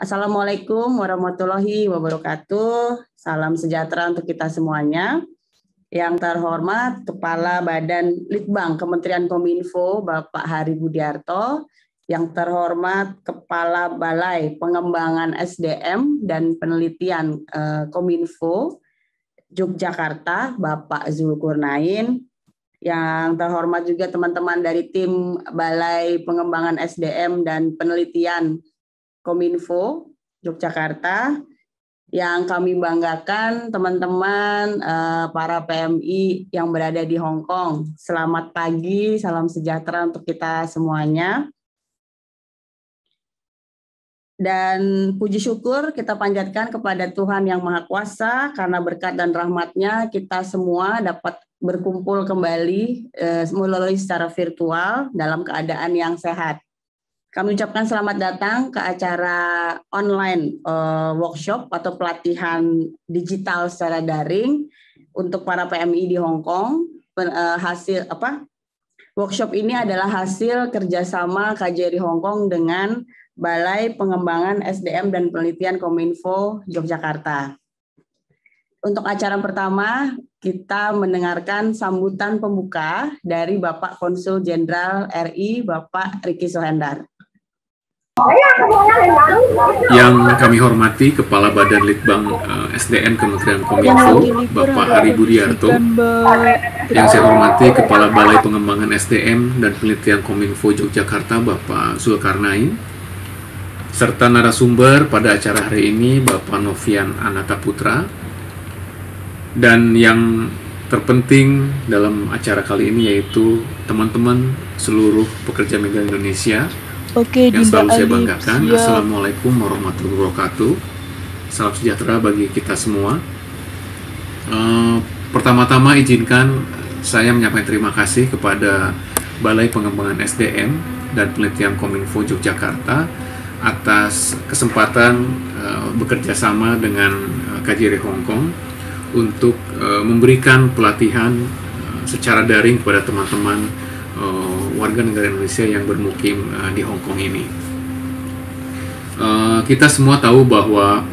Assalamualaikum warahmatullahi wabarakatuh. Salam sejahtera untuk kita semuanya. Yang terhormat Kepala Badan Litbang Kementerian Kominfo Bapak Hari Budiarto, yang terhormat Kepala Balai Pengembangan SDM dan Penelitian eh, Kominfo Yogyakarta Bapak Zulkurnain, yang terhormat juga teman-teman dari tim Balai Pengembangan SDM dan Penelitian Kominfo Yogyakarta yang kami banggakan teman-teman eh, para PMI yang berada di Hong Kong. Selamat pagi, salam sejahtera untuk kita semuanya. Dan puji syukur kita panjatkan kepada Tuhan Yang Maha Kuasa karena berkat dan rahmatnya kita semua dapat berkumpul kembali eh, melalui secara virtual dalam keadaan yang sehat. Kami ucapkan selamat datang ke acara online uh, workshop atau pelatihan digital secara daring untuk para PMI di Hong Kong. Pen, uh, hasil apa? Workshop ini adalah hasil kerjasama KJRI Hong Kong dengan Balai Pengembangan SDM dan Penelitian Kominfo Yogyakarta. Untuk acara pertama, kita mendengarkan sambutan pembuka dari Bapak Konsul Jenderal RI, Bapak Riki Sohendar. Yang kami hormati Kepala Badan Litbang uh, eh, SDN Kementerian Kominfo, Bapak Ari Budiarto. Yang saya hormati Kepala Balai Pengembangan SDM dan Penelitian Kominfo Yogyakarta, Bapak Zulkarnain. Serta narasumber pada acara hari ini, Bapak Novian Anata Putra. Dan yang terpenting dalam acara kali ini yaitu teman-teman seluruh pekerja migran Indonesia Oke, yang selalu saya banggakan. Siap. Assalamualaikum warahmatullahi wabarakatuh. Salam sejahtera bagi kita semua. Uh, pertama-tama izinkan saya menyampaikan terima kasih kepada Balai Pengembangan SDM dan Penelitian Kominfo Yogyakarta atas kesempatan uh, bekerja sama dengan eh, KJRI Hong Kong untuk uh, memberikan pelatihan uh, secara daring kepada teman-teman warga negara Indonesia yang bermukim uh, di Hong Kong ini. Uh, kita semua tahu bahwa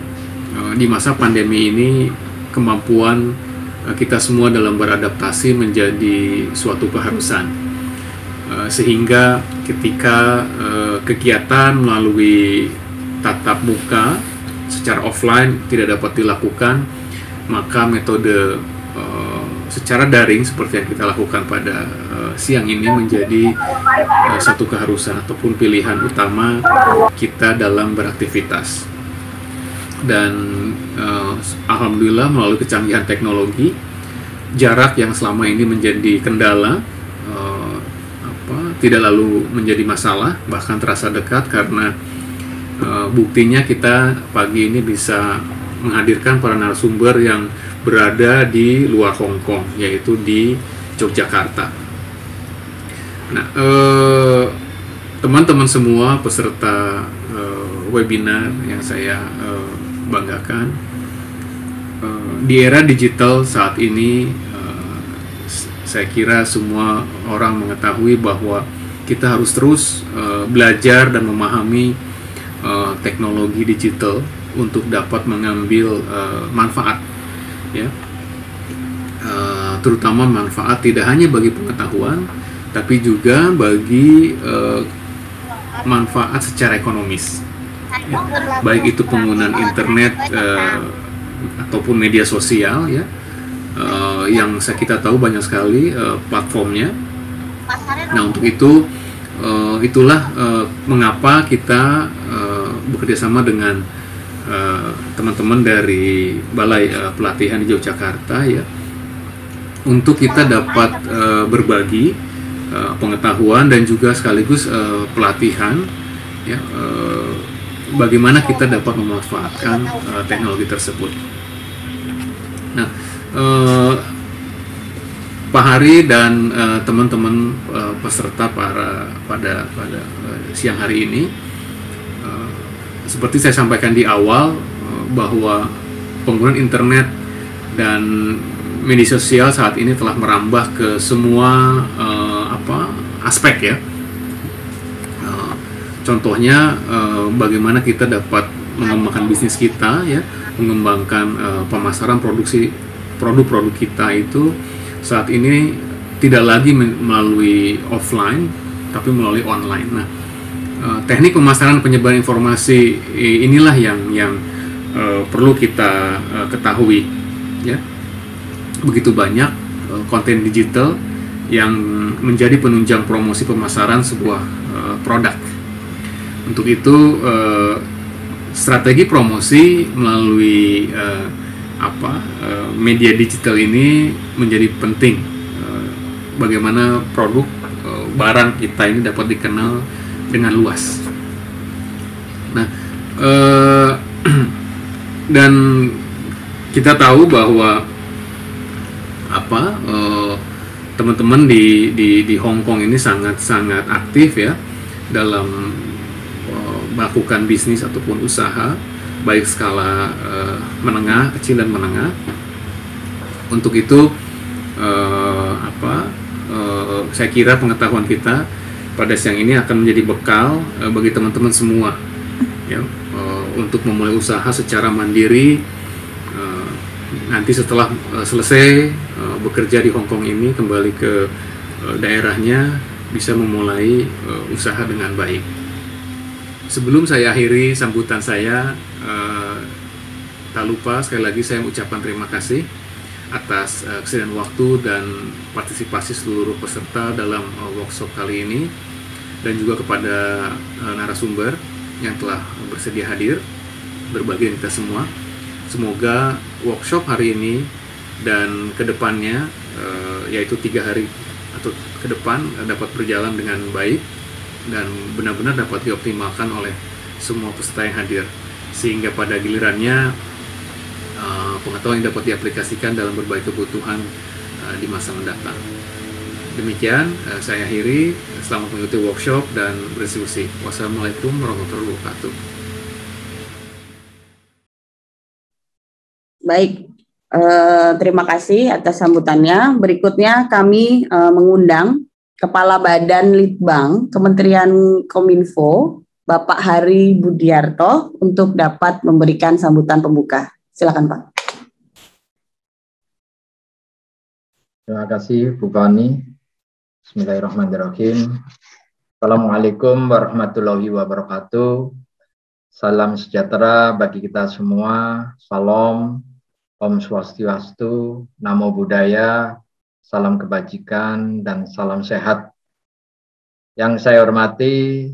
uh, di masa pandemi ini kemampuan uh, kita semua dalam beradaptasi menjadi suatu keharusan. Uh, sehingga ketika uh, kegiatan melalui tatap muka secara offline tidak dapat dilakukan, maka metode uh, secara daring seperti yang kita lakukan pada uh, siang ini menjadi uh, satu keharusan ataupun pilihan utama kita dalam beraktivitas. Dan uh, alhamdulillah melalui kecanggihan teknologi, jarak yang selama ini menjadi kendala uh, apa, tidak lalu menjadi masalah, bahkan terasa dekat karena uh, buktinya kita pagi ini bisa menghadirkan para narasumber yang berada di luar Hong Kong yaitu di Yogyakarta. Nah, eh, teman-teman eh, semua peserta eh, webinar yang saya eh, banggakan eh, di era digital saat ini eh, saya kira semua orang mengetahui bahwa kita harus terus eh, belajar dan memahami eh, teknologi digital untuk dapat mengambil uh, manfaat ya eh, terutama manfaat tidak hanya bagi pengetahuan tapi juga bagi eh, manfaat secara ekonomis ya. baik itu penggunaan internet eh, ataupun media sosial ya uh, yang kita tahu banyak sekali platformnya nah untuk itu uh, itulah uh, mengapa kita uh, bekerjasama dengan Eh, teman-teman uh, dari Balai uh, Pelatihan di Yogyakarta ya untuk kita dapat uh, berbagi uh, pengetahuan dan juga sekaligus uh, pelatihan ya uh, bagaimana kita dapat memanfaatkan uh, teknologi tersebut. Nah, uh, Pak Hari dan teman-teman uh, uh, peserta para pada pada uh, siang hari ini seperti saya sampaikan di awal eh, bahwa penggunaan internet dan media sosial saat ini telah merambah ke semua uh, apa aspek ya. Uh, contohnya uh, bagaimana kita dapat mengembangkan bisnis kita ya, mengembangkan uh, pemasaran produksi produk-produk kita itu saat ini tidak lagi melalui offline tapi melalui online. Nah, Eh, teknik pemasaran penyebaran informasi inilah yang yang uh, perlu kita uh, ketahui ya begitu banyak uh, konten digital yang menjadi penunjang promosi pemasaran sebuah uh, produk untuk itu uh, strategi promosi melalui uh, apa uh, media digital ini menjadi penting uh, bagaimana produk barang kita ini dapat dikenal dengan luas. Nah, eh, dan kita tahu bahwa apa teman eh, teman-teman di di di Hong Kong ini sangat-sangat aktif ya dalam eh, melakukan bisnis ataupun usaha baik skala eh, menengah, kecil dan menengah. Untuk itu eh, apa eh, saya kira pengetahuan kita pada siang ini akan menjadi bekal uh, bagi teman-teman semua ya uh, untuk memulai usaha secara mandiri uh, nanti setelah uh, selesai uh, bekerja di Hong Kong ini kembali ke uh, daerahnya bisa memulai uh, usaha dengan baik. Sebelum saya akhiri sambutan saya, uh, tak lupa sekali lagi saya mengucapkan terima kasih atas uh, eh, kesediaan waktu dan partisipasi seluruh peserta dalam uh, workshop kali ini dan juga kepada uh, narasumber yang telah bersedia hadir berbagi kita semua. Semoga workshop hari ini dan kedepannya uh, yaitu tiga hari atau ke depan dapat berjalan dengan baik dan benar-benar dapat dioptimalkan oleh semua peserta yang hadir sehingga pada gilirannya Eh, pengetahuan yang dapat diaplikasikan dalam berbagai kebutuhan eh, di masa mendatang. Demikian eh, saya akhiri. Selamat mengikuti workshop dan berdiskusi. Wassalamualaikum warahmatullahi wabarakatuh. Baik, terima kasih atas sambutannya. Berikutnya kami mengundang Kepala Badan Litbang Kementerian Kominfo, Bapak Hari Budiarto untuk dapat memberikan sambutan pembuka. Silakan Pak. Terima kasih Bu Fani. Bismillahirrahmanirrahim. Assalamualaikum warahmatullahi wabarakatuh. Salam sejahtera bagi kita semua. Salam, Om Swastiastu, Namo Buddhaya, salam kebajikan, dan salam sehat. Yang saya hormati,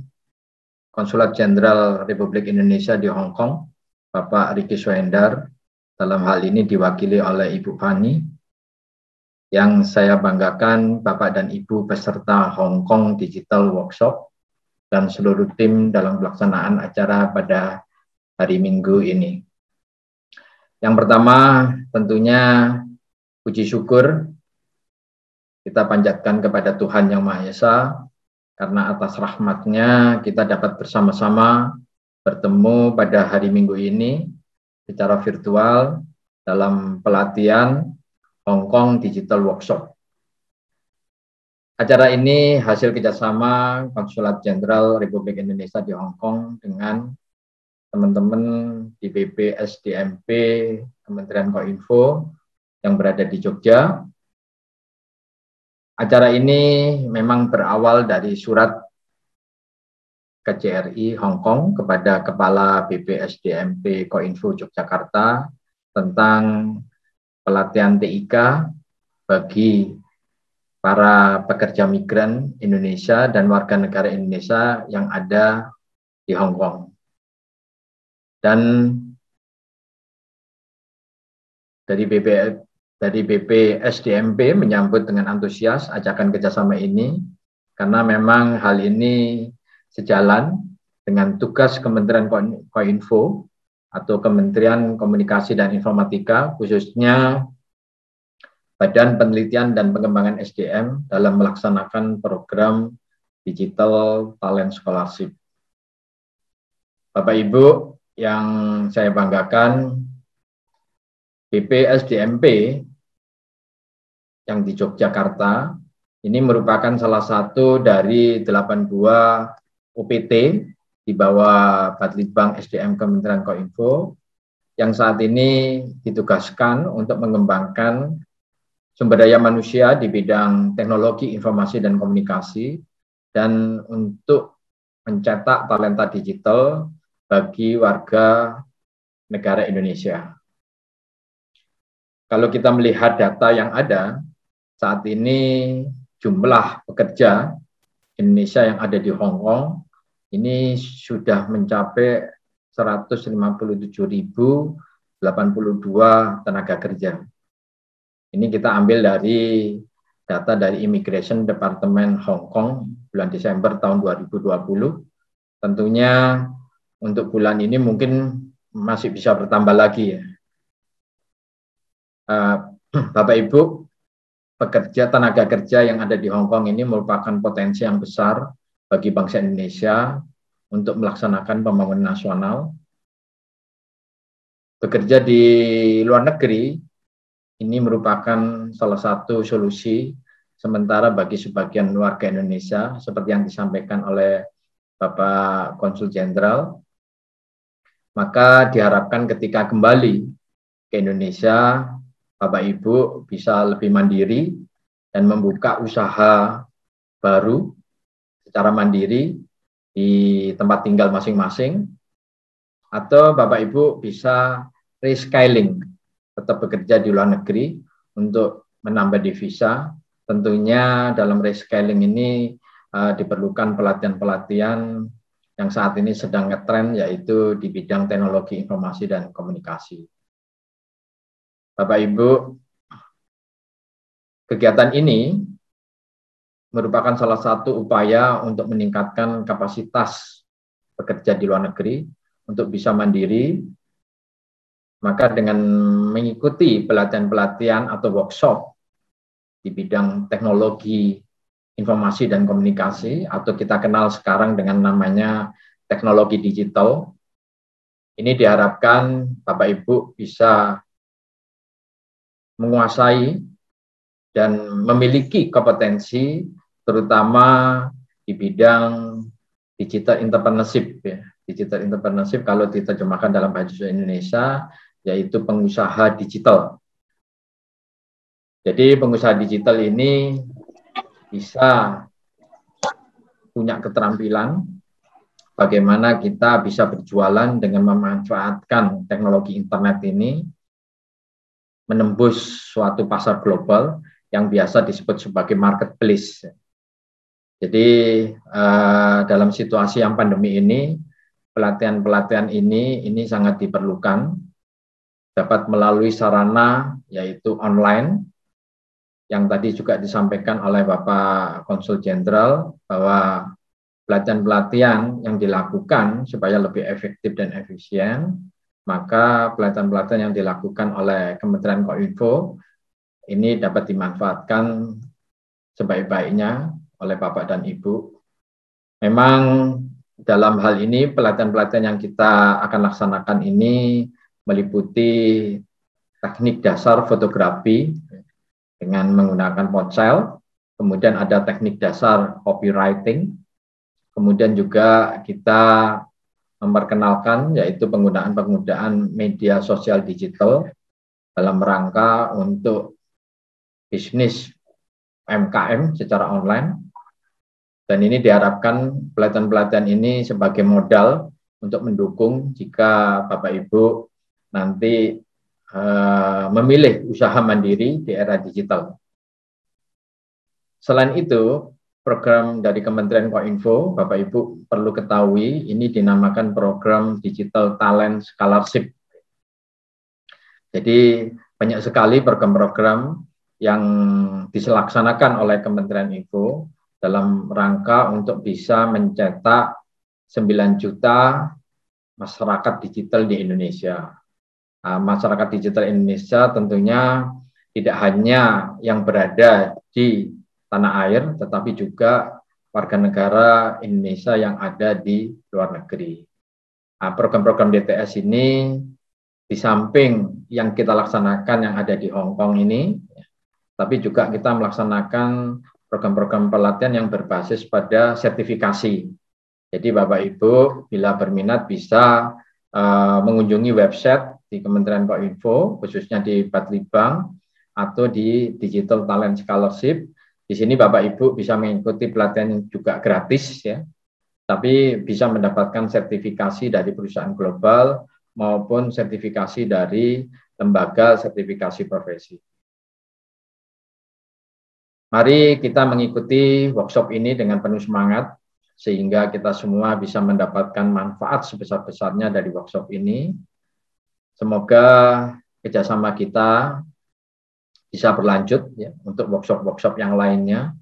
Konsulat Jenderal Republik Indonesia di Hong Kong, Bapak Riki Suhendar, dalam hal ini diwakili oleh Ibu Fani yang saya banggakan Bapak dan Ibu peserta Hong Kong Digital Workshop dan seluruh tim dalam pelaksanaan acara pada hari Minggu ini. Yang pertama tentunya puji syukur kita panjatkan kepada Tuhan Yang Maha Esa karena atas rahmatnya kita dapat bersama-sama bertemu pada hari Minggu ini secara virtual dalam pelatihan Hong Kong Digital Workshop. Acara ini hasil kerjasama Konsulat Jenderal Republik Indonesia di Hong Kong dengan teman-teman di BP SDMP Kementerian Kominfo yang berada di Jogja. Acara ini memang berawal dari surat KCRI Hong Kong kepada Kepala BPSDMP Koinfo Yogyakarta tentang pelatihan TIK bagi para pekerja migran Indonesia dan warga negara Indonesia yang ada di Hong Kong. Dan dari BP dari BP SDMP menyambut dengan antusias ajakan kerjasama ini karena memang hal ini sejalan dengan tugas Kementerian Koinfo atau Kementerian Komunikasi dan Informatika khususnya Badan Penelitian dan Pengembangan SDM dalam melaksanakan program Digital Talent Scholarship. Bapak Ibu yang saya banggakan BPSDMP yang di Yogyakarta ini merupakan salah satu dari 82 UPT di bawah Batlitbang SDM Kementerian Koinfo yang saat ini ditugaskan untuk mengembangkan sumber daya manusia di bidang teknologi informasi dan komunikasi dan untuk mencetak talenta digital bagi warga negara Indonesia. Kalau kita melihat data yang ada, saat ini jumlah pekerja Indonesia yang ada di Hong Kong ini sudah mencapai 157.082 tenaga kerja. Ini kita ambil dari data dari Immigration Department Hong Kong bulan Desember tahun 2020. Tentunya untuk bulan ini mungkin masih bisa bertambah lagi ya. Eh, Bapak Ibu, pekerja tenaga kerja yang ada di Hong Kong ini merupakan potensi yang besar bagi bangsa Indonesia untuk melaksanakan pembangunan nasional. Bekerja di luar negeri ini merupakan salah satu solusi sementara bagi sebagian warga Indonesia seperti yang disampaikan oleh Bapak Konsul Jenderal. Maka diharapkan ketika kembali ke Indonesia, Bapak Ibu bisa lebih mandiri dan membuka usaha baru secara mandiri di tempat tinggal masing-masing atau Bapak Ibu bisa reskilling tetap bekerja di luar negeri untuk menambah divisa tentunya dalam reskilling ini uh, diperlukan pelatihan-pelatihan yang saat ini sedang ngetren yaitu di bidang teknologi informasi dan komunikasi. Bapak Ibu, kegiatan ini merupakan salah satu upaya untuk meningkatkan kapasitas pekerja di luar negeri untuk bisa mandiri. Maka dengan mengikuti pelatihan-pelatihan atau workshop di bidang teknologi informasi dan komunikasi atau kita kenal sekarang dengan namanya teknologi digital. Ini diharapkan Bapak Ibu bisa menguasai dan memiliki kompetensi terutama di bidang digital entrepreneurship ya. Digital entrepreneurship kalau diterjemahkan dalam bahasa Indonesia yaitu pengusaha digital. Jadi pengusaha digital ini bisa punya keterampilan bagaimana kita bisa berjualan dengan memanfaatkan teknologi internet ini menembus suatu pasar global yang biasa disebut sebagai marketplace. Jadi uh, dalam situasi yang pandemi ini, pelatihan-pelatihan ini ini sangat diperlukan dapat melalui sarana yaitu online yang tadi juga disampaikan oleh Bapak Konsul Jenderal bahwa pelatihan-pelatihan yang dilakukan supaya lebih efektif dan efisien, maka pelatihan-pelatihan yang dilakukan oleh Kementerian Kominfo ini dapat dimanfaatkan sebaik-baiknya oleh Bapak dan Ibu. Memang dalam hal ini pelatihan-pelatihan yang kita akan laksanakan ini meliputi teknik dasar fotografi dengan menggunakan ponsel, kemudian ada teknik dasar copywriting, kemudian juga kita memperkenalkan yaitu penggunaan-penggunaan media sosial digital dalam rangka untuk bisnis MKM secara online. Dan ini diharapkan pelatihan-pelatihan ini sebagai modal untuk mendukung jika Bapak Ibu nanti uh, memilih usaha mandiri di era digital. Selain itu, program dari Kementerian Koinfo, Bapak Ibu perlu ketahui ini dinamakan program Digital Talent Scholarship. Jadi banyak sekali program-program yang diselaksanakan oleh Kementerian Info dalam rangka untuk bisa mencetak 9 juta masyarakat digital di Indonesia. Nah, masyarakat digital Indonesia tentunya tidak hanya yang berada di tanah air, tetapi juga warga negara Indonesia yang ada di luar negeri. program ah, program-program DTS ini di samping yang kita laksanakan yang ada di Hong Kong ini, tapi juga kita melaksanakan program-program pelatihan yang berbasis pada sertifikasi. Jadi Bapak Ibu bila berminat bisa uh, mengunjungi website di Kementerian Kominfo khususnya di Batlibang atau di Digital Talent Scholarship. Di sini Bapak Ibu bisa mengikuti pelatihan yang juga gratis ya. Tapi bisa mendapatkan sertifikasi dari perusahaan global maupun sertifikasi dari lembaga sertifikasi profesi. Mari kita mengikuti workshop ini dengan penuh semangat, sehingga kita semua bisa mendapatkan manfaat sebesar-besarnya dari workshop ini. Semoga kerjasama kita bisa berlanjut ya, untuk workshop-workshop yang lainnya,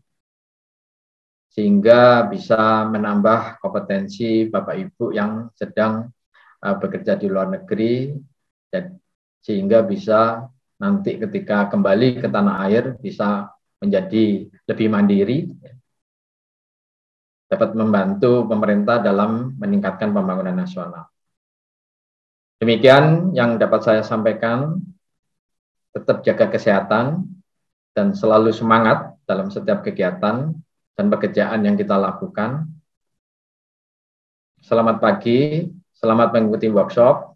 sehingga bisa menambah kompetensi Bapak Ibu yang sedang uh, bekerja di luar negeri, dan sehingga bisa nanti ketika kembali ke tanah air bisa menjadi lebih mandiri, dapat membantu pemerintah dalam meningkatkan pembangunan nasional. Demikian yang dapat saya sampaikan. Tetap jaga kesehatan dan selalu semangat dalam setiap kegiatan dan pekerjaan yang kita lakukan. Selamat pagi, selamat mengikuti workshop.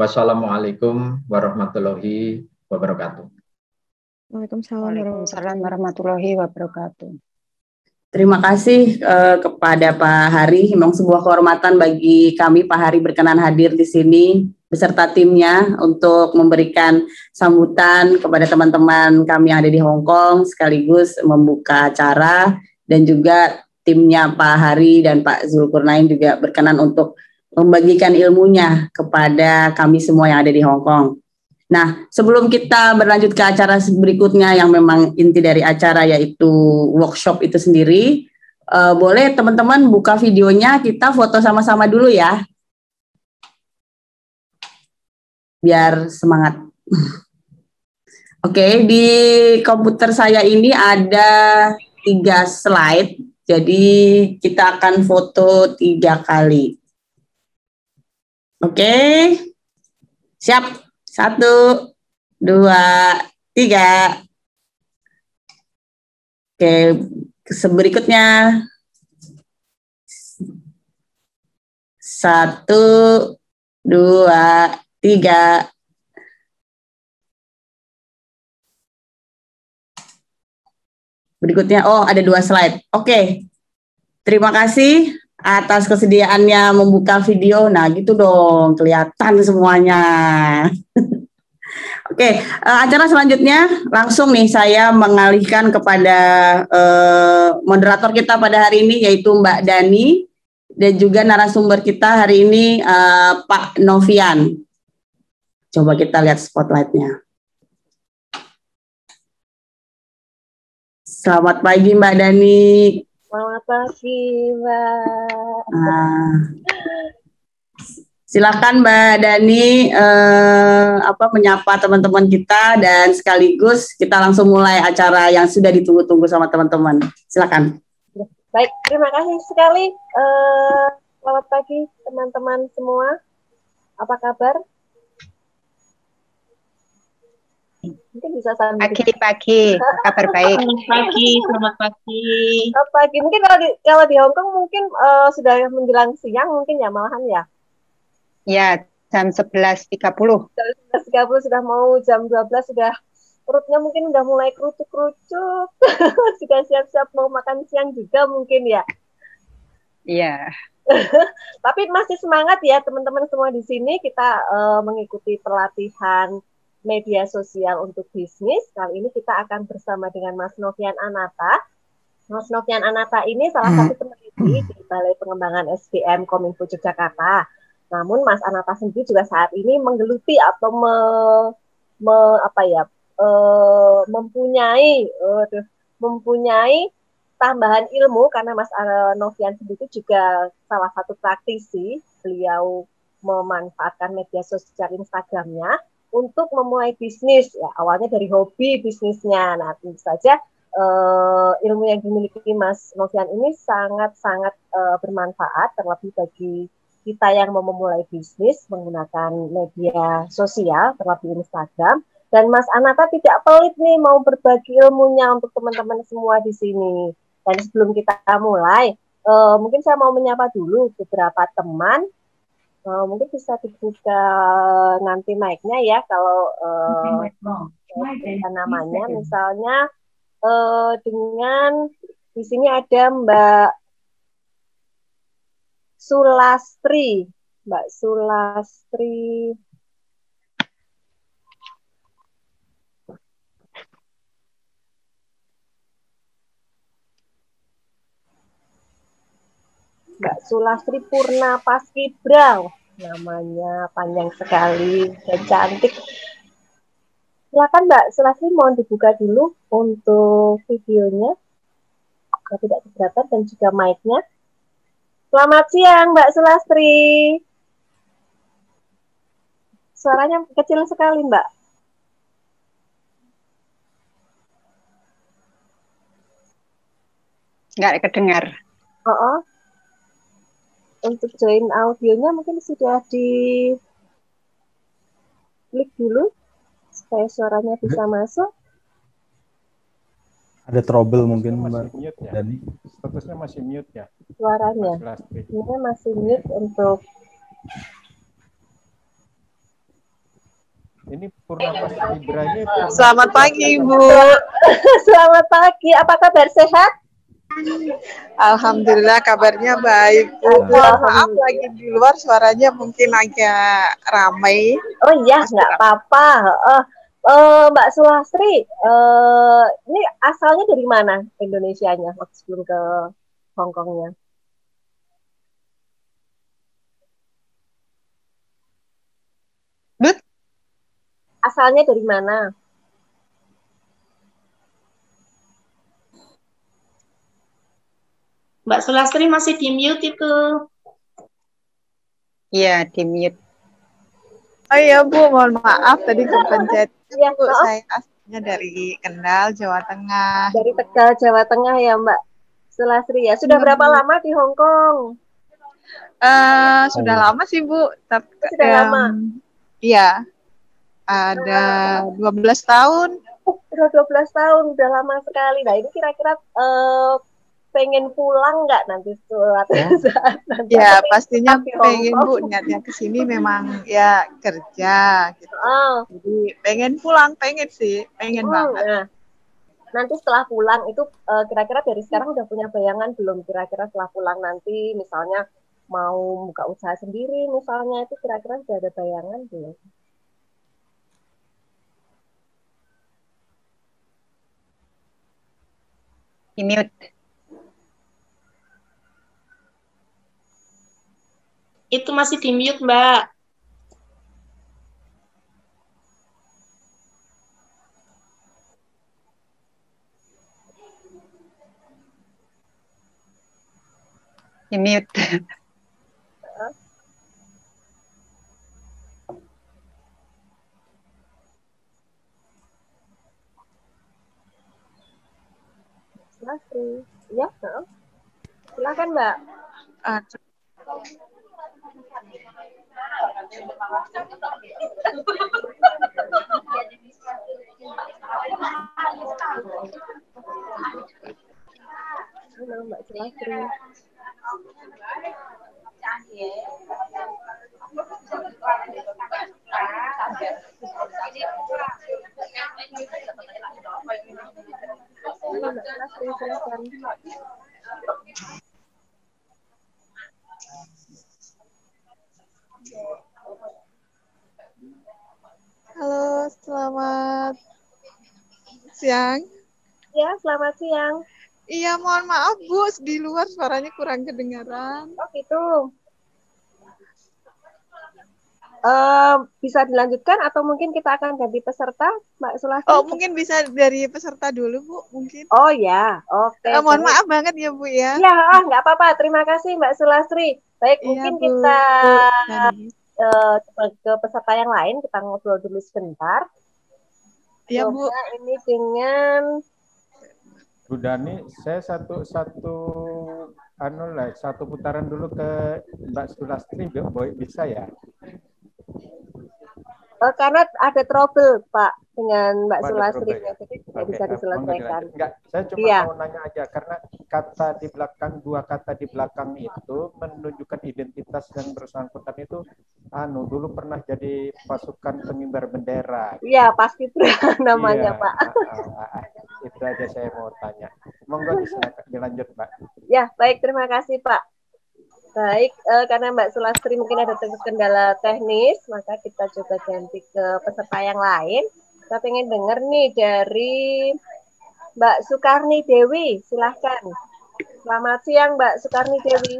Wassalamualaikum warahmatullahi wabarakatuh. Waalaikumsalam, Waalaikumsalam warahmatullahi wabarakatuh. Terima kasih eh, kepada Pak Hari. Memang sebuah kehormatan bagi kami Pak Hari berkenan hadir di sini beserta timnya untuk memberikan sambutan kepada teman-teman kami yang ada di Hong Kong sekaligus membuka acara dan juga timnya Pak Hari dan Pak Zulkurnain juga berkenan untuk membagikan ilmunya kepada kami semua yang ada di Hong Kong. Nah, sebelum kita berlanjut ke acara berikutnya yang memang inti dari acara yaitu workshop itu sendiri, uh, boleh teman-teman buka videonya, kita foto sama-sama dulu ya. Biar semangat. Oke, okay, di komputer saya ini ada tiga slide, jadi kita akan foto tiga kali. Oke, okay. siap. Satu, dua, tiga. Oke, berikutnya. Satu, dua, tiga. Berikutnya, oh ada dua slide. Oke, terima kasih atas kesediaannya membuka video. Nah, gitu dong, kelihatan semuanya. Oke, okay, uh, eh, acara selanjutnya langsung nih saya mengalihkan kepada uh, moderator kita pada hari ini yaitu Mbak Dani dan juga narasumber kita hari ini uh, Pak Novian. Coba kita lihat spotlightnya. Selamat pagi Mbak Dani. Selamat pagi, Mbak. Nah, silakan Mbak Dani eh, apa menyapa teman-teman kita dan sekaligus kita langsung mulai acara yang sudah ditunggu-tunggu sama teman-teman. Silakan. Baik, terima kasih sekali. Eh, selamat pagi teman-teman semua. Apa kabar? Mungkin bisa sambil pagi-pagi, kabar baik. pagi, selamat pagi. Selamat pagi. Mungkin kalau di kalau di Hong Kong mungkin uh, sudah menjelang siang mungkin ya malahan ya. Ya, jam 11.30. Jam 11.30 sudah mau jam 12 sudah perutnya mungkin udah mulai kerucut-kerucut. sudah siap-siap mau makan siang juga mungkin ya. Iya. Tapi masih semangat ya teman-teman semua di sini kita uh, mengikuti pelatihan media sosial untuk bisnis. Kali ini kita akan bersama dengan Mas Novian Anata. Mas Novian Anata ini salah satu hmm. peneliti di hmm. Balai Pengembangan SDM Kominfo Yogyakarta. Namun Mas Anata sendiri juga saat ini menggeluti atau me, me apa ya e, mempunyai e, mempunyai tambahan ilmu karena Mas Novian sendiri juga salah satu praktisi beliau memanfaatkan media sosial Instagramnya untuk memulai bisnis ya awalnya dari hobi bisnisnya nah tentu saja uh, ilmu yang dimiliki Mas Novian ini sangat-sangat uh, bermanfaat terlebih bagi kita yang mau memulai bisnis menggunakan media sosial terlebih Instagram dan Mas Anata tidak pelit nih mau berbagi ilmunya untuk teman-teman semua di sini dan sebelum kita mulai uh, mungkin saya mau menyapa dulu beberapa teman Uh, mungkin bisa dibuka nanti mic-nya ya kalau uh, namanya ya. misalnya uh, dengan di sini ada Mbak Sulastri Mbak Sulastri Mbak Sulastri Purna Paskibra. Namanya panjang sekali dan cantik. Silakan Mbak Sulastri mohon dibuka dulu untuk videonya. Kalau tidak keberatan dan juga mic-nya. Selamat siang Mbak Sulastri. Suaranya kecil sekali Mbak. nggak kedengar. Oh, oh untuk join audionya mungkin sudah di klik dulu supaya suaranya hmm. bisa masuk. Ada trouble mungkin Mbak ya? Dani. Statusnya masih mute ya? Suaranya. Ini masih mute untuk ini Purna ini Selamat pagi Ibu. Selamat pagi. Apa kabar sehat? Alhamdulillah kabarnya baik. maaf lagi di luar suaranya mungkin agak ramai. Oh iya, nggak apa-apa. Uh, uh, Mbak Sulastri, uh, eh, ini asalnya dari mana Indonesia-nya waktu sebelum ke Hongkongnya? Asalnya dari mana? Mbak Sulastri masih di mute itu. Iya, di mute. Oh iya Bu, mohon maaf tadi kepencet. Iya, Bu, maaf. saya aslinya dari Kendal, Jawa Tengah. Dari Tegal, Jawa Tengah ya Mbak Sulastri ya. Sudah hmm. berapa lama di Hong Kong? Uh, sudah oh. lama sih Bu. Tapi, sudah um, lama? Iya. Ada 12 tahun. Uh, udah 12 tahun, sudah lama sekali. Nah ini kira-kira uh, pengen pulang nggak nanti surat ya. nanti ya pastinya pengen bu niatnya ke sini memang ya kerja gitu oh. jadi pengen pulang pengen sih pengen hmm, banget nah. nanti setelah pulang itu kira eh, kira-kira dari sekarang udah punya bayangan belum kira-kira setelah pulang nanti misalnya mau buka usaha sendiri misalnya itu kira-kira sudah ada bayangan belum ini Itu masih di mute, Mbak. Di mute. Masih. Ya, silakan Mbak. Uh, Halo Mbak Celastri. Halo Mbak Celastri, silakan. Halo, selamat siang. Ya, selamat siang. Iya, mohon maaf Bu, di luar suaranya kurang kedengaran. Oh gitu. Uh, bisa dilanjutkan atau mungkin kita akan ganti peserta, Mbak Sulasi? Oh, mungkin bisa dari peserta dulu, Bu, mungkin. Oh ya, oke. Okay. Uh, eh, mohon maaf banget ya, Bu ya. Ya, ah, nggak apa-apa. Terima kasih, Mbak Sulastri. Baik, ya, mungkin Bu. kita iya, Bu. Uh, ke peserta yang lain kita ngobrol dulu sebentar. Iya, Bu. Ini dengan Bu Dani, saya satu satu anu lah, satu putaran dulu ke Mbak Sulastri, Bu, bisa ya? Oh, karena ada trouble Pak dengan Mbak Sulasri ya, jadi tidak okay. bisa eh, diselesaikan. Enggak, saya cuma iya. mau nanya aja karena kata di belakang dua kata di belakang itu menunjukkan identitas yang bersangkutan itu anu dulu pernah jadi pasukan pengibar bendera. Iya, pasti namanya iya. Pak. Ah, ah, ah, itu aja saya mau tanya. Monggo dilanjut Pak. Ya, baik terima kasih Pak. Baik, uh, karena Mbak Sulastri mungkin ada kendala teknis, maka kita coba ganti ke peserta yang lain. Kita ingin dengar nih dari Mbak Sukarni Dewi, silahkan. Selamat siang Mbak Sukarni Dewi.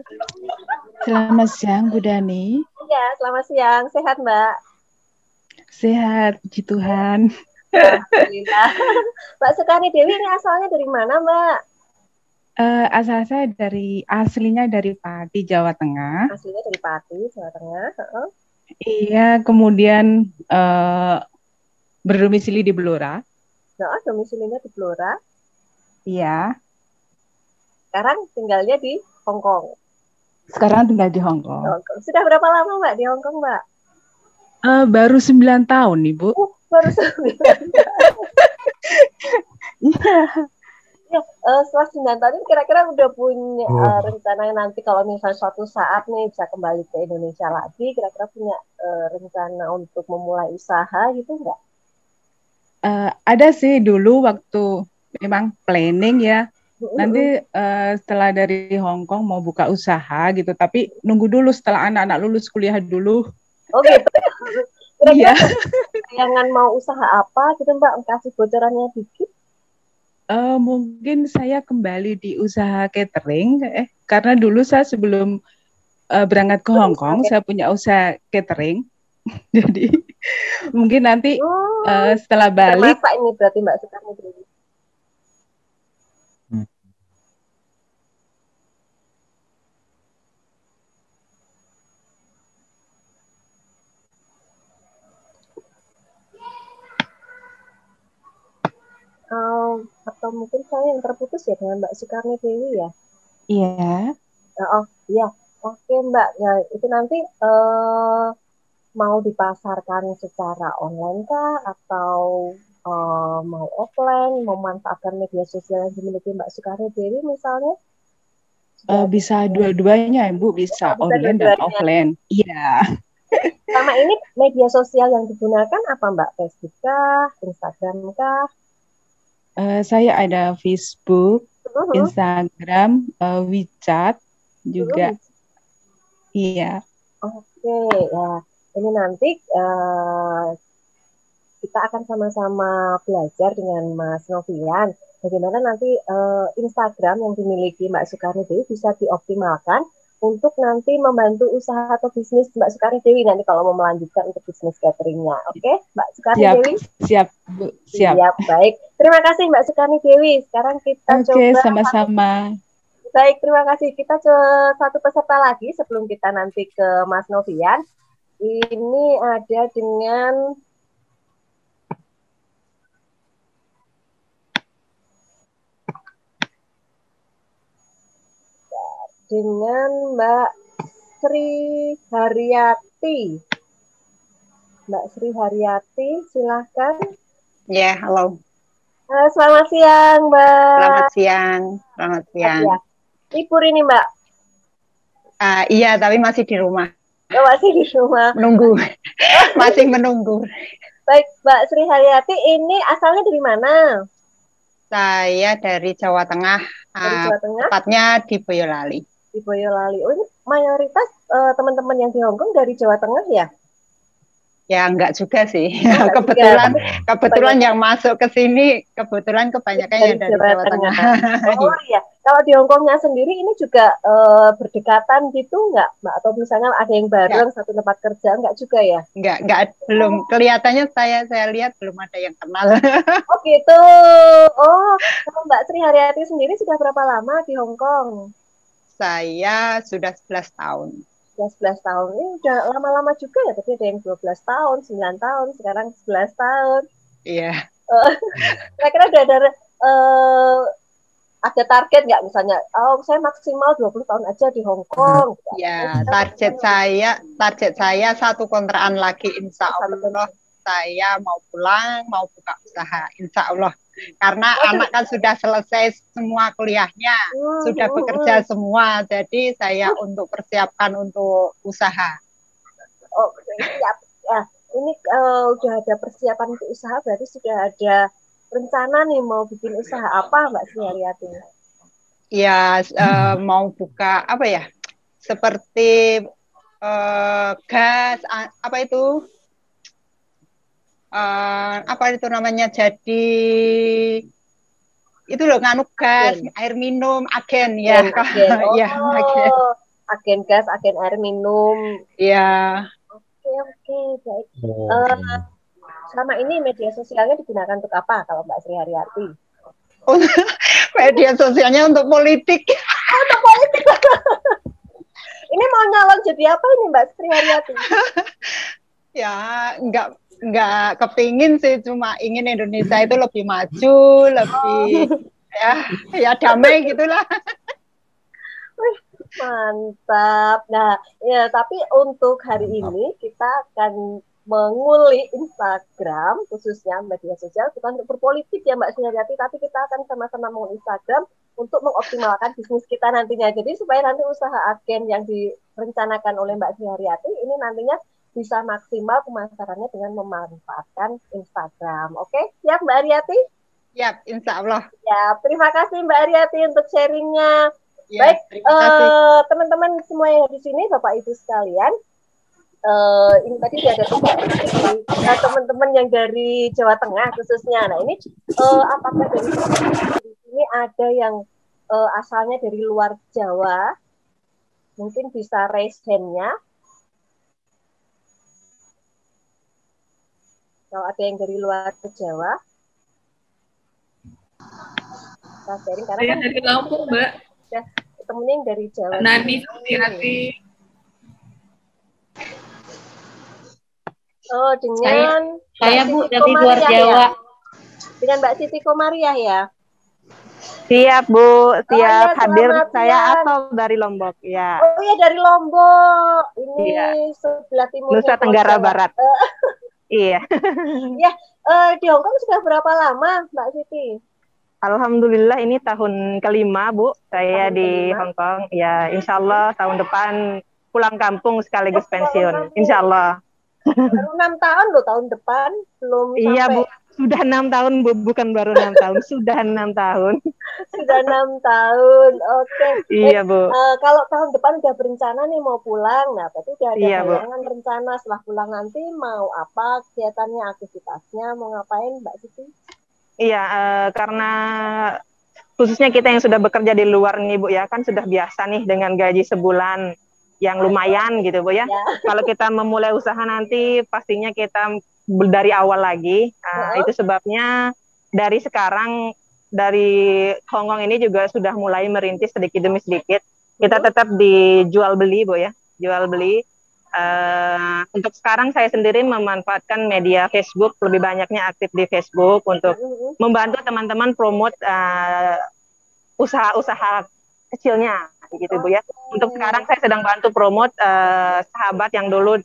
Selamat siang Bu Dani. Iya, selamat siang. Sehat Mbak? Sehat, puji Tuhan. Mbak Sukarni Dewi ini asalnya dari mana Mbak? Uh, asal saya dari aslinya dari Pati, Jawa Tengah. Aslinya dari Pati, Jawa Tengah. Uh-uh. Iya, kemudian uh, berdomisili di Blora. Nah, domisilinya di Blora. Iya. Sekarang tinggalnya di Hong Kong. Sekarang tinggal di Hong Kong. Sudah berapa lama, Mbak, di Hong Kong, Mbak? Eh, uh, baru sembilan tahun nih, Bu. Uh, baru sembilan tahun. Iya. Ya, setelah sembilan tahun kira-kira udah punya oh. uh, rencana nanti kalau misalnya suatu saat nih bisa kembali ke Indonesia lagi, kira-kira punya uh, rencana untuk memulai usaha gitu enggak? Uh, ada sih dulu waktu memang planning ya. Nanti uh, setelah dari Hong Kong mau buka usaha gitu, tapi nunggu dulu setelah anak-anak lulus kuliah dulu. Oke. Oh, gitu. iya. Jangan mau usaha apa gitu Mbak? Kasih bocorannya dikit uh, mungkin saya kembali di usaha catering eh karena dulu saya sebelum uh, berangkat ke Hong Kong saya punya usaha catering jadi mungkin nanti oh, uh, setelah balik termasak ini berarti mbak sekarang Oh, hmm. um, atau mungkin saya yang terputus ya dengan Mbak Sukarni Dewi ya. Iya. Yeah. Oh iya, oke Mbak. Ya itu nanti uh, mau dipasarkan secara online kah atau uh, mau offline, memanfaatkan media sosial yang dimiliki Mbak Sukarni Dewi misalnya? Uh, bisa dua-duanya, ibu Bisa, oh, bisa online dua dan offline. Iya. Sama ini media sosial yang digunakan apa, Mbak? Facebook kah, Instagram kah? Eh, saya ada Facebook, uh Instagram, uh, WeChat juga. uh Iya. Oke, okay, ya. Ini nanti uh, kita akan sama-sama belajar dengan Mas Novian. Bagaimana nanti uh, Instagram yang dimiliki Mbak itu bisa dioptimalkan untuk nanti membantu usaha atau bisnis Mbak Sukari Dewi nanti kalau mau melanjutkan untuk bisnis cateringnya. Oke, okay? Mbak Sukari siap, Dewi. Siap, Bu. Siap. Siap, baik. Terima kasih Mbak Sukari Dewi. Sekarang kita okay, coba. Oke, sama-sama. Baik, terima kasih. Kita ke satu peserta lagi sebelum kita nanti ke Mas Novian. Ini ada dengan dengan Mbak Sri Haryati. Mbak Sri Haryati, silahkan. Ya, yeah, halo. Uh, selamat siang, Mbak. Selamat siang, selamat siang. Ah, ya. Libur ini, Mbak? Uh, iya, tapi masih di rumah. Oh, masih di rumah. Menunggu, masih menunggu. Baik, Mbak Sri Haryati, ini asalnya dari mana? Saya dari Jawa Tengah, dari ah, Jawa Tengah. Uh, tepatnya di Boyolali di Boyolali. Oh, ini mayoritas uh, teman-teman yang di Hongkong dari Jawa Tengah ya? Ya enggak juga sih. Oh, kebetulan juga. kebetulan yang masuk ke sini kebetulan kebanyakan yang dari Jawa, Jawa Tengah. Tengah. Oh iya. Kalau di Hongkongnya sendiri ini juga uh, berdekatan gitu enggak, Mbak? Atau misalnya ada yang bareng ya. satu tempat kerja enggak juga ya? Enggak, enggak belum. Oh. Kelihatannya saya saya lihat belum ada yang kenal. Oh gitu. Oh, Mbak Sri Haryati sendiri sudah berapa lama di Hongkong? saya sudah 11 tahun. 11 tahun. Ini udah lama-lama juga ya, tapi ada yang 12 tahun, 9 tahun, sekarang 11 tahun. Iya. Yeah. Kira-kira udah ada uh, ada target nggak misalnya, oh saya maksimal 20 tahun aja di Hong Kong. Iya, yeah, target saya target saya satu kontrakan lagi insya Allah. Saya mau pulang, mau buka usaha, insya Allah karena oh, anak kan sudah selesai semua kuliahnya, uh, sudah uh, bekerja uh. semua, jadi saya untuk persiapkan untuk usaha. Oh, Ya, ini uh, udah ada persiapan untuk usaha, berarti sudah ada rencana nih mau bikin usaha apa, Mbak Sihariati? Ya, uh, eh, mau buka apa ya? Seperti uh, gas, apa itu? uh, apa itu namanya jadi itu loh nganu gas, agen. air minum, agen ya. Agen. ya, agen. agen gas, agen air minum. ya Oke, oke, baik. Oh. Eh, selama ini media sosialnya digunakan untuk apa kalau Mbak Sri Haryati? Oh, media sosialnya untuk politik. untuk politik. ini mau nyalon jadi apa ini Mbak Sri Haryati? ya, enggak nggak kepingin sih cuma ingin Indonesia itu lebih maju lebih ya ya damai gitulah mantap nah ya tapi untuk hari ini kita akan mengulik Instagram khususnya media sosial bukan untuk berpolitik ya Mbak Sunyariati tapi kita akan sama-sama mengulik Instagram untuk mengoptimalkan bisnis kita nantinya jadi supaya nanti usaha agen yang direncanakan oleh Mbak Sunyariati ini nantinya bisa maksimal pemasarannya dengan memanfaatkan Instagram. Oke, okay? siap Mbak Ariati? Siap, insya Allah. Ya, terima kasih Mbak Ariati untuk sharingnya. Ya, Baik, eh, teman-teman uh, semua yang di sini, Bapak Ibu sekalian, uh, ini tadi ada nah, teman-teman yang dari Jawa Tengah khususnya. Nah ini uh, apakah dari sini ada yang uh, asalnya dari luar Jawa? Mungkin bisa raise hand-nya. Kalau ada yang dari luar Jawa, kita sharing karena saya kan dari Lampung, Mbak. Ya, ketemunya yang dari Jawa. Nani, hati-hati. Oh, dengan saya, saya Bu dari luar ya? Jawa. Ya? Dengan Mbak Siti Komariah ya. Siap Bu, siap oh, ya, hadir selamat saya atau dari Lombok ya. Oh iya dari Lombok. Ini ya. sebelah timur Nusa Tenggara Barat. Eh, Iya. ya, uh, di Hongkong sudah berapa lama, Mbak Siti? Alhamdulillah ini tahun kelima Bu saya tahun di Hongkong. Ya Insya Allah tahun depan pulang kampung sekaligus pensiun. Insya Allah. Baru enam tahun loh tahun depan belum. Iya sampai. Bu sudah enam tahun bu bukan baru enam tahun sudah enam tahun sudah enam tahun oke okay. iya eh, bu uh, kalau tahun depan udah berencana nih mau pulang nah berarti udah ada iya, bayangan bu. rencana setelah pulang nanti mau apa kegiatannya aktivitasnya mau ngapain mbak Siti iya uh, karena khususnya kita yang sudah bekerja di luar nih bu ya kan sudah biasa nih dengan gaji sebulan yang lumayan gitu bu ya. ya. Kalau kita memulai usaha nanti pastinya kita Hmm. dari awal lagi. Uh, uh nah, -huh. itu sebabnya dari sekarang dari Hong Kong ini juga sudah mulai merintis sedikit demi sedikit. Kita tetap dijual beli, Bu ya, jual beli. Uh, untuk sekarang saya sendiri memanfaatkan media Facebook, lebih banyaknya aktif di Facebook untuk membantu teman-teman promote eh, usaha-usaha kecilnya, gitu Bu ya. Oh. Untuk sekarang saya sedang bantu promote uh, sahabat yang dulu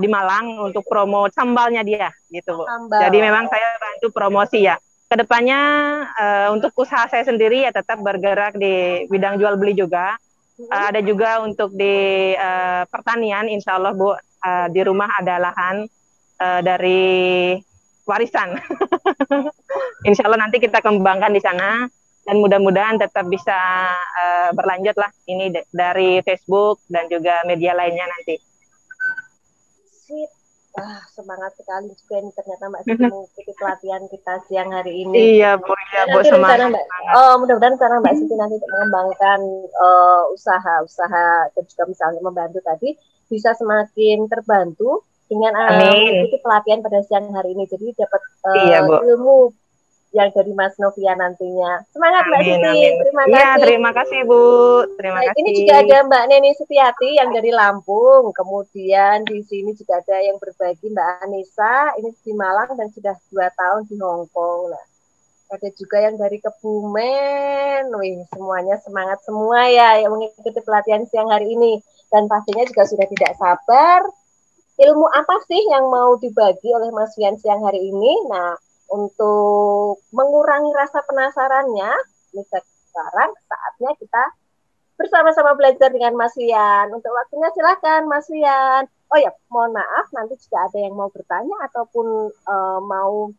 di Malang untuk promo sambalnya dia gitu Bu. Sambal. Jadi memang saya bantu promosi ya. Kedepannya uh, untuk usaha saya sendiri ya tetap bergerak di bidang jual beli juga. Uh, ada juga untuk di uh, pertanian, Insya Allah Bu uh, di rumah ada lahan uh, dari warisan. insya Allah nanti kita kembangkan di sana dan mudah-mudahan tetap bisa uh, berlanjut lah ini dari Facebook dan juga media lainnya nanti. Sip. Ah, semangat sekali juga ini ternyata Mbak Siti mhm. mengikuti pelatihan kita siang hari ini. Iya, Bu. Iya, Bu. Semangat. Mbak, oh, mudah-mudahan karena Mbak mhm. Siti nanti untuk mengembangkan eh, usaha-usaha dan juga misalnya membantu tadi bisa semakin terbantu dengan uh, mengikuti pelatihan pada siang hari ini. Jadi dapat uh, iya, ilmu yang dari Mas Novia nantinya. Semangat Mbak Siti. Terima iya, kasih. Ya, terima kasih Bu. Terima nah, kasih. Ini juga ada Mbak Neni Setiati yang dari Lampung. Kemudian di sini juga ada yang berbagi Mbak Anissa. Ini di Malang dan sudah dua tahun di Hongkong Nah, ada juga yang dari Kebumen. Wih, semuanya semangat semua ya yang mengikuti pelatihan siang hari ini. Dan pastinya juga sudah tidak sabar ilmu apa sih yang mau dibagi oleh Mas Fian siang hari ini? Nah, untuk mengurangi rasa penasarannya, bisa sekarang saatnya kita bersama-sama belajar dengan Mas Wian. Untuk waktunya silakan Mas Wian. Oh ya, mohon maaf nanti jika ada yang mau bertanya ataupun uh, mau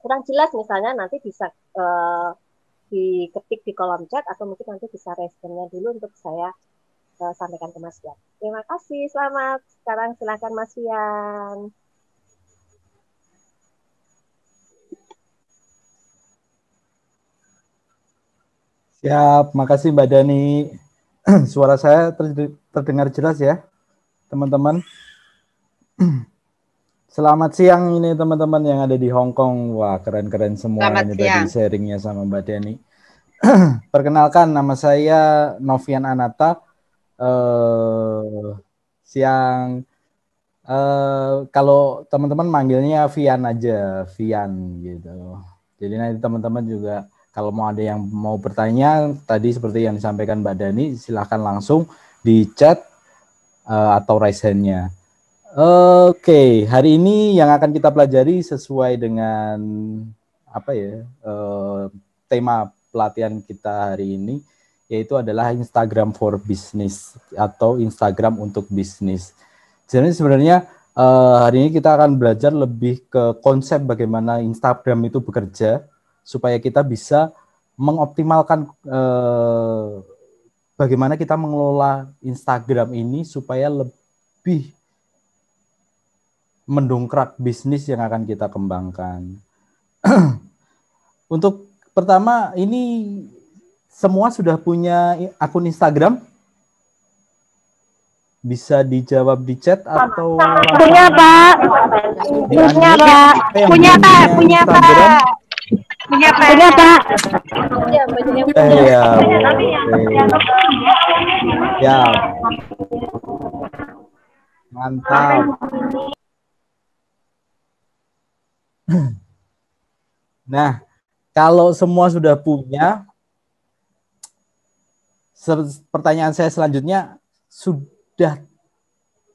kurang jelas misalnya nanti bisa uh, diketik di kolom chat atau mungkin nanti bisa responnya dulu untuk saya eh, sampaikan ke Mas Wian. Terima kasih, selamat. Sekarang silakan Mas Wian. Ya, makasih Mbak Dani. Suara saya terdengar jelas ya, teman-teman. Selamat siang ini teman-teman yang ada di Hong Kong. Wah, keren-keren semua Selamat ini siang. tadi sharingnya sama Mbak Dani. Perkenalkan nama saya Novian Anata. Uh, siang uh, kalau teman-teman manggilnya Vian aja, Vian gitu. Jadi nanti teman-teman juga kalau mau ada yang mau bertanya, tadi seperti yang disampaikan Mbak Dani, silahkan langsung di chat uh, atau raise hand-nya. Oke, okay. hari ini yang akan kita pelajari sesuai dengan apa ya uh, tema pelatihan kita hari ini yaitu adalah Instagram for Business atau Instagram untuk bisnis. Jadi sebenarnya uh, hari ini kita akan belajar lebih ke konsep bagaimana Instagram itu bekerja supaya kita bisa mengoptimalkan eh, bagaimana kita mengelola Instagram ini supaya lebih mendongkrak bisnis yang akan kita kembangkan. Untuk pertama ini semua sudah punya akun Instagram? Bisa dijawab di chat atau punya Pak. Punya Pak. Punya Pak. Punya Pak. Punya Punya iya, eh, iya, Ya. Mantap. Nah, kalau semua sudah punya, pertanyaan saya selanjutnya sudah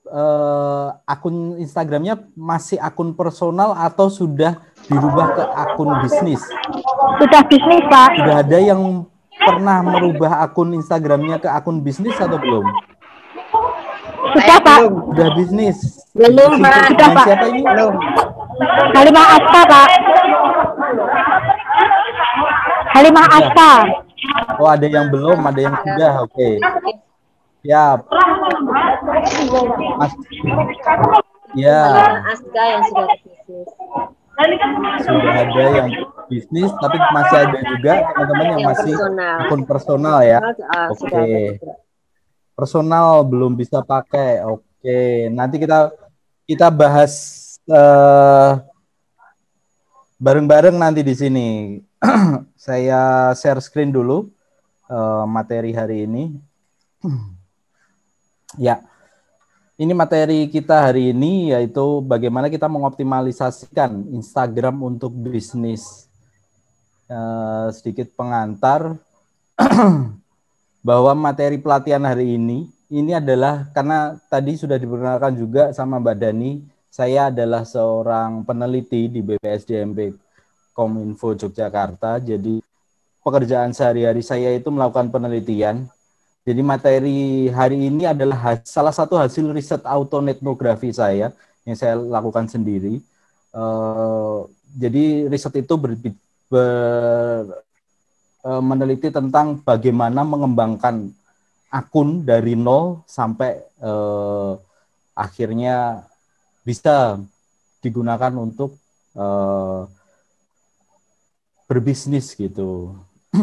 eh, akun Instagramnya masih akun personal atau sudah dirubah ke akun bisnis? Sudah bisnis, Pak. Sudah ada yang pernah merubah akun Instagramnya ke akun bisnis atau belum? Sudah, Pak. Sudah bisnis. Belum, Pak. Sudah, Pak. Siapa ini? Belum. Halimah Asta, Pak. Halimah Asta. Oh, ada yang belum, ada yang sudah. Oke. Okay. Siap. Mas. Ya. Aska yang sudah bisnis sudah kan ada yang bisnis tapi masih ada juga teman-teman yang, masih personal. akun personal ya ah, oke okay. personal belum bisa pakai oke okay. nanti kita kita bahas bareng eh, bareng-bareng nanti di sini saya share screen dulu uh, materi hari ini ya ini materi kita hari ini yaitu bagaimana kita mengoptimalisasikan Instagram untuk bisnis. Uh, sedikit pengantar bahwa materi pelatihan hari ini ini adalah karena tadi sudah diperkenalkan juga sama Mbak Dani, saya adalah seorang peneliti di BPSDMP Kominfo Yogyakarta. Jadi pekerjaan sehari-hari saya itu melakukan penelitian jadi materi hari ini adalah salah satu hasil riset autonetnografi saya yang saya lakukan sendiri. Uh, jadi riset itu ber, ber, uh, meneliti tentang bagaimana mengembangkan akun dari nol sampai uh, akhirnya bisa digunakan untuk uh, berbisnis gitu.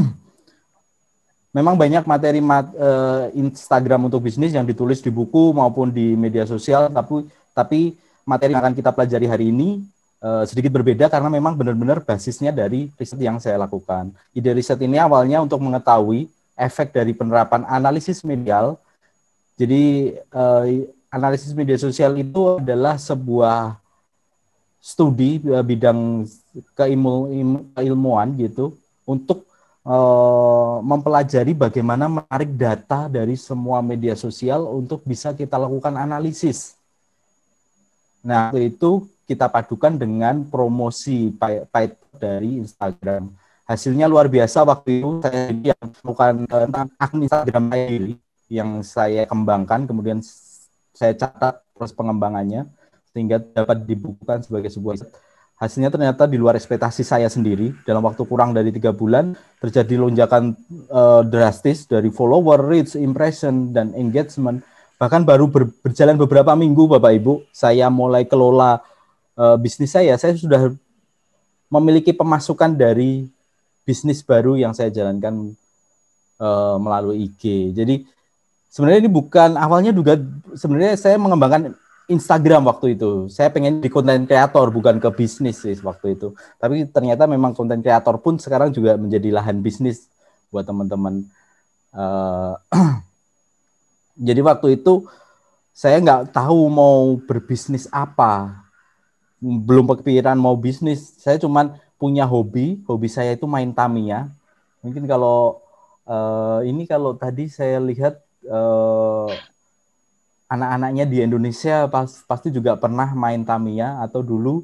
memang banyak materi mat, uh, Instagram untuk bisnis yang ditulis di buku maupun di media sosial tapi tapi materi yang akan kita pelajari hari ini uh, sedikit berbeda karena memang benar-benar basisnya dari riset yang saya lakukan. Ide riset ini awalnya untuk mengetahui efek dari penerapan analisis medial. Jadi uh, analisis media sosial itu adalah sebuah studi bidang keilmuan gitu untuk Eh, mempelajari bagaimana menarik data dari semua media sosial untuk bisa kita lakukan analisis. Nah, itu kita padukan dengan promosi paid dari Instagram. Hasilnya luar biasa waktu itu saya yang melakukan eh, tentang akun Instagram saya yang saya kembangkan, kemudian saya catat proses pengembangannya sehingga dapat dibukukan sebagai sebuah riset hasilnya ternyata di luar ekspektasi saya sendiri. Dalam waktu kurang dari tiga bulan terjadi lonjakan uh, drastis dari follower, reach, impression, dan engagement. Bahkan baru ber, berjalan beberapa minggu, Bapak Ibu, saya mulai kelola uh, bisnis saya. Saya sudah memiliki pemasukan dari bisnis baru yang saya jalankan uh, melalui IG. Jadi sebenarnya ini bukan awalnya juga sebenarnya saya mengembangkan Instagram waktu itu. Saya pengen di konten kreator bukan ke bisnis sih waktu itu. Tapi ternyata memang konten kreator pun sekarang juga menjadi lahan bisnis buat teman-teman. Uh, jadi waktu itu saya nggak tahu mau berbisnis apa, belum kepikiran mau bisnis. Saya cuman punya hobi, hobi saya itu main Tamiya. Mungkin kalau uh, ini kalau tadi saya lihat uh, anak-anaknya di Indonesia pas, pasti juga pernah main Tamiya atau dulu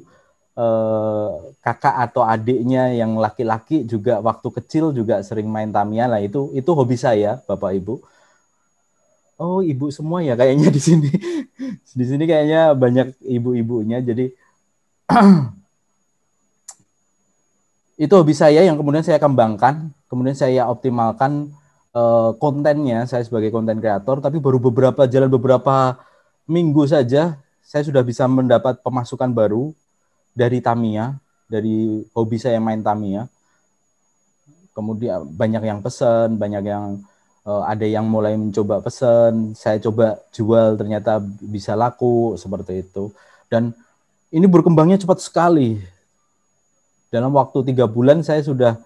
eh, kakak atau adiknya yang laki-laki juga waktu kecil juga sering main Tamiya lah itu itu hobi saya Bapak Ibu. Oh ibu semua ya kayaknya di sini di sini kayaknya banyak ibu-ibunya jadi itu hobi saya yang kemudian saya kembangkan kemudian saya optimalkan Eh, kontennya saya sebagai konten kreator tapi baru beberapa jalan beberapa minggu saja saya sudah bisa mendapat pemasukan baru dari Tamiya dari hobi saya main Tamiya kemudian ah, banyak yang pesen banyak yang uh, ada yang mulai mencoba pesen saya coba jual ternyata bisa laku seperti itu dan ini berkembangnya cepat sekali dalam waktu tiga bulan saya sudah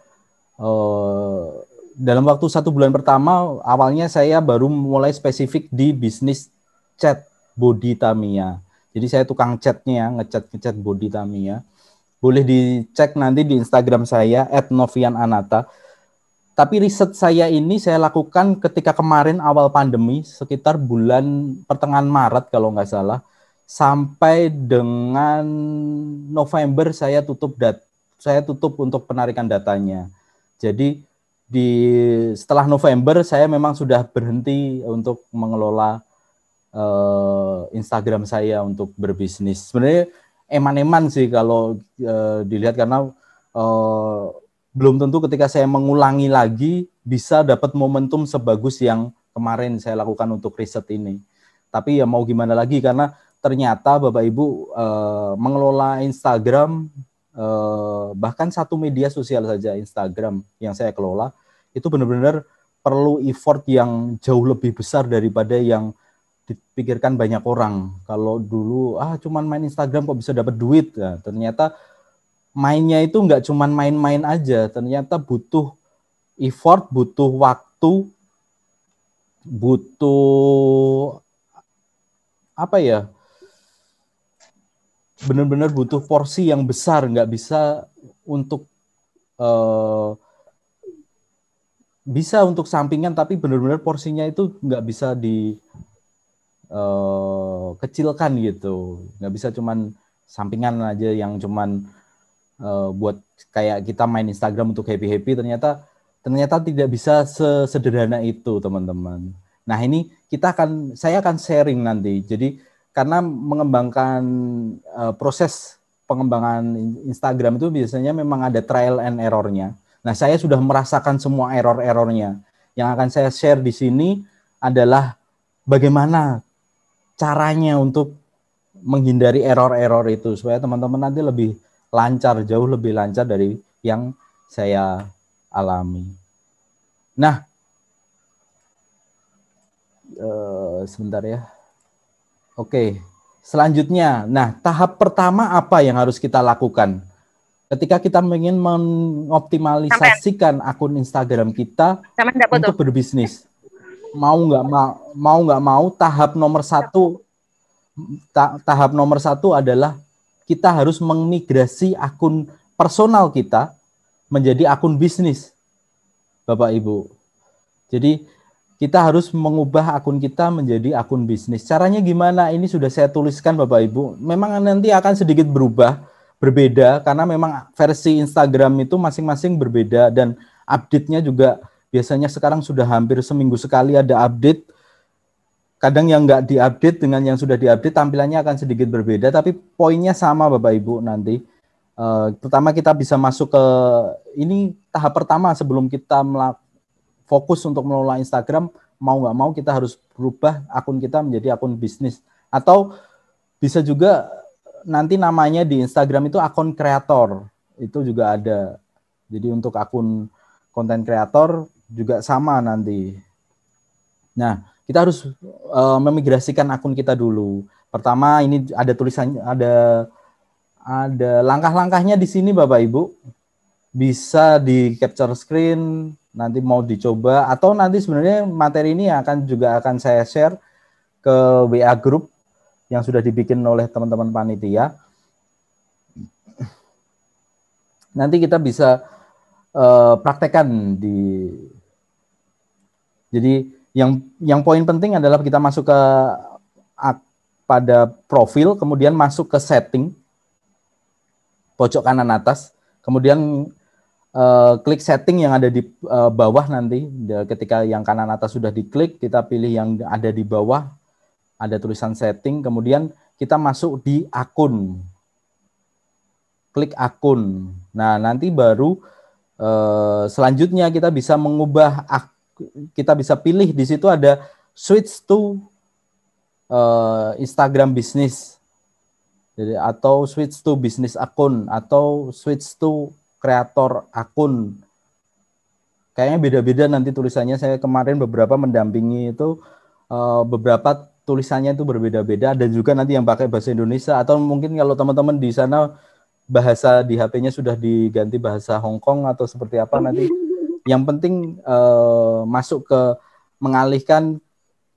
uh, dalam waktu satu bulan pertama awalnya saya baru mulai spesifik di bisnis chat body Tamiya. Jadi saya tukang chatnya, ya, ngecat ngecat body Tamiya. Boleh dicek nanti di Instagram saya @noviananata. Tapi riset saya ini saya lakukan ketika kemarin awal pandemi sekitar bulan pertengahan Maret kalau nggak salah sampai dengan November saya tutup dat saya tutup untuk penarikan datanya. Jadi di setelah November saya memang sudah berhenti untuk mengelola uh, Instagram saya untuk berbisnis. Sebenarnya eman-eman sih kalau uh, dilihat karena uh, belum tentu ketika saya mengulangi lagi bisa dapat momentum sebagus yang kemarin saya lakukan untuk riset ini. Tapi ya mau gimana lagi karena ternyata Bapak Ibu uh, mengelola Instagram Eh, bahkan satu media sosial saja Instagram yang saya kelola itu benar-benar perlu effort yang jauh lebih besar daripada yang dipikirkan banyak orang. Kalau dulu ah cuman main Instagram kok bisa dapat duit, nah, ternyata mainnya itu nggak cuman main-main aja, ternyata butuh effort, butuh waktu, butuh apa ya? benar-benar butuh porsi yang besar nggak bisa untuk uh, bisa untuk sampingan tapi benar-benar porsinya itu nggak bisa di uh, kecilkan gitu nggak bisa cuman sampingan aja yang cuman uh, buat kayak kita main Instagram untuk happy happy ternyata ternyata tidak bisa sesederhana itu teman-teman nah ini kita akan saya akan sharing nanti jadi karena mengembangkan uh, proses pengembangan Instagram itu biasanya memang ada trial and errornya. Nah, saya sudah merasakan semua error-errornya. Yang akan saya share di sini adalah bagaimana caranya untuk menghindari error-error itu supaya teman-teman nanti lebih lancar, jauh lebih lancar dari yang saya alami. Nah, uh, sebentar ya. Oke, selanjutnya, nah tahap pertama apa yang harus kita lakukan? Ketika kita ingin mengoptimalisasikan akun Instagram kita untuk berbisnis, mau nggak mau, mau nggak mau tahap nomor satu, ta tahap nomor satu adalah kita harus memigrasi akun personal kita menjadi akun bisnis, Bapak Ibu. Jadi kita harus mengubah akun kita menjadi akun bisnis. Caranya gimana? Ini sudah saya tuliskan Bapak Ibu. Memang nanti akan sedikit berubah, berbeda karena memang versi Instagram itu masing-masing berbeda dan update-nya juga biasanya sekarang sudah hampir seminggu sekali ada update. Kadang yang nggak diupdate dengan yang sudah diupdate tampilannya akan sedikit berbeda, tapi poinnya sama Bapak Ibu nanti. Uh, pertama kita bisa masuk ke ini tahap pertama sebelum kita melakukan fokus untuk mengelola Instagram mau nggak mau kita harus berubah akun kita menjadi akun bisnis atau bisa juga nanti namanya di Instagram itu akun kreator itu juga ada jadi untuk akun konten kreator juga sama nanti nah kita harus uh, memigrasikan akun kita dulu pertama ini ada tulisannya ada ada langkah-langkahnya di sini Bapak Ibu bisa di capture screen nanti mau dicoba atau nanti sebenarnya materi ini akan juga akan saya share ke WA group yang sudah dibikin oleh teman-teman panitia. Nanti kita bisa uh, eh, praktekkan di jadi yang yang poin penting adalah kita masuk ke pada profil, kemudian masuk ke setting pojok kanan atas, kemudian Eh, klik setting yang ada di uh, bawah nanti. Ketika yang kanan atas sudah diklik, kita pilih yang ada di bawah, ada tulisan setting, kemudian kita masuk di akun. Klik akun. Nah, nanti baru uh, selanjutnya kita bisa mengubah kita bisa pilih di situ ada switch to uh, Instagram bisnis. Jadi atau switch to bisnis akun atau switch to kreator akun kayaknya beda-beda nanti tulisannya saya kemarin beberapa mendampingi itu eh, beberapa tulisannya itu berbeda-beda dan juga nanti yang pakai bahasa Indonesia atau mungkin kalau teman-teman di sana bahasa di HP-nya sudah diganti bahasa Hong Kong atau seperti apa nanti yang penting eh, masuk ke mengalihkan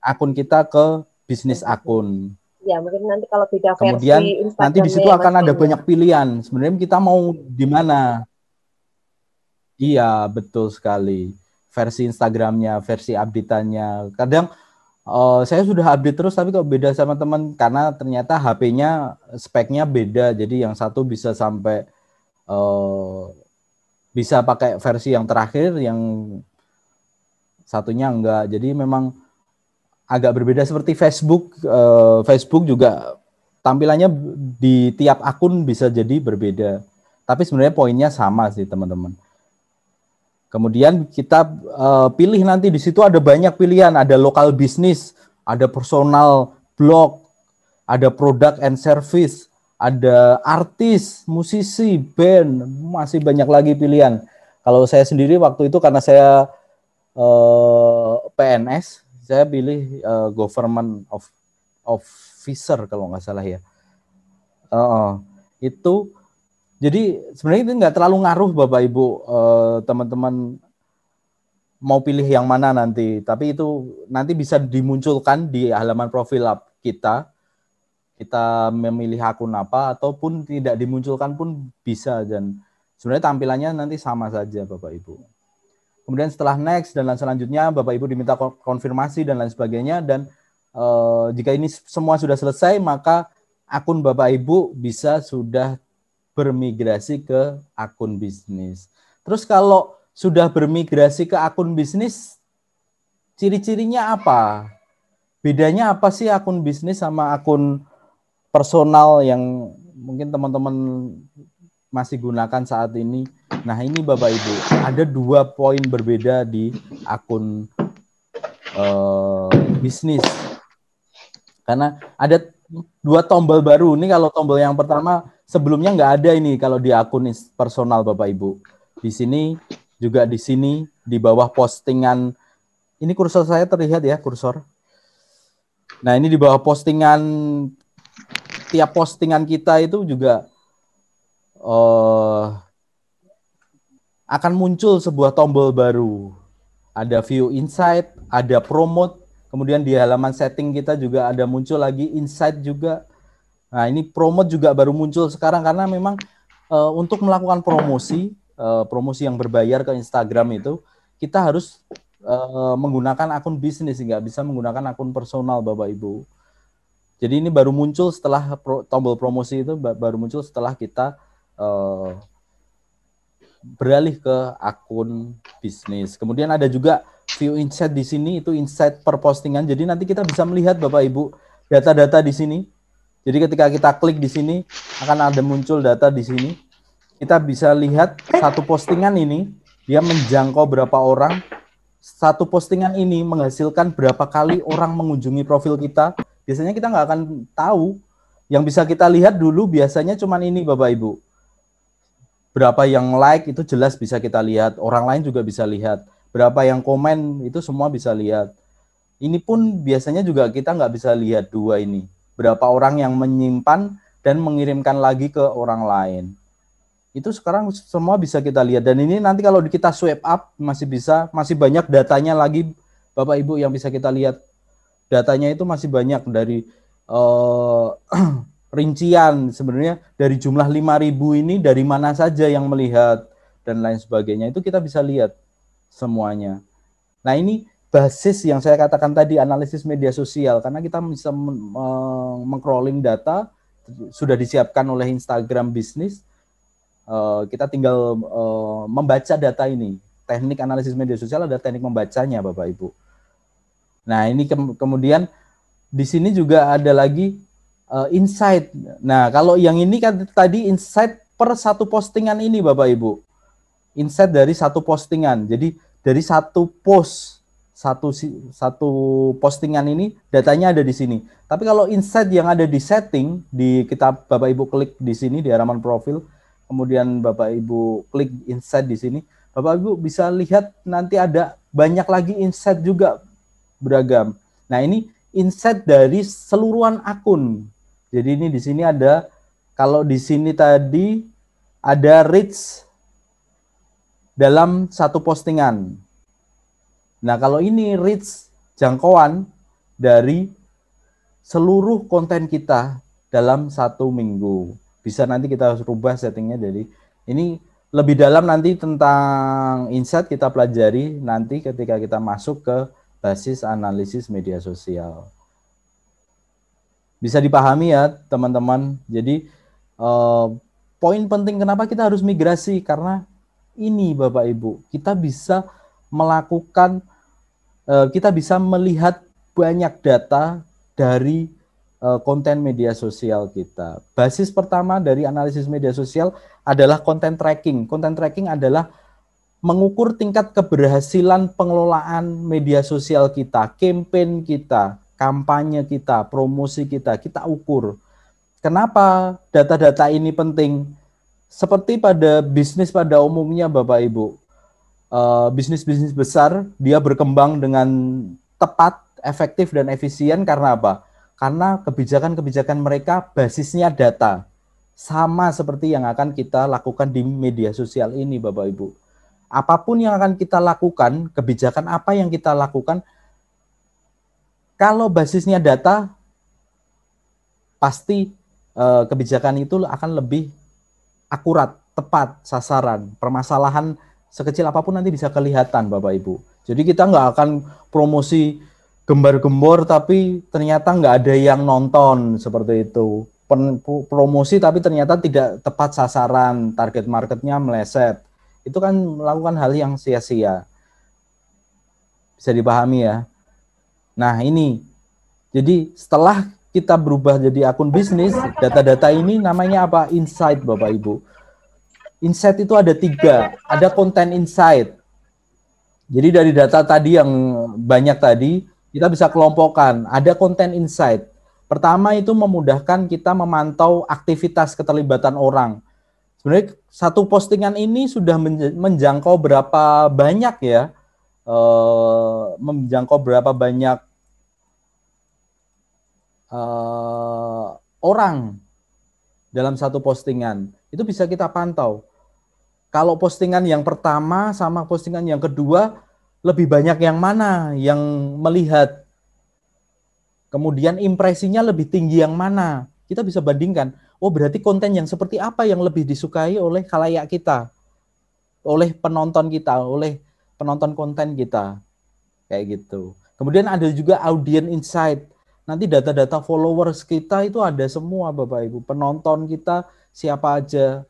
akun kita ke bisnis akun ya mungkin nanti kalau tidak versi kemudian nanti di situ akan ada banyak ya. pilihan sebenarnya kita mau di mana Iya, betul sekali. Versi Instagramnya, versi update-annya. Kadang uh, saya sudah update terus, tapi kok beda sama teman karena ternyata HP-nya speknya beda. Jadi yang satu bisa sampai uh, bisa pakai versi yang terakhir, yang satunya enggak. Jadi memang agak berbeda seperti Facebook. Uh, Facebook juga tampilannya di tiap akun bisa jadi berbeda. Tapi sebenarnya poinnya sama sih teman-teman. Kemudian kita uh, pilih nanti di situ ada banyak pilihan, ada lokal bisnis, ada personal blog, ada produk and service, ada artis, musisi, band, masih banyak lagi pilihan. Kalau saya sendiri waktu itu karena saya uh, eh, PNS, saya pilih uh, government of officer kalau nggak salah ya. Uh, itu jadi sebenarnya itu nggak terlalu ngaruh Bapak Ibu teman eh, teman-teman mau pilih yang mana nanti, tapi itu nanti bisa dimunculkan di halaman profil kita. Kita memilih akun apa ataupun tidak dimunculkan pun bisa dan sebenarnya tampilannya nanti sama saja Bapak Ibu. Kemudian setelah next dan selanjutnya Bapak Ibu diminta konfirmasi dan lain sebagainya dan eh, jika ini semua sudah selesai maka akun Bapak Ibu bisa sudah bermigrasi ke akun bisnis. Terus kalau sudah bermigrasi ke akun bisnis, ciri-cirinya apa? Bedanya apa sih akun bisnis sama akun personal yang mungkin teman-teman masih gunakan saat ini? Nah ini Bapak Ibu, ada dua poin berbeda di akun uh, bisnis. Karena ada dua tombol baru. Ini kalau tombol yang pertama sebelumnya nggak ada ini kalau di akun personal Bapak Ibu. Di sini juga di sini di bawah postingan ini kursor saya terlihat ya kursor. Nah, ini di bawah postingan tiap postingan kita itu juga uh, akan muncul sebuah tombol baru. Ada view insight, ada promote, Kemudian di halaman setting kita juga ada muncul lagi insight juga. Nah, ini promote juga baru muncul sekarang karena memang uh, untuk melakukan promosi, uh, promosi yang berbayar ke Instagram itu, kita harus uh, menggunakan akun bisnis nggak bisa menggunakan akun personal Bapak Ibu. Jadi ini baru muncul setelah pro, tombol promosi itu baru muncul setelah kita uh, beralih ke akun bisnis. Kemudian ada juga view insight di sini itu insight per postingan. Jadi nanti kita bisa melihat Bapak Ibu data-data di sini. Jadi ketika kita klik di sini akan ada muncul data di sini. Kita bisa lihat satu postingan ini dia menjangkau berapa orang. Satu postingan ini menghasilkan berapa kali orang mengunjungi profil kita. Biasanya kita nggak akan tahu. Yang bisa kita lihat dulu biasanya cuma ini Bapak Ibu. Berapa yang like itu jelas bisa kita lihat, orang lain juga bisa lihat berapa yang komen itu semua bisa lihat. Ini pun biasanya juga kita nggak bisa lihat dua ini. Berapa orang yang menyimpan dan mengirimkan lagi ke orang lain. Itu sekarang semua bisa kita lihat. Dan ini nanti kalau kita swipe up masih bisa, masih banyak datanya lagi Bapak Ibu yang bisa kita lihat. Datanya itu masih banyak dari uh, rincian sebenarnya dari jumlah 5000 ini dari mana saja yang melihat dan lain sebagainya itu kita bisa lihat semuanya. Nah, ini basis yang saya katakan tadi analisis media sosial karena kita bisa mengcrawling data sudah disiapkan oleh Instagram bisnis uh, eh, kita tinggal uh, membaca data ini teknik analisis media sosial ada teknik membacanya Bapak Ibu nah ini ke kemudian di sini juga ada lagi uh, insight nah kalau yang ini kan tadi insight per satu postingan ini Bapak Ibu insight dari satu postingan. Jadi dari satu post satu satu postingan ini datanya ada di sini. Tapi kalau insight yang ada di setting di kita Bapak Ibu klik di sini di halaman profil, kemudian Bapak Ibu klik insight di sini, Bapak Ibu bisa lihat nanti ada banyak lagi insight juga beragam. Nah, ini insight dari seluruhan akun. Jadi ini di sini ada kalau di sini tadi ada reach dalam satu postingan. Nah, kalau ini reach jangkauan dari seluruh konten kita dalam satu minggu. Bisa nanti kita rubah settingnya jadi ini lebih dalam nanti tentang insight kita pelajari nanti ketika kita masuk ke basis analisis media sosial. Bisa dipahami ya teman-teman. Jadi eh, poin penting kenapa kita harus migrasi karena ini Bapak Ibu, kita bisa melakukan eh, kita bisa melihat banyak data dari eh, konten media sosial kita. Basis pertama dari analisis media sosial adalah konten tracking. Konten tracking adalah mengukur tingkat keberhasilan pengelolaan media sosial kita, campaign kita, kampanye kita, promosi kita, kita ukur. Kenapa data-data ini penting? seperti pada bisnis pada umumnya Bapak Ibu. Eh, bisnis-bisnis uh, besar dia berkembang dengan tepat, efektif dan efisien karena apa? Karena kebijakan-kebijakan mereka basisnya data. Sama seperti yang akan kita lakukan di media sosial ini Bapak Ibu. Apapun yang akan kita lakukan, kebijakan apa yang kita lakukan kalau basisnya data pasti eh, kebijakan itu akan lebih akurat, tepat, sasaran. Permasalahan sekecil apapun nanti bisa kelihatan Bapak Ibu. Jadi kita nggak akan promosi gembar-gembor tapi ternyata nggak ada yang nonton seperti itu. Pen promosi tapi ternyata tidak tepat sasaran, target marketnya meleset. Itu kan melakukan hal yang sia-sia. Bisa dipahami ya. Nah ini, jadi setelah kita berubah jadi akun bisnis, data-data ini namanya apa? Insight, Bapak Ibu. Insight itu ada tiga, ada konten insight. Jadi dari data tadi yang banyak tadi, kita bisa kelompokkan. Ada konten insight. Pertama itu memudahkan kita memantau aktivitas keterlibatan orang. Sebenarnya satu postingan ini sudah menjangkau berapa banyak ya, eh, menjangkau berapa banyak uh, orang dalam satu postingan itu bisa kita pantau. Kalau postingan yang pertama sama postingan yang kedua lebih banyak yang mana yang melihat. Kemudian impresinya lebih tinggi yang mana? Kita bisa bandingkan. Oh, berarti konten yang seperti apa yang lebih disukai oleh kalayak kita? Oleh penonton kita, oleh penonton konten kita. Kayak gitu. Kemudian ada juga audience insight nanti data-data followers kita itu ada semua Bapak Ibu. Penonton kita siapa aja,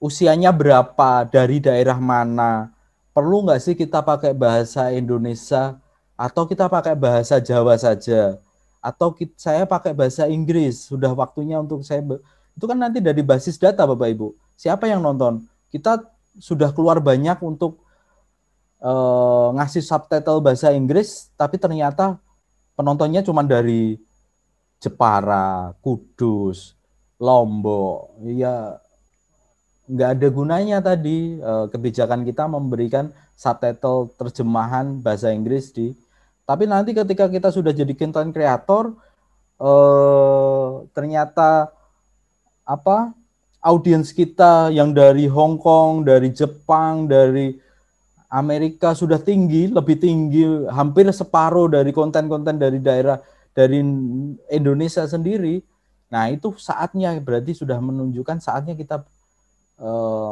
usianya berapa, dari daerah mana. Perlu nggak sih kita pakai bahasa Indonesia atau kita pakai bahasa Jawa saja? Atau kita, saya pakai bahasa Inggris, sudah waktunya untuk saya... Itu kan nanti dari basis data Bapak Ibu. Siapa yang nonton? Kita sudah keluar banyak untuk uh, ngasih subtitle bahasa Inggris, tapi ternyata penontonnya cuma dari Jepara, Kudus, Lombok, ya nggak ada gunanya tadi eh, kebijakan kita memberikan subtitle terjemahan bahasa Inggris di tapi nanti ketika kita sudah jadi konten kreator eh, ternyata apa audiens kita yang dari Hong Kong, dari Jepang, dari Amerika sudah tinggi, lebih tinggi, hampir separuh dari konten-konten dari daerah dari Indonesia sendiri. Nah, itu saatnya berarti sudah menunjukkan saatnya kita e,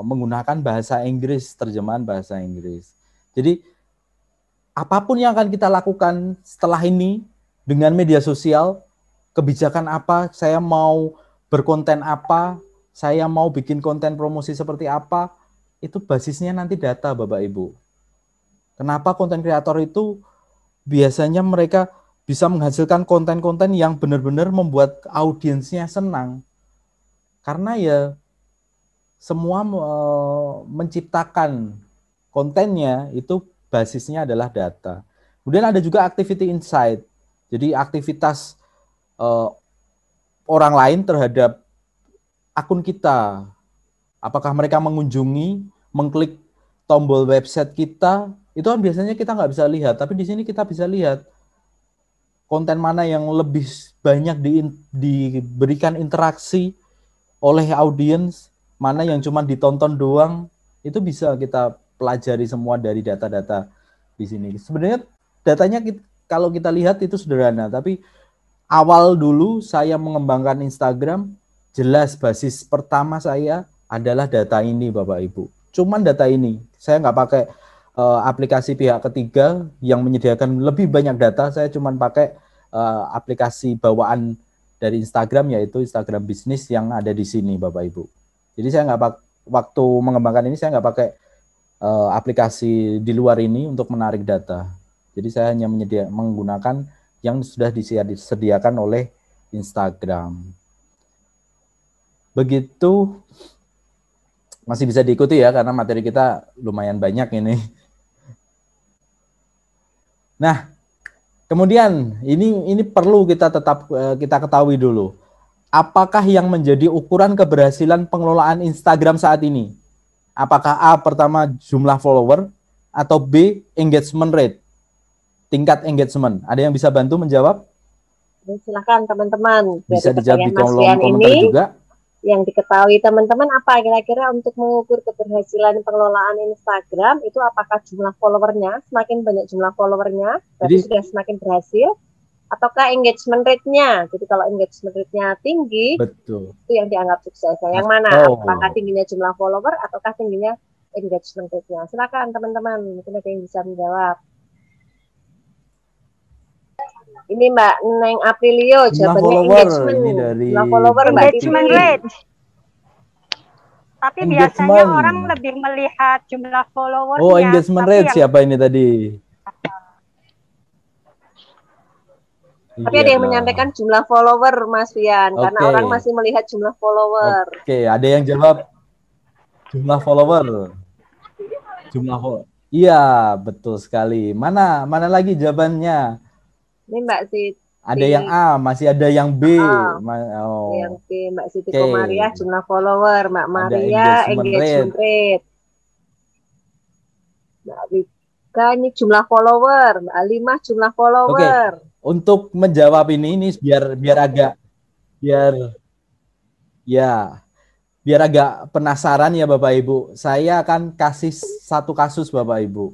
menggunakan bahasa Inggris, terjemahan bahasa Inggris. Jadi apapun yang akan kita lakukan setelah ini dengan media sosial, kebijakan apa, saya mau berkonten apa, saya mau bikin konten promosi seperti apa, itu basisnya nanti data Bapak Ibu Kenapa konten kreator itu biasanya mereka bisa menghasilkan konten-konten yang benar-benar membuat audiensnya senang. Karena ya semua eh, menciptakan kontennya itu basisnya adalah data. Kemudian ada juga activity insight. Jadi aktivitas uh, orang lain terhadap akun kita. Apakah mereka mengunjungi, mengklik tombol website kita, itu kan biasanya kita nggak bisa lihat, tapi di sini kita bisa lihat konten mana yang lebih banyak di, diberikan interaksi oleh audiens, mana yang cuma ditonton doang, itu bisa kita pelajari semua dari data-data di sini. Sebenarnya datanya kita, kalau kita lihat itu sederhana, tapi awal dulu saya mengembangkan Instagram, jelas basis pertama saya adalah data ini Bapak Ibu. Cuman data ini, saya nggak pakai uh, aplikasi pihak ketiga yang menyediakan lebih banyak data. Saya cuma pakai uh, aplikasi bawaan dari Instagram yaitu Instagram bisnis yang ada di sini Bapak Ibu. Jadi saya nggak waktu mengembangkan ini saya nggak pakai uh, aplikasi di luar ini untuk menarik data. Jadi saya hanya menyediakan, menggunakan yang sudah disediakan oleh Instagram. Begitu masih bisa diikuti ya karena materi kita lumayan banyak ini. Nah, kemudian ini ini perlu kita tetap eh, kita ketahui dulu. Apakah yang menjadi ukuran keberhasilan pengelolaan Instagram saat ini? Apakah A pertama jumlah follower atau B engagement rate? Tingkat engagement. Ada yang bisa bantu menjawab? Silakan teman-teman. Bisa dijawab di kolom komentar ini. juga yang diketahui teman-teman apa kira-kira untuk mengukur keberhasilan pengelolaan Instagram itu apakah jumlah followernya semakin banyak jumlah followernya berarti Jadi, sudah semakin berhasil ataukah engagement rate-nya. Jadi kalau engagement rate-nya tinggi betul. itu yang dianggap sukses. Nah, yang mana? Apakah tingginya jumlah follower ataukah tingginya engagement rate-nya? Silakan teman-teman mungkin ada yang bisa menjawab. Ini Mbak Neng Aprilio jawabannya engagement. Ini dari follower Mbak engagement rate. Tapi engagement. biasanya orang lebih melihat jumlah follower. Oh, engagement rate yang... siapa ini tadi? Tapi iya. ada yang menyampaikan jumlah follower Mas Fian okay. karena orang masih melihat jumlah follower. Oke, okay. ada yang jawab jumlah follower. Jumlah follower. Iya, betul sekali. Mana mana lagi jawabannya? Ini Mbak Siti. Ada yang A, masih ada yang B. Ah, oh. Yang B, Mbak Siti okay. Komaria jumlah follower, Mbak Maria ada engagement, engagement rate. rate. Mbak Rika ini jumlah follower, Mbak Alimah jumlah follower. Okay. Untuk menjawab ini ini biar biar agak biar ya biar agak penasaran ya Bapak Ibu. Saya akan kasih satu kasus Bapak Ibu.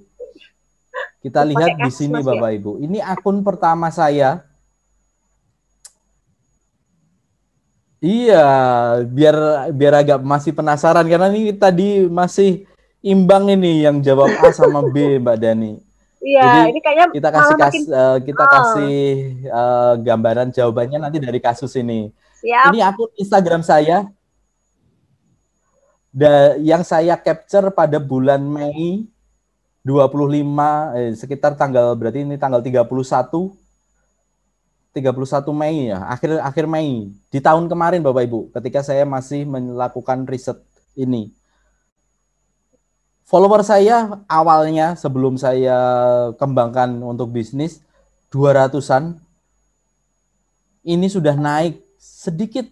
Kita lihat di sini ya. Bapak Ibu. Ini akun pertama saya. Iya, biar biar agak masih penasaran karena ini tadi masih imbang ini yang jawab A sama B Mbak Dani. Iya, Jadi, ini kayaknya kita kasih makin, kas, uh, kita oh. kasih uh, gambaran jawabannya nanti dari kasus ini. Siap. Ini akun Instagram saya da, yang saya capture pada bulan Mei 25 eh, sekitar tanggal berarti ini tanggal 31 31 Mei ya, akhir akhir Mei di tahun kemarin Bapak Ibu ketika saya masih melakukan riset ini. Follower saya awalnya sebelum saya kembangkan untuk bisnis 200-an ini sudah naik sedikit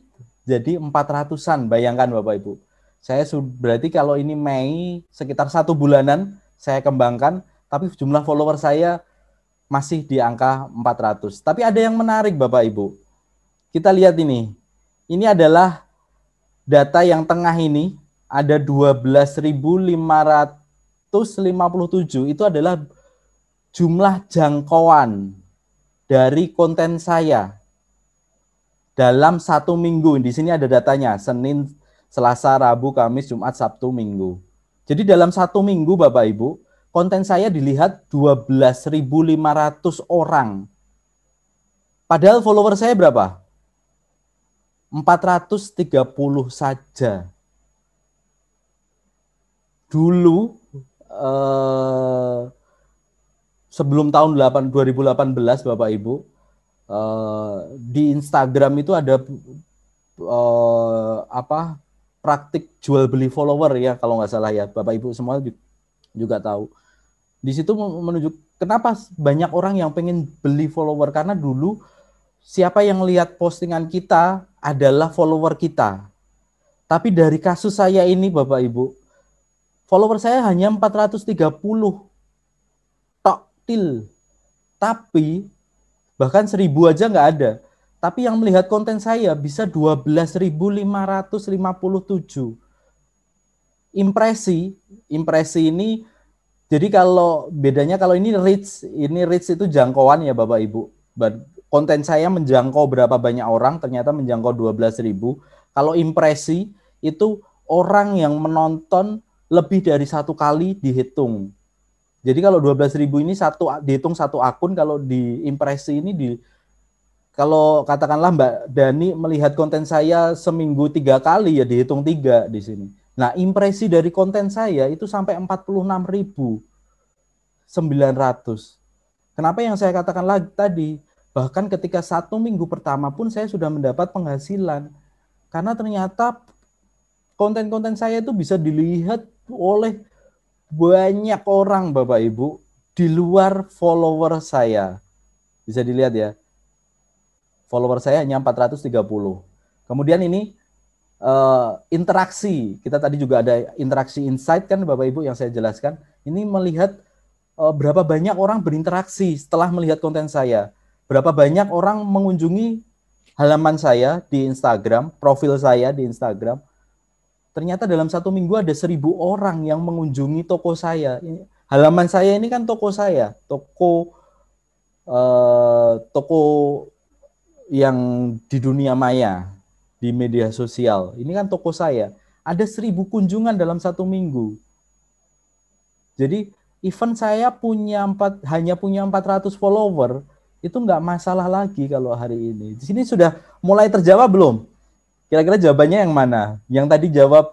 jadi 400-an bayangkan Bapak Ibu. Saya berarti kalau ini Mei sekitar satu bulanan saya kembangkan, tapi jumlah follower saya masih di angka 400. Tapi ada yang menarik Bapak Ibu. Kita lihat ini. Ini adalah data yang tengah ini ada 12.557 itu adalah jumlah jangkauan dari konten saya dalam satu minggu. Di sini ada datanya, Senin, Selasa, Rabu, Kamis, Jumat, Sabtu, Minggu. Jadi dalam satu minggu Bapak Ibu, konten saya dilihat 12.500 orang. Padahal follower saya berapa? 430 saja. Dulu eh, sebelum tahun 8, 2018 Bapak Ibu, eh, di Instagram itu ada eh, apa praktik jual beli follower ya kalau nggak salah ya bapak ibu semua juga, tahu di situ menunjuk kenapa banyak orang yang pengen beli follower karena dulu siapa yang lihat postingan kita adalah follower kita tapi dari kasus saya ini bapak ibu follower saya hanya 430 tok tapi bahkan seribu aja nggak ada tapi yang melihat konten saya bisa 12.557 impresi. Impresi ini jadi kalau bedanya kalau ini reach, ini reach itu jangkauan ya Bapak Ibu. Konten saya menjangkau berapa banyak orang, ternyata menjangkau 12.000. Kalau impresi itu orang yang menonton lebih dari satu kali dihitung. Jadi kalau 12.000 ini satu dihitung satu akun, kalau di impresi ini di kalau katakanlah Mbak Dani melihat konten saya seminggu tiga kali ya dihitung tiga di sini. Nah impresi dari konten saya itu sampai 46.900. Kenapa yang saya katakan lagi tadi? Bahkan ketika satu minggu pertama pun saya sudah mendapat penghasilan. Karena ternyata konten-konten saya itu bisa dilihat oleh banyak orang Bapak Ibu di luar follower saya. Bisa dilihat ya follower saya hanya 430. Kemudian ini uh, interaksi, kita tadi juga ada interaksi insight kan Bapak Ibu yang saya jelaskan. Ini melihat uh, berapa banyak orang berinteraksi setelah melihat konten saya. Berapa banyak orang mengunjungi halaman saya di Instagram, profil saya di Instagram. Ternyata dalam satu minggu ada seribu orang yang mengunjungi toko saya. Halaman saya ini kan toko saya, toko eh, toko yang di dunia maya, di media sosial. Ini kan toko saya. Ada seribu kunjungan dalam satu minggu. Jadi event saya punya empat hanya punya 400 follower itu nggak masalah lagi kalau hari ini. Di sini sudah mulai terjawab belum? Kira-kira jawabannya yang mana? Yang tadi jawab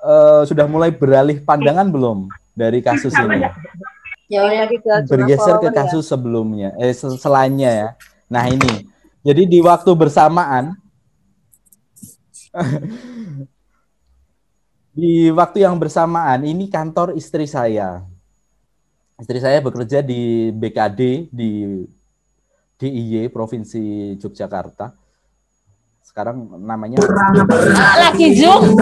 uh, sudah mulai beralih pandangan belum dari kasus ini? Gitu, Bergeser ke ya? kasus sebelumnya, eh selanjutnya ya. Nah ini jadi di waktu bersamaan di waktu yang bersamaan ini kantor istri saya. Istri saya bekerja di BKD di DIY Provinsi Yogyakarta. Sekarang namanya lagi Jung.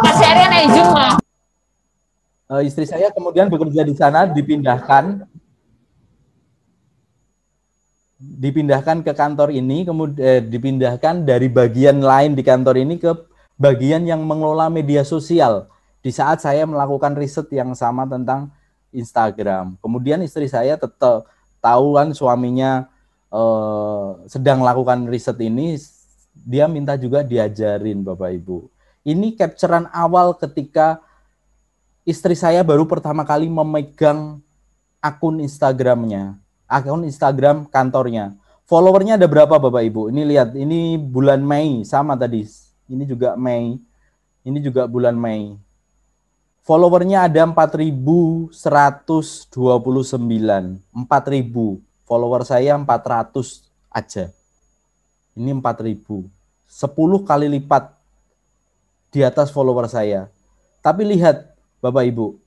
Kasarian Jung, eh, Istri saya kemudian bekerja di sana dipindahkan dipindahkan ke kantor ini, kemudian eh, dipindahkan dari bagian lain di kantor ini ke bagian yang mengelola media sosial. Di saat saya melakukan riset yang sama tentang Instagram, kemudian istri saya tetap tahu kan suaminya eh, sedang lakukan riset ini, dia minta juga diajarin Bapak Ibu. Ini capturean awal ketika istri saya baru pertama kali memegang akun Instagramnya akun Instagram kantornya. Followernya ada berapa Bapak Ibu? Ini lihat, ini bulan Mei sama tadi. Ini juga Mei. Ini juga bulan Mei. Followernya ada 4129. 4000. Follower saya 400 aja. Ini 4000. 10 kali lipat di atas follower saya. Tapi lihat Bapak Ibu,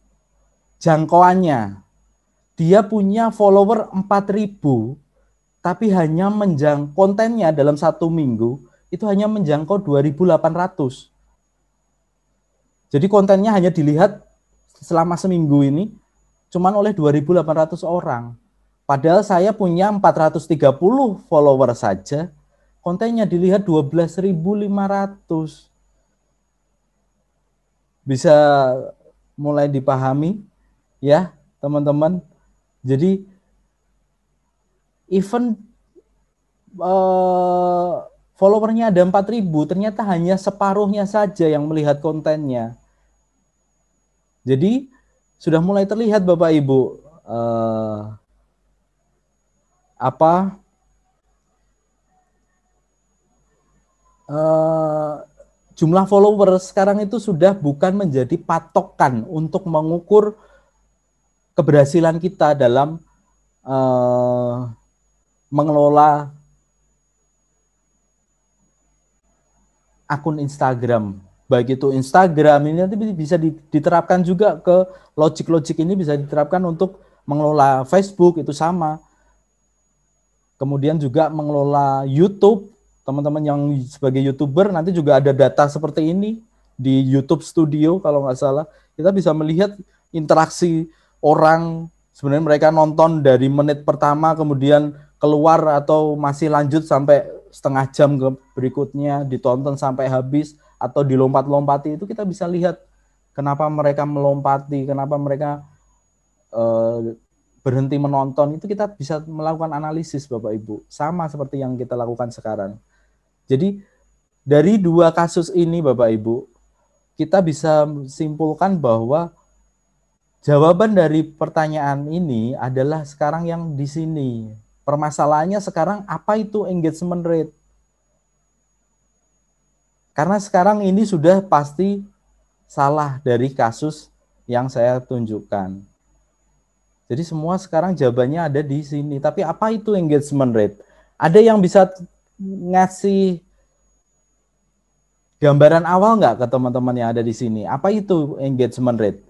jangkauannya dia punya follower 4000 tapi hanya menjang kontennya dalam satu minggu itu hanya menjangkau 2800. Jadi kontennya hanya dilihat selama seminggu ini cuman oleh 2800 orang. Padahal saya punya 430 follower saja, kontennya dilihat 12.500. Bisa mulai dipahami ya, teman-teman. Jadi even uh, followernya ada 4000 ternyata hanya separuhnya saja yang melihat kontennya. Jadi sudah mulai terlihat Bapak Ibu uh, apa uh, jumlah follower sekarang itu sudah bukan menjadi patokan untuk mengukur keberhasilan kita dalam uh, mengelola akun Instagram baik itu Instagram ini nanti bisa diterapkan juga ke logik-logik ini bisa diterapkan untuk mengelola Facebook itu sama kemudian juga mengelola YouTube teman-teman yang sebagai youtuber nanti juga ada data seperti ini di YouTube Studio kalau nggak salah kita bisa melihat interaksi orang sebenarnya mereka nonton dari menit pertama kemudian keluar atau masih lanjut sampai setengah jam ke berikutnya ditonton sampai habis atau dilompat-lompati itu kita bisa lihat kenapa mereka melompati, kenapa mereka uh, berhenti menonton itu kita bisa melakukan analisis Bapak Ibu sama seperti yang kita lakukan sekarang. Jadi dari dua kasus ini Bapak Ibu kita bisa simpulkan bahwa Jawaban dari pertanyaan ini adalah sekarang yang di sini. Permasalahannya sekarang apa itu engagement rate? Karena sekarang ini sudah pasti salah dari kasus yang saya tunjukkan. Jadi semua sekarang jawabannya ada di sini. Tapi apa itu engagement rate? Ada yang bisa ngasih gambaran awal nggak ke teman-teman yang ada di sini? Apa itu engagement rate?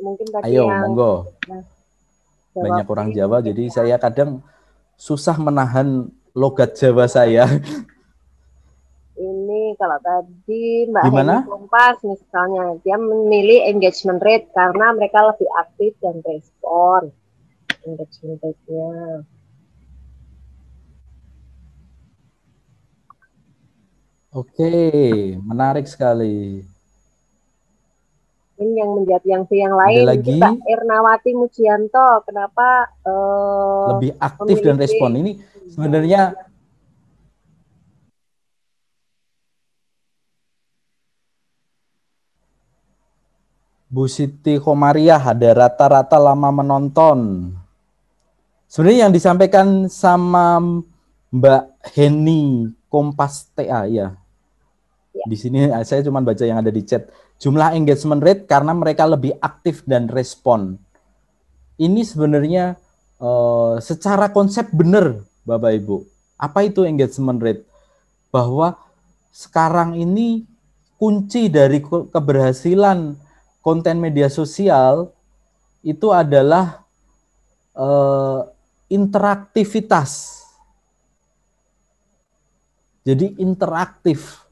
Mungkin tadi Ayo, yang monggo. Jawab Banyak orang Jawa, jadi ya. saya kadang susah menahan logat Jawa saya. Ini kalau tadi Mbak Gimana? Heni Kompas misalnya, dia memilih engagement rate karena mereka lebih aktif dan respon engagement rate-nya. Oke, menarik sekali ini yang menjadi yang si yang lain gitu. lagi Mbak Irnawati Mujianto kenapa uh, lebih aktif memiliki, dan respon ini hmm. sebenarnya Bu Siti Komariah ada rata-rata lama menonton. Sebenarnya yang disampaikan sama Mbak Heni Kompas TA ya. Iya. Di sini eh, saya cuma baca yang ada di chat jumlah engagement rate karena mereka lebih aktif dan respon. Ini sebenarnya uh, secara konsep benar, Bapak Ibu. Apa itu engagement rate? Bahwa sekarang ini kunci dari keberhasilan konten media sosial itu adalah uh, interaktivitas. Jadi interaktif,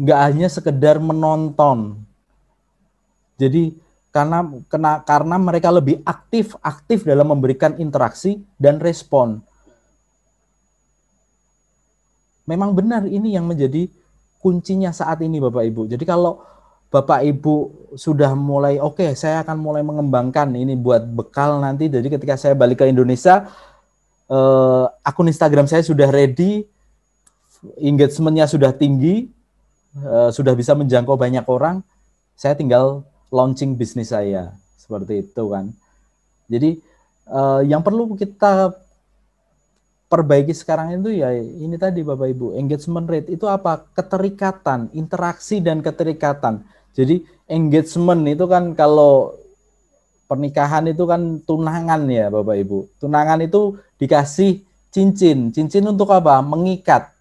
nggak hanya sekedar menonton, jadi karena kena, karena mereka lebih aktif aktif dalam memberikan interaksi dan respon. Memang benar ini yang menjadi kuncinya saat ini Bapak Ibu. Jadi kalau Bapak Ibu sudah mulai oke, okay, saya akan mulai mengembangkan ini buat bekal nanti. Jadi ketika saya balik ke Indonesia, eh, akun Instagram saya sudah ready, engagementnya sudah tinggi, eh, sudah bisa menjangkau banyak orang. Saya tinggal launching bisnis saya seperti itu kan. Jadi uh, yang perlu kita perbaiki sekarang itu ya ini tadi Bapak Ibu, engagement rate itu apa? Keterikatan, interaksi dan keterikatan. Jadi engagement itu kan kalau pernikahan itu kan tunangan ya Bapak Ibu. Tunangan itu dikasih cincin. Cincin untuk apa? Mengikat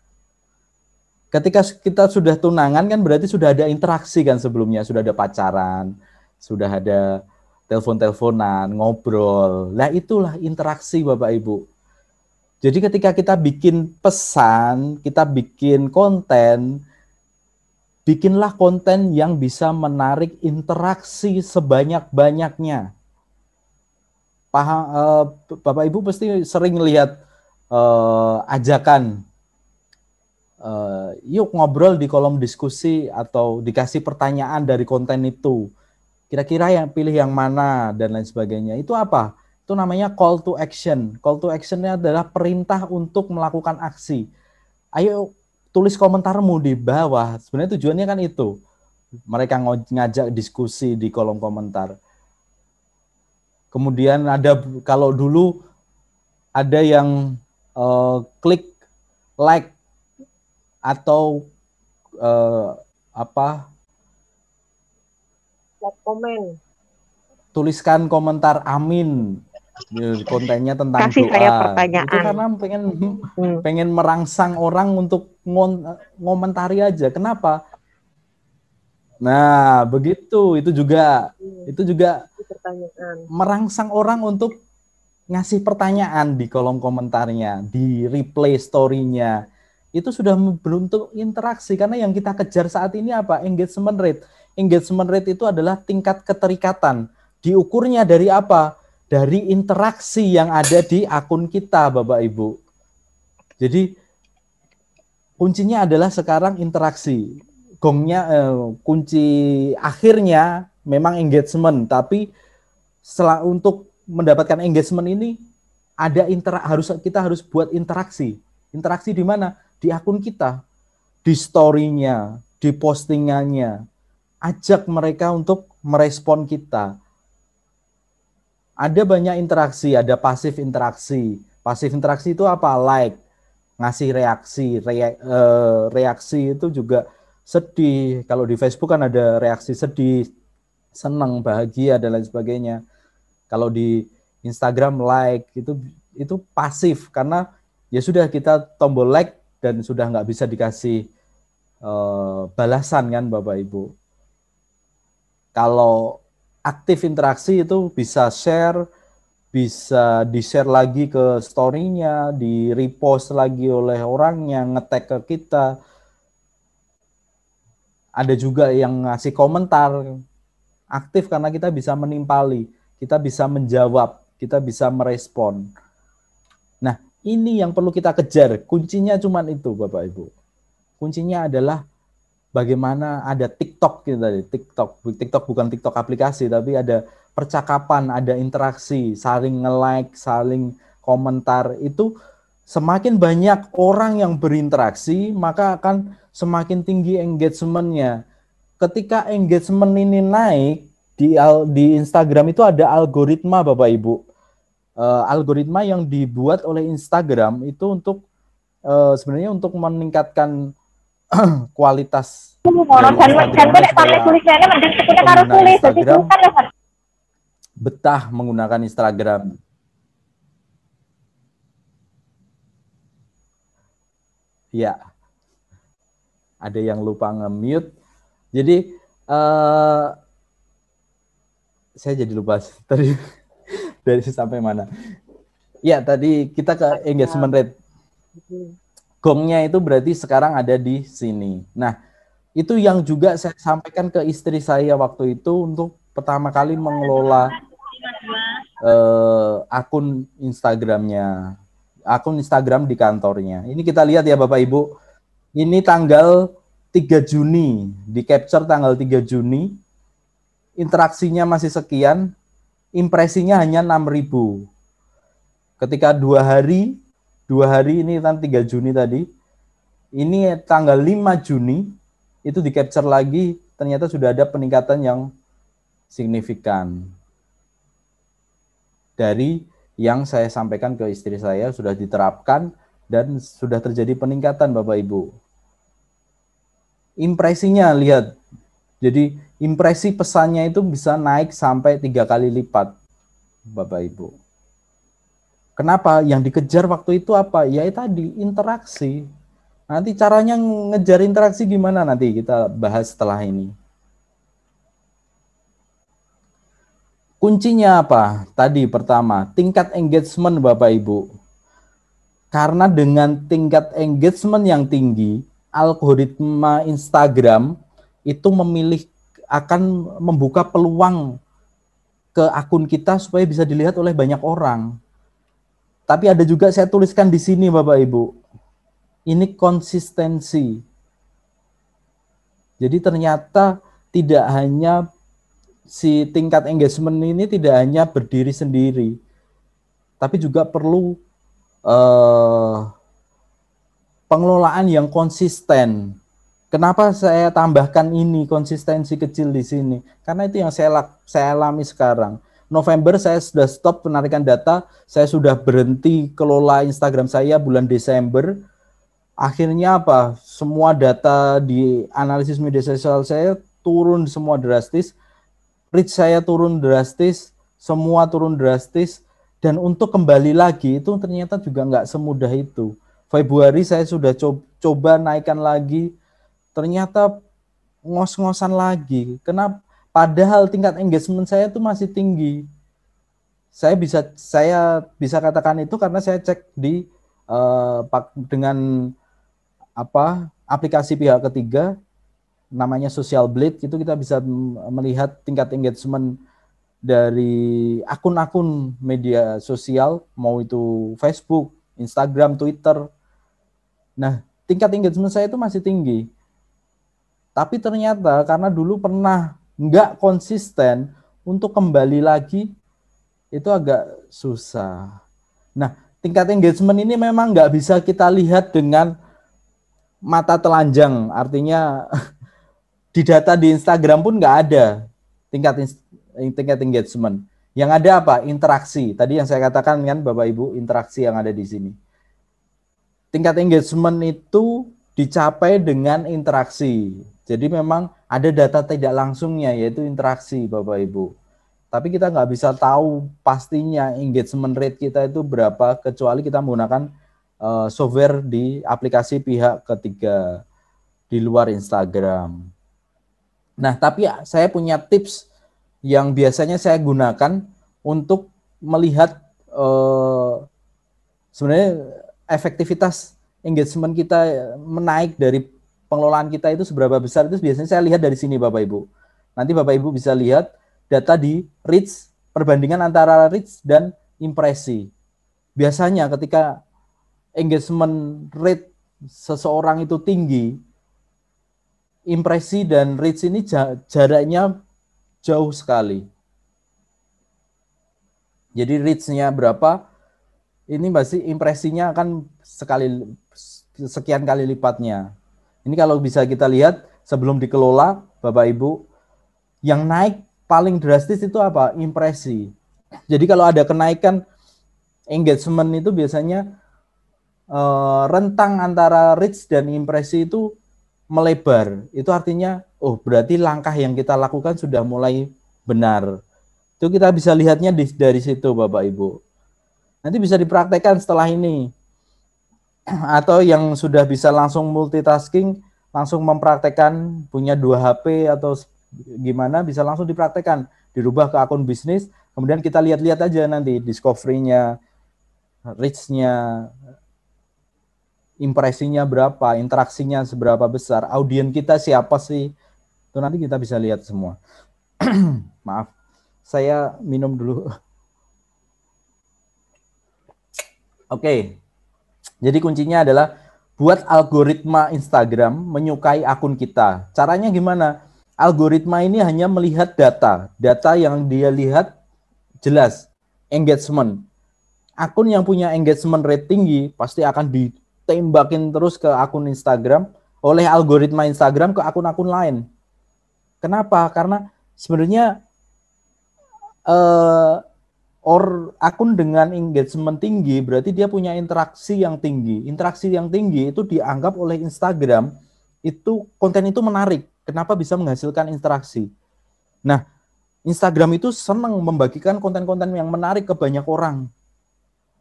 ketika kita sudah tunangan kan berarti sudah ada interaksi kan sebelumnya, sudah ada pacaran, sudah ada telepon-teleponan, ngobrol. Nah, itulah interaksi Bapak Ibu. Jadi ketika kita bikin pesan, kita bikin konten, bikinlah konten yang bisa menarik interaksi sebanyak-banyaknya. Paham, eh, Bapak Ibu pasti sering lihat uh, ajakan uh, yuk ngobrol di kolom diskusi atau dikasih pertanyaan dari konten itu. Kira-kira yang pilih yang mana dan lain sebagainya. Itu apa? Itu namanya call to action. Call to actionnya adalah perintah untuk melakukan aksi. Ayo tulis komentarmu di bawah. Sebenarnya tujuannya kan itu. Mereka ngajak diskusi di kolom komentar. Kemudian ada kalau dulu ada yang uh, klik like atau uh, apa komen tuliskan komentar amin kontennya tentang Kasih doa saya itu karena pengen hmm. pengen merangsang orang untuk ngomentari aja kenapa nah begitu itu juga hmm. itu juga pertanyaan. merangsang orang untuk ngasih pertanyaan di kolom komentarnya di replay storynya itu sudah beruntung interaksi karena yang kita kejar saat ini apa engagement rate engagement rate itu adalah tingkat keterikatan diukurnya dari apa dari interaksi yang ada di akun kita bapak ibu jadi kuncinya adalah sekarang interaksi gongnya eh, kunci akhirnya memang engagement tapi setelah untuk mendapatkan engagement ini ada intera harus kita harus buat interaksi interaksi di mana di akun kita, di story-nya, di postingannya. Ajak mereka untuk merespon kita. Ada banyak interaksi, ada pasif interaksi. Pasif interaksi itu apa? Like, ngasih reaksi, Re, eh, reaksi itu juga sedih. Kalau di Facebook kan ada reaksi sedih, senang, bahagia dan lain sebagainya. Kalau di Instagram like itu itu pasif karena ya sudah kita tombol like dan sudah nggak bisa dikasih uh, balasan kan Bapak Ibu. Kalau aktif interaksi itu bisa share, bisa di-share lagi ke storynya, di-repost lagi oleh orang yang ngetek ke kita. Ada juga yang ngasih komentar aktif karena kita bisa menimpali, kita bisa menjawab, kita bisa merespon ini yang perlu kita kejar. Kuncinya cuma itu, Bapak Ibu. Kuncinya adalah bagaimana ada TikTok gitu tadi, TikTok. TikTok bukan TikTok aplikasi, tapi ada percakapan, ada interaksi, saling nge-like, saling komentar. Itu semakin banyak orang yang berinteraksi, maka akan semakin tinggi engagementnya. Ketika engagement ini naik, di, di Instagram itu ada algoritma Bapak Ibu uh, algoritma yang dibuat oleh Instagram itu untuk uh, sebenarnya untuk meningkatkan kualitas Instagram betah menggunakan Instagram. Ya, ada yang lupa nge-mute. Jadi, uh, saya jadi lupa tadi. dari sampai mana ya tadi kita ke iya. engagement rate gongnya itu berarti sekarang ada di sini nah itu yang juga saya sampaikan ke istri saya waktu itu untuk pertama kali mengelola uh, akun Instagramnya akun Instagram di kantornya ini kita lihat ya Bapak Ibu ini tanggal 3 Juni di capture tanggal 3 Juni interaksinya masih sekian impresinya hanya 6000 ketika dua hari dua hari ini kan 3 Juni tadi ini tanggal 5 Juni itu di capture lagi ternyata sudah ada peningkatan yang signifikan dari yang saya sampaikan ke istri saya sudah diterapkan dan sudah terjadi peningkatan Bapak Ibu impresinya lihat jadi impresi pesannya itu bisa naik sampai tiga kali lipat, Bapak Ibu. Kenapa? Yang dikejar waktu itu apa? Ya tadi interaksi. Nanti caranya ngejar interaksi gimana nanti kita bahas setelah ini. Kuncinya apa? Tadi pertama, tingkat engagement Bapak Ibu. Karena dengan tingkat engagement yang tinggi, algoritma Instagram itu memilih akan membuka peluang ke akun kita supaya bisa dilihat oleh banyak orang. Tapi ada juga saya tuliskan di sini Bapak Ibu. Ini konsistensi. Jadi ternyata tidak hanya si tingkat engagement ini tidak hanya berdiri sendiri, tapi juga perlu uh, pengelolaan yang konsisten. Kenapa saya tambahkan ini konsistensi kecil di sini? Karena itu yang saya saya alami sekarang. November saya sudah stop penarikan data, saya sudah berhenti kelola Instagram saya bulan Desember. Akhirnya apa? Semua data di analisis media sosial saya turun semua drastis. Reach saya turun drastis, semua turun drastis dan untuk kembali lagi itu ternyata juga nggak semudah itu. Februari saya sudah coba naikkan lagi, ternyata ngos-ngosan lagi. Kenapa? Padahal tingkat engagement saya itu masih tinggi. Saya bisa saya bisa katakan itu karena saya cek di uh, dengan apa aplikasi pihak ketiga namanya Social Blade itu kita bisa melihat tingkat engagement dari akun-akun media sosial mau itu Facebook, Instagram, Twitter. Nah, tingkat engagement saya itu masih tinggi tapi ternyata karena dulu pernah nggak konsisten untuk kembali lagi itu agak susah. Nah, tingkat engagement ini memang nggak bisa kita lihat dengan mata telanjang. Artinya di data di Instagram pun nggak ada tingkat eh, tingkat engagement. Yang ada apa? Interaksi. Tadi yang saya katakan kan Bapak Ibu, interaksi yang ada di sini. Tingkat engagement itu dicapai dengan interaksi. Jadi memang ada data tidak langsungnya yaitu interaksi Bapak Ibu. Tapi kita nggak bisa tahu pastinya engagement rate kita itu berapa kecuali kita menggunakan uh, software di aplikasi pihak ketiga di luar Instagram. Nah, tapi ya, saya punya tips yang biasanya saya gunakan untuk melihat uh, sebenarnya efektivitas engagement kita eh, menaik dari pengelolaan kita itu seberapa besar itu biasanya saya lihat dari sini Bapak Ibu. Nanti Bapak Ibu bisa lihat data di reach perbandingan antara reach dan impresi. Biasanya ketika engagement rate seseorang itu tinggi, impresi dan reach ini jaraknya jauh sekali. Jadi reach-nya berapa, ini pasti impresinya akan sekali sekian kali lipatnya. Ini kalau bisa kita lihat sebelum dikelola Bapak Ibu yang naik paling drastis itu apa? Impresi. Jadi kalau ada kenaikan engagement itu biasanya uh, rentang antara reach dan impresi itu melebar. Itu artinya oh berarti langkah yang kita lakukan sudah mulai benar. Itu kita bisa lihatnya di, dari situ Bapak Ibu. Nanti bisa dipraktekkan setelah ini. Atau yang sudah bisa langsung multitasking, langsung mempraktekkan punya dua HP atau gimana bisa langsung dipraktekkan, dirubah ke akun bisnis, kemudian kita lihat-lihat aja nanti discovery-nya, reach-nya, impresinya berapa, interaksinya seberapa besar, audien kita siapa sih. Itu nanti kita bisa lihat semua. Maaf, saya minum dulu. Oke. Jadi kuncinya adalah buat algoritma Instagram menyukai akun kita. Caranya gimana? Algoritma ini hanya melihat data. Data yang dia lihat jelas engagement. Akun yang punya engagement rate tinggi pasti akan ditembakin terus ke akun Instagram oleh algoritma Instagram ke akun-akun lain. Kenapa? Karena sebenarnya eh, or akun dengan engagement tinggi berarti dia punya interaksi yang tinggi. Interaksi yang tinggi itu dianggap oleh Instagram itu konten itu menarik. Kenapa bisa menghasilkan interaksi? Nah, Instagram itu senang membagikan konten-konten yang menarik ke banyak orang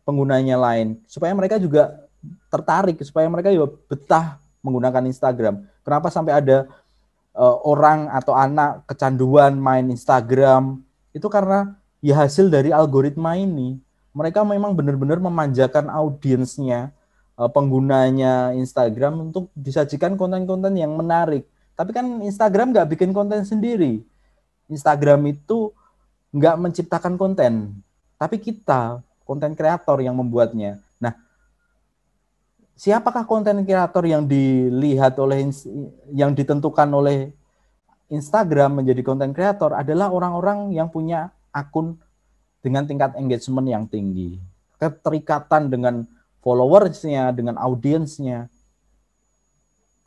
penggunanya lain supaya mereka juga tertarik, supaya mereka juga betah menggunakan Instagram. Kenapa sampai ada uh, orang atau anak kecanduan main Instagram? Itu karena ya hasil dari algoritma ini mereka memang benar-benar memanjakan audiensnya eh, penggunanya Instagram untuk disajikan konten-konten yang menarik tapi kan Instagram nggak bikin konten sendiri Instagram itu nggak menciptakan konten tapi kita konten kreator yang membuatnya nah siapakah konten kreator yang dilihat oleh yang ditentukan oleh Instagram menjadi konten kreator adalah orang-orang yang punya akun dengan tingkat engagement yang tinggi, keterikatan dengan followersnya, dengan audiensnya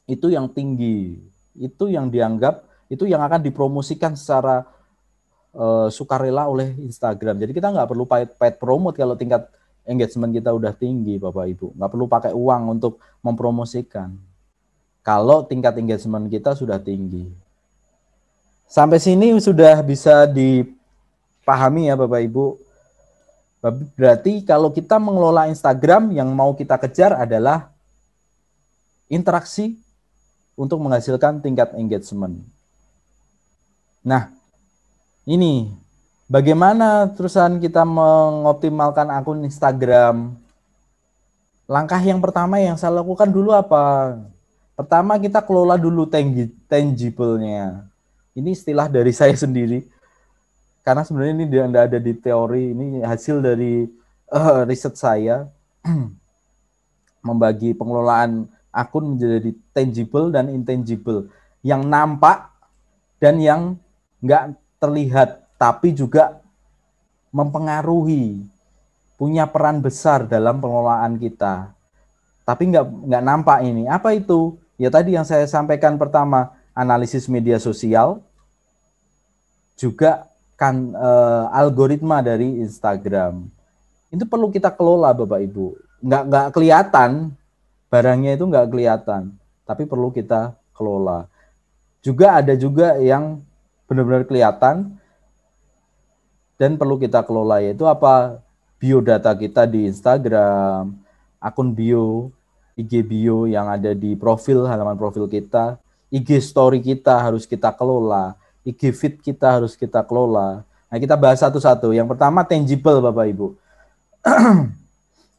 itu yang tinggi, itu yang dianggap, itu yang akan dipromosikan secara uh, sukarela oleh Instagram. Jadi kita nggak perlu paid, paid promote kalau tingkat engagement kita udah tinggi, Bapak Ibu. Nggak perlu pakai uang untuk mempromosikan. Kalau tingkat engagement kita sudah tinggi. Sampai sini sudah bisa di pahami ya Bapak Ibu. Berarti kalau kita mengelola Instagram yang mau kita kejar adalah interaksi untuk menghasilkan tingkat engagement. Nah, ini bagaimana terusan kita mengoptimalkan akun Instagram? Langkah yang pertama yang saya lakukan dulu apa? Pertama kita kelola dulu tangible-nya. Ini istilah dari saya sendiri karena sebenarnya ini tidak ada di teori ini hasil dari uh, riset saya membagi pengelolaan akun menjadi tangible dan intangible yang nampak dan yang nggak terlihat tapi juga mempengaruhi punya peran besar dalam pengelolaan kita tapi nggak nggak nampak ini apa itu ya tadi yang saya sampaikan pertama analisis media sosial juga kan uh, algoritma dari Instagram itu perlu kita kelola Bapak Ibu nggak nggak kelihatan barangnya itu nggak kelihatan tapi perlu kita kelola juga ada juga yang benar-benar kelihatan dan perlu kita kelola yaitu apa biodata kita di Instagram akun bio IG bio yang ada di profil halaman profil kita IG story kita harus kita kelola IG Fit kita harus kita kelola. Nah, kita bahas satu-satu. Yang pertama tangible Bapak Ibu.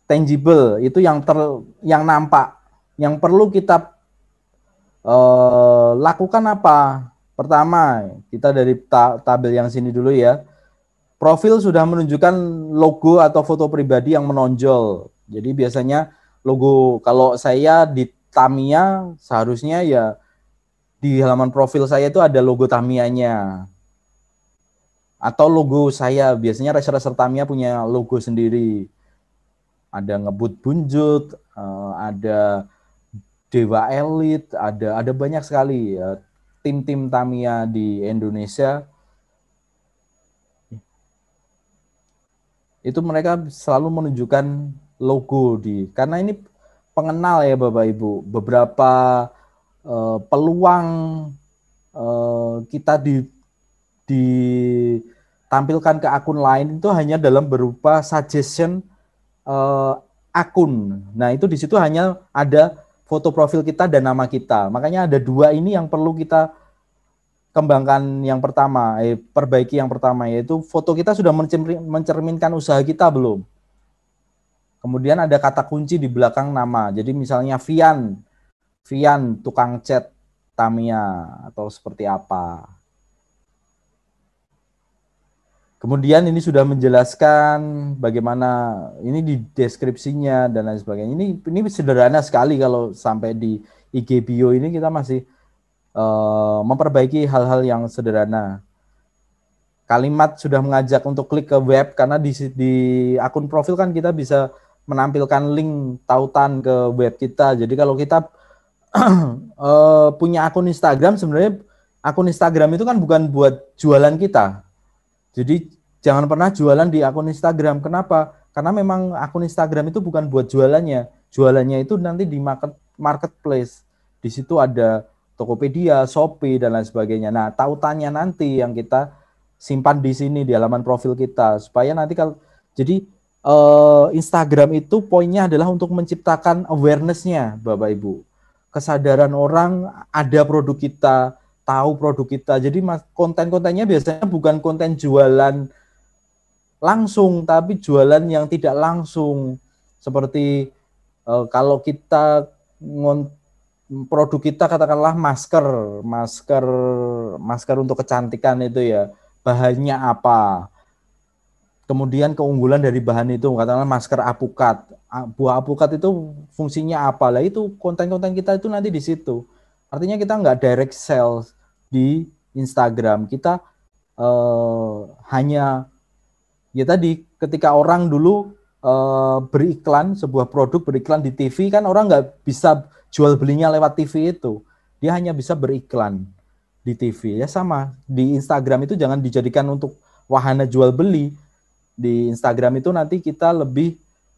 tangible itu yang ter yang nampak, yang perlu kita uh, lakukan apa? Pertama, kita dari ta tabel yang sini dulu ya. Profil sudah menunjukkan logo atau foto pribadi yang menonjol. Jadi biasanya logo kalau saya di Tamia seharusnya ya di halaman profil saya itu ada logo Tamianya atau logo saya biasanya racer-racer Tamiya punya logo sendiri ada ngebut bunjut eh, ada dewa elit ada ada banyak sekali eh, tim-tim Tamiya di Indonesia itu mereka selalu menunjukkan logo di karena ini pengenal ya Bapak Ibu beberapa Eh, peluang eh, kita di ditampilkan ke akun lain itu hanya dalam berupa suggestion eh, akun. Nah, itu di situ hanya ada foto profil kita dan nama kita. Makanya ada dua ini yang perlu kita kembangkan yang pertama, eh, perbaiki yang pertama yaitu foto kita sudah mencerminkan usaha kita belum. Kemudian ada kata kunci di belakang nama. Jadi misalnya Vian Vian tukang cat Tamia atau seperti apa. Kemudian ini sudah menjelaskan bagaimana ini di deskripsinya dan lain sebagainya. Ini ini sederhana sekali kalau sampai di IG bio ini kita masih uh, memperbaiki hal-hal yang sederhana. Kalimat sudah mengajak untuk klik ke web karena di di akun profil kan kita bisa menampilkan link tautan ke web kita. Jadi kalau kita Eh, punya akun Instagram sebenarnya akun Instagram itu kan bukan buat jualan kita. Jadi jangan pernah jualan di akun Instagram. Kenapa? Karena memang akun Instagram itu bukan buat jualannya. Jualannya itu nanti di market marketplace. Di situ ada Tokopedia, Shopee dan lain sebagainya. Nah, tautannya nanti yang kita simpan di sini di halaman profil kita supaya nanti kalau jadi eh, Instagram itu poinnya adalah untuk menciptakan awarenessnya Bapak Ibu kesadaran orang ada produk kita, tahu produk kita. Jadi konten-kontennya biasanya bukan konten jualan langsung, tapi jualan yang tidak langsung. Seperti eh, kalau kita produk kita katakanlah masker, masker masker untuk kecantikan itu ya, bahannya apa? Kemudian keunggulan dari bahan itu katakanlah masker apukat buah apukat itu fungsinya apa lah itu konten-konten kita itu nanti di situ artinya kita nggak direct sales di Instagram kita uh, hanya ya tadi ketika orang dulu uh, beriklan sebuah produk beriklan di TV kan orang nggak bisa jual belinya lewat TV itu dia hanya bisa beriklan di TV ya sama di Instagram itu jangan dijadikan untuk wahana jual beli di Instagram itu nanti kita lebih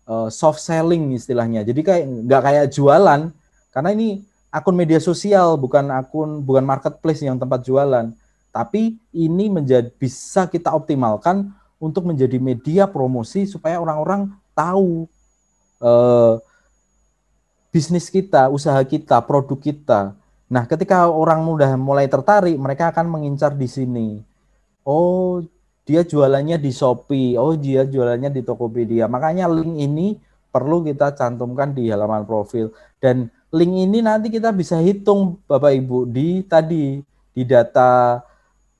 Eh, soft selling istilahnya. Jadi kayak nggak kayak jualan karena ini akun media sosial bukan akun bukan marketplace yang tempat jualan. Tapi ini menjadi bisa kita optimalkan untuk menjadi media promosi supaya orang-orang tahu uh, bisnis kita, usaha kita, produk kita. Nah, ketika orang mudah mulai tertarik, mereka akan mengincar di sini. Oh, dia jualannya di Shopee, oh dia jualannya di Tokopedia. Makanya link ini perlu kita cantumkan di halaman profil dan link ini nanti kita bisa hitung Bapak Ibu di tadi di data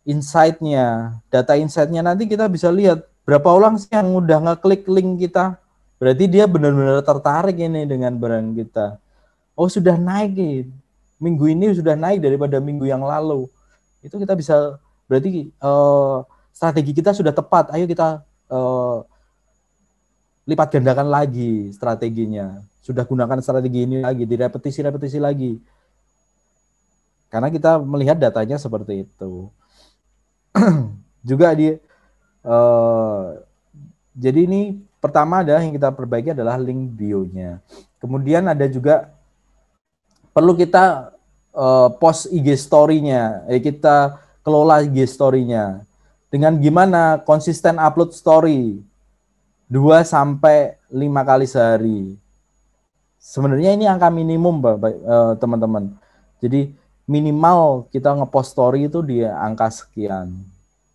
insight-nya. Data insight-nya nanti kita bisa lihat berapa orang sih yang udah ngeklik link kita. Berarti dia benar-benar tertarik ini dengan barang kita. Oh, sudah naik. Nih. Minggu ini sudah naik daripada minggu yang lalu. Itu kita bisa berarti uh, strategi kita sudah tepat, ayo kita uh, lipat gandakan lagi strateginya. Sudah gunakan strategi ini lagi, direpetisi-repetisi lagi. Karena kita melihat datanya seperti itu. Juga di uh, jadi ini pertama adalah yang kita perbaiki adalah link bio-nya. Kemudian ada juga perlu kita uh, post IG story-nya, eh, kita kelola IG story-nya dengan gimana konsisten upload story 2 sampai 5 kali sehari. Sebenarnya ini angka minimum eh, teman-teman. Jadi minimal kita ngepost story itu di angka sekian.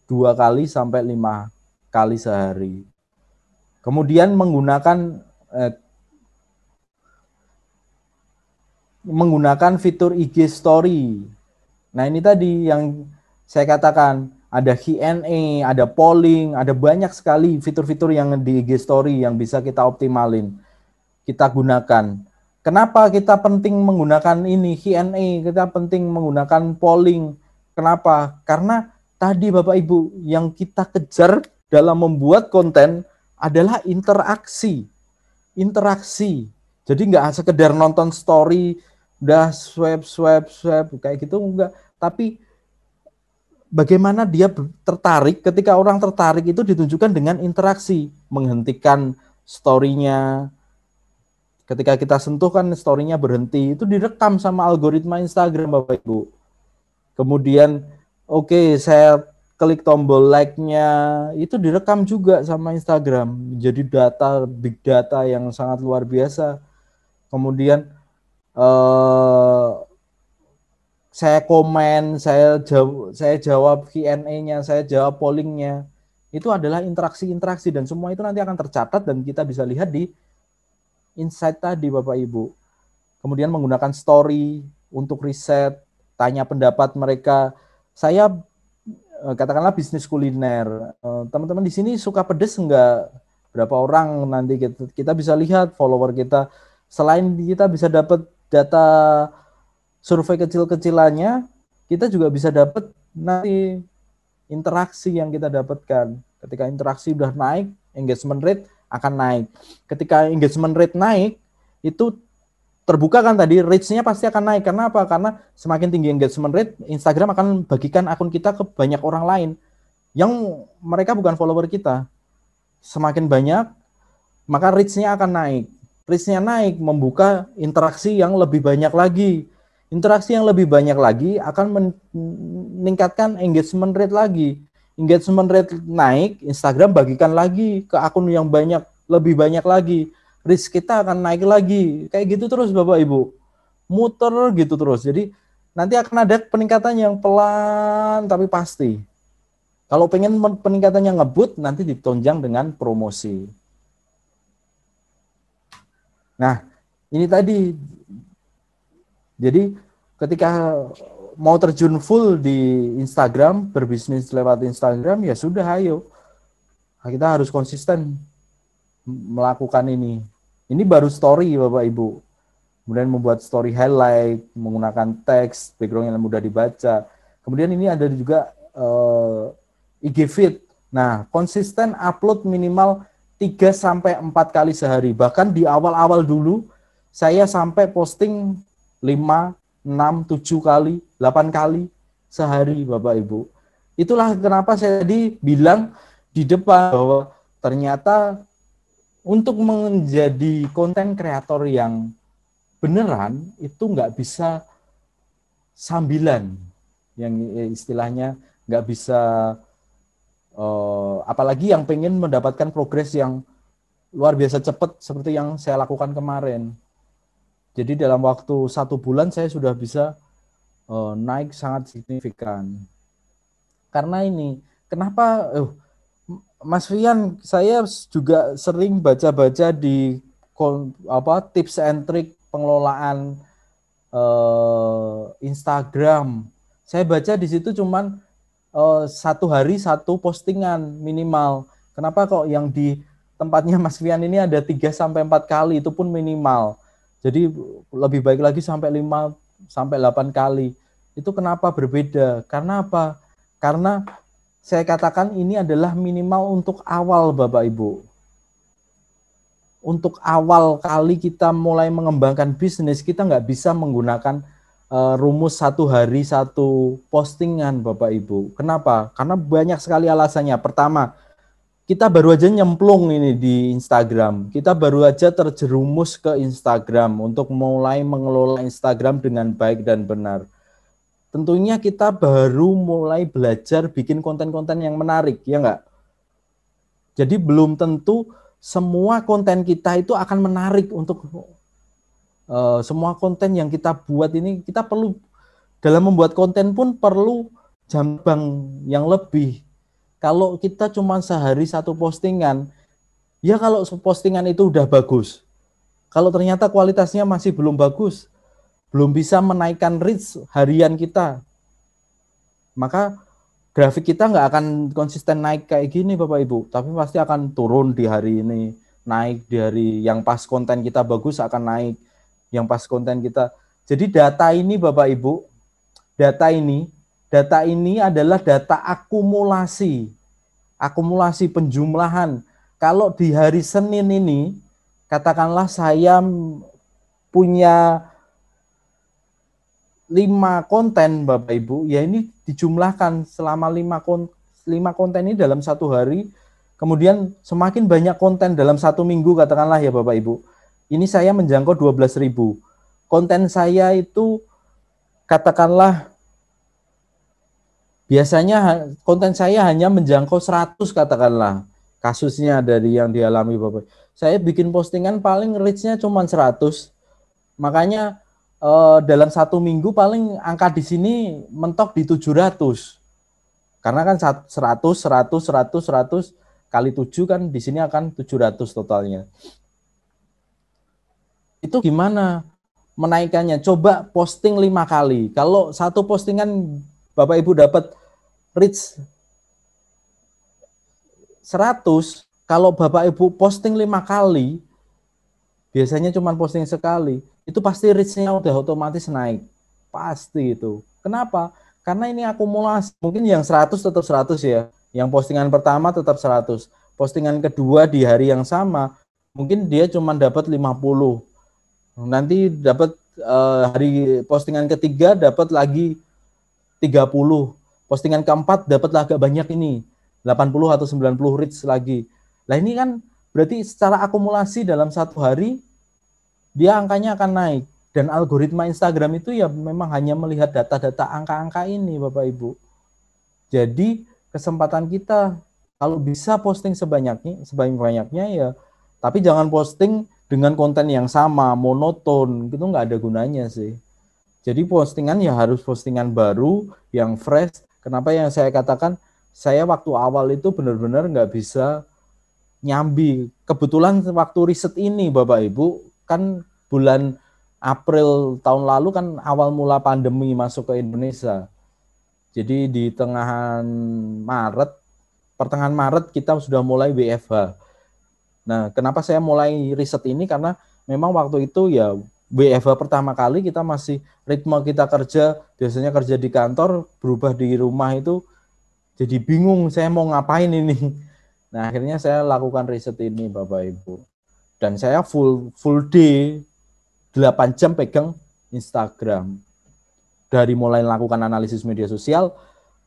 2 kali sampai 5 kali sehari. Kemudian menggunakan eh, menggunakan fitur IG story. Nah, ini tadi yang saya katakan ada Q&A, ada polling, ada banyak sekali fitur-fitur yang di IG Story yang bisa kita optimalin, kita gunakan. Kenapa kita penting menggunakan ini Q&A, kita penting menggunakan polling? Kenapa? Karena tadi Bapak Ibu yang kita kejar dalam membuat konten adalah interaksi, interaksi. Jadi nggak sekedar nonton story, udah swipe swipe swipe kayak gitu enggak, tapi bagaimana dia tertarik ketika orang tertarik itu ditunjukkan dengan interaksi, menghentikan storynya. Ketika kita sentuhkan kan story berhenti, itu direkam sama algoritma Instagram Bapak Ibu. Kemudian oke, okay, saya klik tombol like-nya, itu direkam juga sama Instagram. Jadi data big data yang sangat luar biasa. Kemudian eh uh, saya komen, saya jawab, saya jawab Q&A-nya, saya jawab pollingnya, itu adalah interaksi-interaksi dan semua itu nanti akan tercatat dan kita bisa lihat di insight tadi Bapak Ibu. Kemudian menggunakan story untuk riset, tanya pendapat mereka. Saya eh, katakanlah bisnis kuliner. Eh, teman-teman di sini suka pedes enggak? Berapa orang nanti kita, kita bisa lihat follower kita. Selain kita bisa dapat data survei kecil-kecilannya kita juga bisa dapat nanti interaksi yang kita dapatkan. Ketika interaksi sudah naik, engagement rate akan naik. Ketika engagement rate naik, itu terbuka kan tadi reach-nya pasti akan naik. Karena apa? Karena semakin tinggi engagement rate, Instagram akan bagikan akun kita ke banyak orang lain yang mereka bukan follower kita. Semakin banyak, maka reach-nya akan naik. Reach-nya naik membuka interaksi yang lebih banyak lagi Interaksi yang lebih banyak lagi akan meningkatkan engagement rate lagi. Engagement rate naik, Instagram bagikan lagi ke akun yang banyak, lebih banyak lagi. Risk kita akan naik lagi. Kayak gitu terus Bapak Ibu. Muter gitu terus. Jadi nanti akan ada peningkatan yang pelan tapi pasti. Kalau pengen peningkatan yang ngebut, nanti ditonjang dengan promosi. Nah, ini tadi jadi ketika mau terjun full di Instagram, berbisnis lewat Instagram, ya sudah ayo. Nah, kita harus konsisten melakukan ini. Ini baru story Bapak Ibu. Kemudian membuat story highlight, menggunakan teks, background yang mudah dibaca. Kemudian ini ada juga uh, eh, IG feed. Nah, konsisten upload minimal 3 sampai 4 kali sehari. Bahkan di awal-awal dulu saya sampai posting 5, 6, 7 kali, 8 kali sehari Bapak Ibu. Itulah kenapa saya tadi bilang di depan bahwa ternyata untuk menjadi konten kreator yang beneran itu nggak bisa sambilan yang istilahnya nggak bisa eh, apalagi yang pengen mendapatkan progres yang luar biasa cepat seperti yang saya lakukan kemarin jadi dalam waktu satu bulan saya sudah bisa uh, naik sangat signifikan. Karena ini, kenapa? Uh, Mas Fian, saya juga sering baca-baca di apa tips and trick pengelolaan uh, Instagram. Saya baca di situ cuma uh, satu hari satu postingan minimal. Kenapa kok yang di tempatnya Mas Fian ini ada 3 sampai 4 kali itu pun minimal. Jadi lebih baik lagi sampai 5 sampai 8 kali. Itu kenapa berbeda? Karena apa? Karena saya katakan ini adalah minimal untuk awal Bapak Ibu. Untuk awal kali kita mulai mengembangkan bisnis, kita nggak bisa menggunakan eh, rumus satu hari satu postingan Bapak Ibu. Kenapa? Karena banyak sekali alasannya. Pertama, kita baru aja nyemplung ini di Instagram. Kita baru aja terjerumus ke Instagram untuk mulai mengelola Instagram dengan baik dan benar. Tentunya kita baru mulai belajar bikin konten-konten yang menarik, ya enggak? Jadi belum tentu semua konten kita itu akan menarik untuk uh, semua konten yang kita buat ini kita perlu dalam membuat konten pun perlu jambang yang lebih kalau kita cuma sehari satu postingan, ya kalau postingan itu udah bagus. Kalau ternyata kualitasnya masih belum bagus, belum bisa menaikkan reach harian kita, maka grafik kita nggak akan konsisten naik kayak gini Bapak Ibu, tapi pasti akan turun di hari ini, naik di hari yang pas konten kita bagus akan naik, yang pas konten kita. Jadi data ini Bapak Ibu, data ini Data ini adalah data akumulasi, akumulasi penjumlahan. Kalau di hari Senin ini, katakanlah saya punya lima konten Bapak Ibu, ya ini dijumlahkan selama lima konten, lima konten ini dalam satu hari, kemudian semakin banyak konten dalam satu minggu katakanlah ya Bapak Ibu, ini saya menjangkau 12.000. Konten saya itu katakanlah biasanya konten saya hanya menjangkau 100 katakanlah kasusnya dari yang dialami Bapak. Saya bikin postingan paling reach cuma 100. Makanya eh, dalam satu minggu paling angka di sini mentok di 700. Karena kan 100, 100, 100, 100 kali 7 kan di sini akan 700 totalnya. Itu gimana menaikannya? Coba posting lima kali. Kalau satu postingan Bapak Ibu dapat reach 100 kalau Bapak Ibu posting lima kali biasanya cuma posting sekali itu pasti reach-nya udah otomatis naik pasti itu kenapa karena ini akumulasi mungkin yang 100 tetap 100 ya yang postingan pertama tetap 100 postingan kedua di hari yang sama mungkin dia cuma dapat 50 nanti dapat eh, hari postingan ketiga dapat lagi 30 postingan keempat dapatlah agak banyak ini 80 atau 90 reach lagi. Lah ini kan berarti secara akumulasi dalam satu hari dia angkanya akan naik dan algoritma Instagram itu ya memang hanya melihat data-data angka-angka ini Bapak Ibu. Jadi kesempatan kita kalau bisa posting sebanyaknya sebanyak-banyaknya ya tapi jangan posting dengan konten yang sama, monoton, itu nggak ada gunanya sih. Jadi postingan ya harus postingan baru, yang fresh, Kenapa yang saya katakan saya waktu awal itu benar-benar nggak bisa nyambi. Kebetulan waktu riset ini Bapak Ibu kan bulan April tahun lalu kan awal mula pandemi masuk ke Indonesia. Jadi di tengahan Maret, pertengahan Maret kita sudah mulai WFH. Nah, kenapa saya mulai riset ini karena memang waktu itu ya WFH pertama kali kita masih ritme kita kerja biasanya kerja di kantor berubah di rumah itu jadi bingung saya mau ngapain ini. Nah akhirnya saya lakukan riset ini Bapak Ibu dan saya full full day 8 jam pegang Instagram dari mulai melakukan analisis media sosial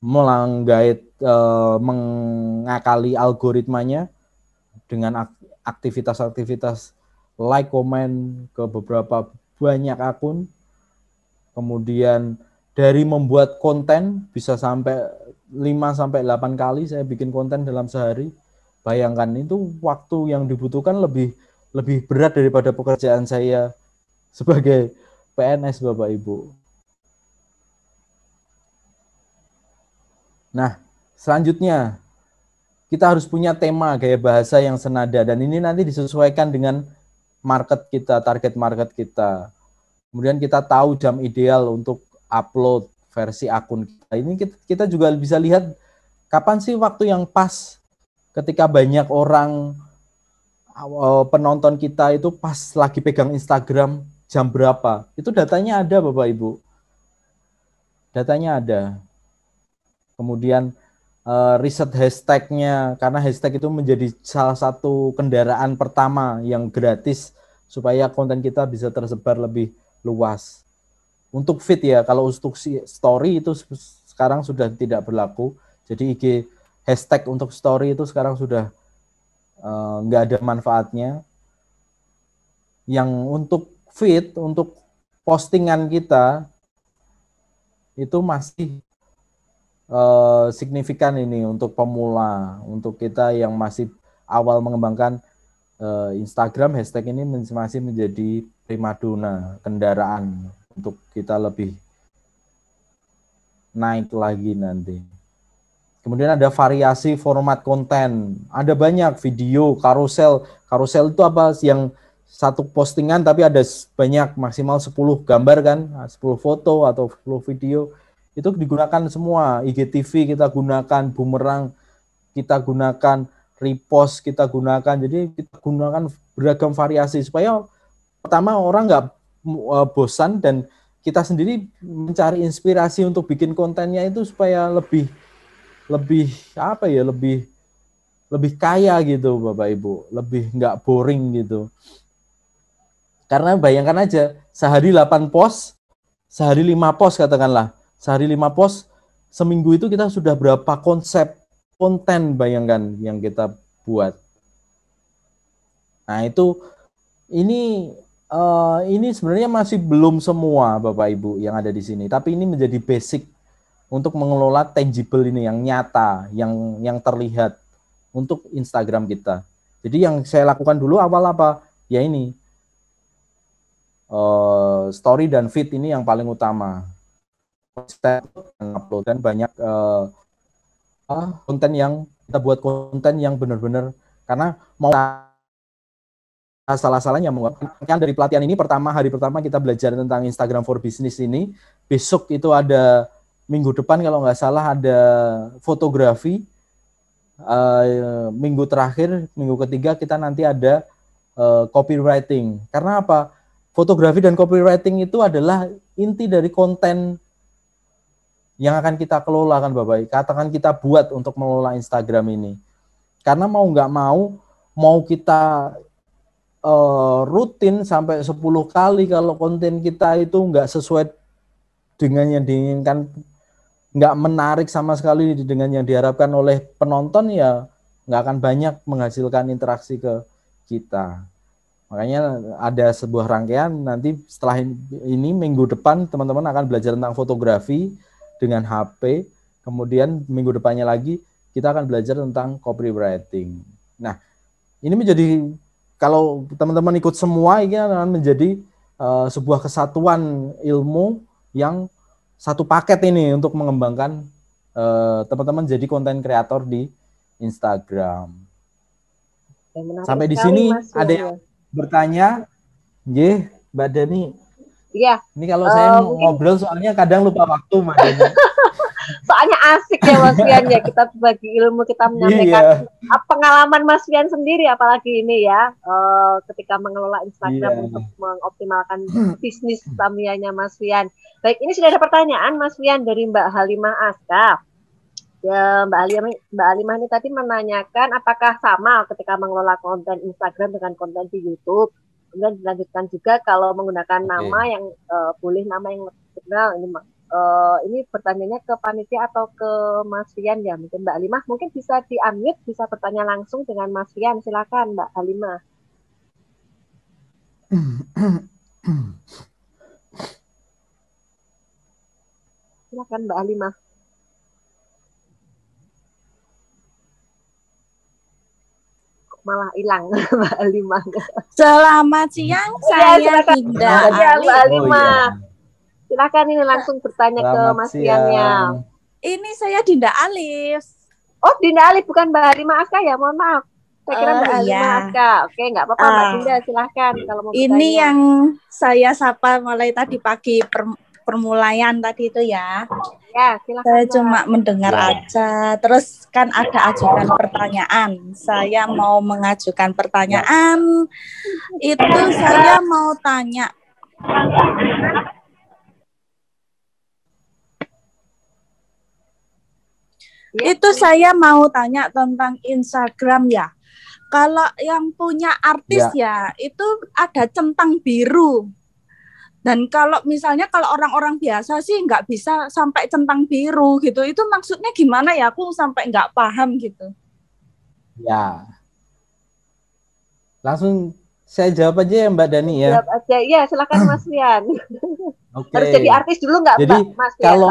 melanggait e, mengakali algoritmanya dengan aktivitas-aktivitas like komen ke beberapa banyak akun kemudian dari membuat konten bisa sampai 5 sampai 8 kali saya bikin konten dalam sehari bayangkan itu waktu yang dibutuhkan lebih lebih berat daripada pekerjaan saya sebagai PNS Bapak Ibu. Nah, selanjutnya kita harus punya tema gaya bahasa yang senada dan ini nanti disesuaikan dengan market kita, target market kita. Kemudian kita tahu jam ideal untuk upload versi akun kita. Ini kita, juga bisa lihat kapan sih waktu yang pas ketika banyak orang eh, penonton kita itu pas lagi pegang Instagram jam berapa. Itu datanya ada Bapak Ibu. Datanya ada. Kemudian uh, riset hashtagnya karena hashtag itu menjadi salah satu kendaraan pertama yang gratis supaya konten kita bisa tersebar lebih luas. Untuk fit ya, kalau untuk story itu sekarang sudah tidak berlaku. Jadi IG hashtag untuk story itu sekarang sudah eh, nggak uh, ada manfaatnya. Yang untuk fit untuk postingan kita itu masih Eh, signifikan ini untuk pemula, untuk kita yang masih awal mengembangkan uh, Instagram hashtag ini masih menjadi primadona kendaraan untuk kita lebih naik lagi nanti. Kemudian ada variasi format konten. Ada banyak video, karusel. Karusel itu apa yang satu postingan tapi ada banyak maksimal 10 gambar kan, 10 foto atau 10 video itu digunakan semua IGTV kita gunakan bumerang kita gunakan repost kita gunakan jadi kita gunakan beragam variasi supaya pertama orang nggak eh, bosan dan kita sendiri mencari inspirasi untuk bikin kontennya itu supaya lebih lebih apa ya lebih lebih kaya gitu bapak ibu lebih nggak boring gitu karena bayangkan aja sehari 8 pos sehari 5 pos katakanlah sehari lima post seminggu itu kita sudah berapa konsep konten bayangkan yang kita buat nah itu ini uh, ini sebenarnya masih belum semua bapak ibu yang ada di sini tapi ini menjadi basic untuk mengelola tangible ini yang nyata yang yang terlihat untuk Instagram kita jadi yang saya lakukan dulu awal apa ya ini uh, story dan feed ini yang paling utama upload dan banyak uh, konten yang kita buat konten yang benar-benar karena mau salah-salahnya menguatkan dari pelatihan ini pertama hari pertama kita belajar tentang Instagram for Business ini besok itu ada minggu depan kalau nggak salah ada fotografi uh, minggu terakhir minggu ketiga kita nanti ada uh, copywriting karena apa fotografi dan copywriting itu adalah inti dari konten yang akan kita kelola kan Bapak, Ibu. katakan kita buat untuk mengelola Instagram ini. Karena mau nggak mau, mau kita uh, rutin sampai 10 kali kalau konten kita itu nggak sesuai dengan yang diinginkan, nggak menarik sama sekali dengan yang diharapkan oleh penonton ya nggak akan banyak menghasilkan interaksi ke kita. Makanya ada sebuah rangkaian nanti setelah ini minggu depan teman-teman akan belajar tentang fotografi, dengan HP. Kemudian minggu depannya lagi kita akan belajar tentang copywriting. Nah, ini menjadi kalau teman-teman ikut semua ini akan menjadi uh, sebuah kesatuan ilmu yang satu paket ini untuk mengembangkan eh, teman-teman uh, jadi konten kreator di Instagram. Sampai di sini ada yang bertanya? Nggih, Mbak Dani. Iya. Ini kalau uh, saya eh, mungkin... ngobrol soalnya kadang lupa waktu Mas. soalnya asik ya Mas Fian ya kita bagi ilmu kita iya. menyampaikan ah, pengalaman Mas Fian sendiri apalagi ini ya uh, ketika mengelola Instagram iya. untuk mengoptimalkan bisnis tamianya Mas Fian. Baik, ini sudah ada pertanyaan Mas Fian dari Mbak Halimah Aska. Ya, Mbak Halimah Mbak Alimah ini tadi menanyakan apakah sama ketika mengelola konten Instagram dengan konten di YouTube kemudian dilanjutkan juga kalau menggunakan okay. nama yang uh, boleh nama yang terkenal ini uh, ini pertanyaannya ke panitia atau ke Mas Rian ya mungkin Mbak Alimah mungkin bisa di unmute bisa bertanya langsung dengan Mas Rian silakan Mbak Alimah silakan Mbak Alimah malah hilang Mbak Alima. Hmm. Iya, selamat siang saya ya, Dinda. Ya, Mbak Alima. Oh, iya. Silakan ini langsung bertanya Selamat ke Mas Riannya. Ini saya Dinda Alif. Oh, Dinda Alif bukan Mbak Alima Aska ya, mohon maaf. Saya kira oh, Mbak Alima iya. Aska. Oke, nggak apa-apa uh, Mbak ah. Dinda, silahkan kalau mau Ini bertanya. yang saya sapa mulai tadi pagi per, Permulaan tadi itu ya. Ya, silakan. Saya cuma mendengar ya. aja. Terus kan ada ajukan pertanyaan. Saya mau mengajukan pertanyaan. Ya. Itu saya mau tanya. Ya, itu saya mau tanya tentang Instagram ya. Kalau yang punya artis ya, ya itu ada centang biru. Dan kalau misalnya kalau orang-orang biasa sih nggak bisa sampai centang biru gitu, itu maksudnya gimana ya? Aku sampai nggak paham gitu. Ya, langsung saya jawab aja ya Mbak Dani ya. Jawab aja, ya silakan Mas Rian. okay. Harus jadi artis dulu nggak Mbak Mas ya, Kalau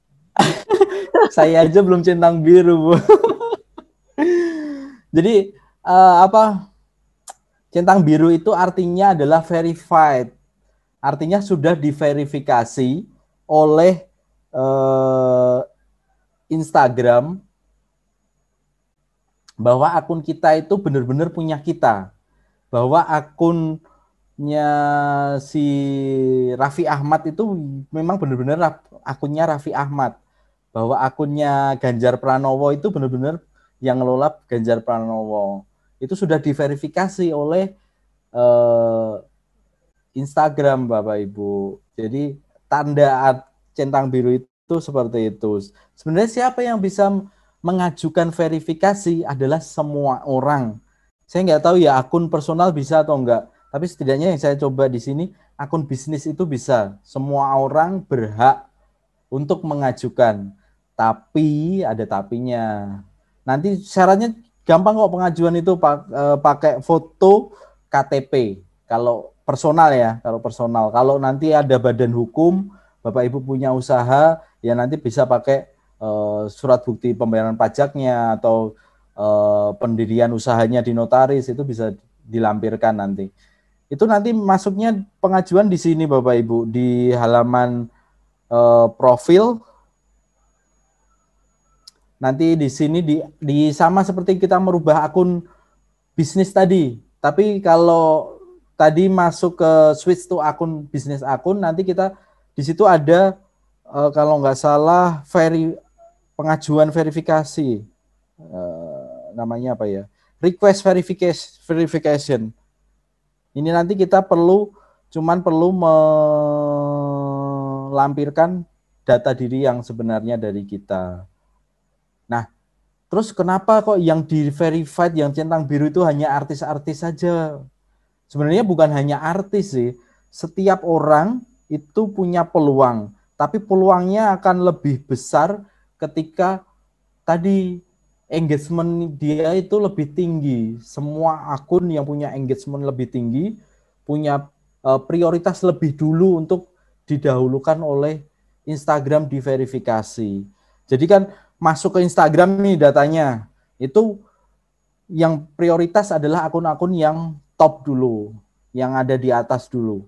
saya aja belum centang biru bu. jadi uh, apa? Centang biru itu artinya adalah verified Artinya sudah diverifikasi oleh eh, Instagram bahwa akun kita itu benar-benar punya kita. Bahwa akunnya si Raffi Ahmad itu memang benar-benar akunnya Raffi Ahmad. Bahwa akunnya Ganjar Pranowo itu benar-benar yang ngelola Ganjar Pranowo. Itu sudah diverifikasi oleh eh, Instagram Bapak Ibu. Jadi tanda centang biru itu seperti itu. Sebenarnya siapa yang bisa mengajukan verifikasi adalah semua orang. Saya nggak tahu ya akun personal bisa atau enggak, tapi setidaknya yang saya coba di sini akun bisnis itu bisa. Semua orang berhak untuk mengajukan. Tapi ada tapinya. Nanti syaratnya gampang kok pengajuan itu eh, pakai foto KTP. Kalau personal ya kalau personal. Kalau nanti ada badan hukum, Bapak Ibu punya usaha, ya nanti bisa pakai uh, surat bukti pembayaran pajaknya atau uh, pendirian usahanya di notaris itu bisa dilampirkan nanti. Itu nanti masuknya pengajuan di sini Bapak Ibu di halaman uh, profil nanti di sini di, di sama seperti kita merubah akun bisnis tadi. Tapi kalau tadi masuk ke switch to akun bisnis akun nanti kita di situ ada uh, kalau nggak salah veri pengajuan verifikasi uh, namanya apa ya request verification verification ini nanti kita perlu cuman perlu melampirkan data diri yang sebenarnya dari kita nah terus kenapa kok yang di verified yang centang biru itu hanya artis-artis saja -artis Sebenarnya bukan hanya artis sih, setiap orang itu punya peluang, tapi peluangnya akan lebih besar ketika tadi engagement dia itu lebih tinggi. Semua akun yang punya engagement lebih tinggi punya e, prioritas lebih dulu untuk didahulukan oleh Instagram diverifikasi. Jadi kan masuk ke Instagram nih datanya itu yang prioritas adalah akun-akun yang top dulu, yang ada di atas dulu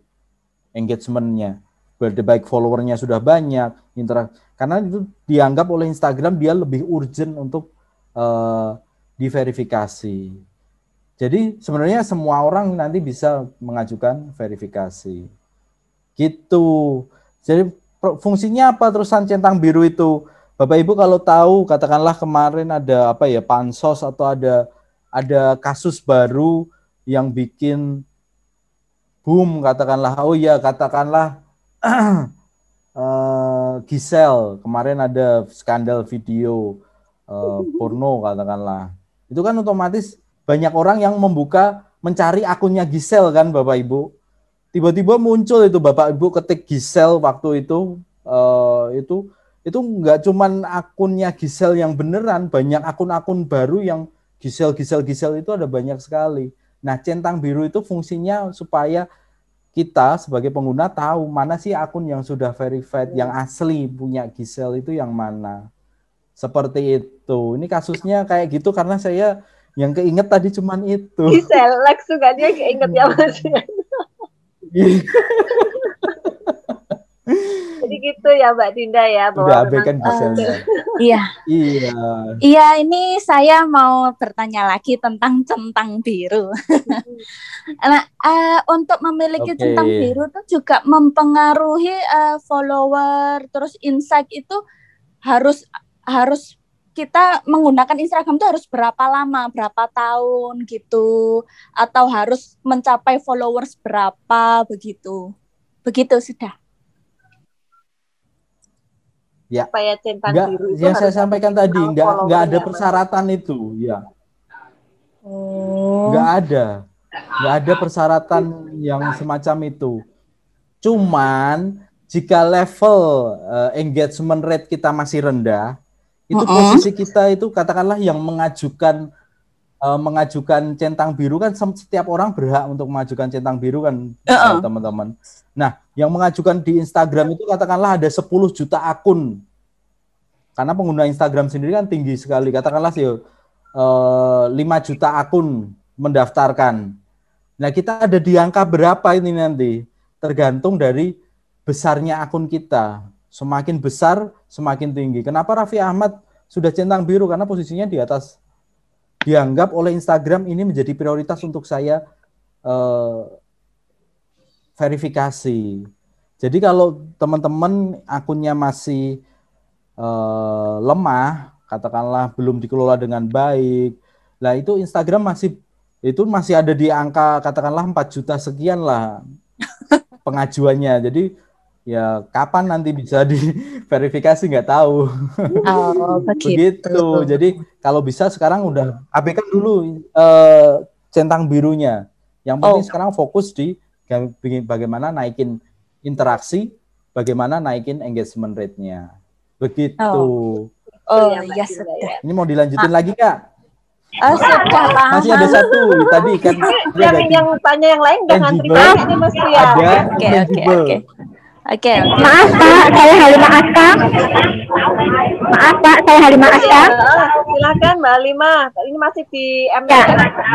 engagementnya. berarti Baik followernya sudah banyak, interaksi. Karena itu dianggap oleh Instagram dia lebih urgent untuk uh, diverifikasi. Jadi sebenarnya semua orang nanti bisa mengajukan verifikasi. Gitu. Jadi fungsinya apa terusan centang biru itu? Bapak Ibu kalau tahu katakanlah kemarin ada apa ya pansos atau ada ada kasus baru yang bikin boom katakanlah oh ya katakanlah eh, Gisel kemarin ada skandal video uh, porno katakanlah itu kan otomatis banyak orang yang membuka mencari akunnya Gisel kan Bapak Ibu tiba-tiba muncul itu Bapak Ibu ketik Gisel waktu itu uh, itu itu nggak cuman akunnya Gisel yang beneran banyak akun-akun baru yang Gisel Gisel Gisel itu ada banyak sekali Nah, centang biru itu fungsinya supaya kita sebagai pengguna tahu mana sih akun yang sudah verified, yang hmm. asli punya Gisel itu yang mana. Seperti itu. Ini kasusnya kayak gitu karena saya yang keinget tadi cuman itu. Gisel, langsung dia keinget ya hmm. Mas. Jadi gitu ya Mbak Dinda ya bahwa Udah memang, uh, Iya. Iya. Iya, ini saya mau bertanya lagi tentang centang biru. nah, uh, untuk memiliki okay. centang biru itu juga mempengaruhi uh, follower terus insight itu harus harus kita menggunakan Instagram itu harus berapa lama, berapa tahun gitu atau harus mencapai followers berapa begitu. Begitu sudah ya. supaya centang nggak, biru itu yang saya sampaikan tadi nggak nggak ada persyaratan apa? itu ya nggak oh. nggak ada nggak ada persyaratan yang semacam itu cuman jika level uh, engagement rate kita masih rendah itu uh -uh. posisi kita itu katakanlah yang mengajukan uh, mengajukan centang biru kan setiap orang berhak untuk mengajukan centang biru kan teman-teman uh -uh. nah yang mengajukan di Instagram itu katakanlah ada 10 juta akun. Karena pengguna Instagram sendiri kan tinggi sekali. Katakanlah sih 5 eh, juta akun mendaftarkan. Nah, kita ada di angka berapa ini nanti? Tergantung dari besarnya akun kita. Semakin besar, semakin tinggi. Kenapa Raffi Ahmad sudah centang biru? Karena posisinya di atas dianggap oleh Instagram ini menjadi prioritas untuk saya eh, verifikasi. Jadi kalau teman-teman akunnya masih eh, lemah, katakanlah belum dikelola dengan baik, lah itu Instagram masih itu masih ada di angka katakanlah 4 juta sekian lah pengajuannya. Jadi ya kapan nanti bisa diverifikasi nggak tahu. Oh, begitu. Jadi kalau bisa sekarang udah abaikan dulu eh, centang birunya. Yang penting oh. sekarang fokus di bagaimana naikin interaksi, bagaimana naikin engagement rate-nya. Begitu. Oh, oh iya, iya, ya sudah. Ini mau dilanjutin ah. lagi, Kak? Ah, Masih ada satu tadi kan. Yang, yang tanya yang lain dengan terima ini Mas Ada. Oke, oke, oke. Oke. Okay. Maaf Pak, saya Halima Aska. Maaf Pak, saya Halima Aska. Iya, silakan Mbak Halima. Ini masih di MS.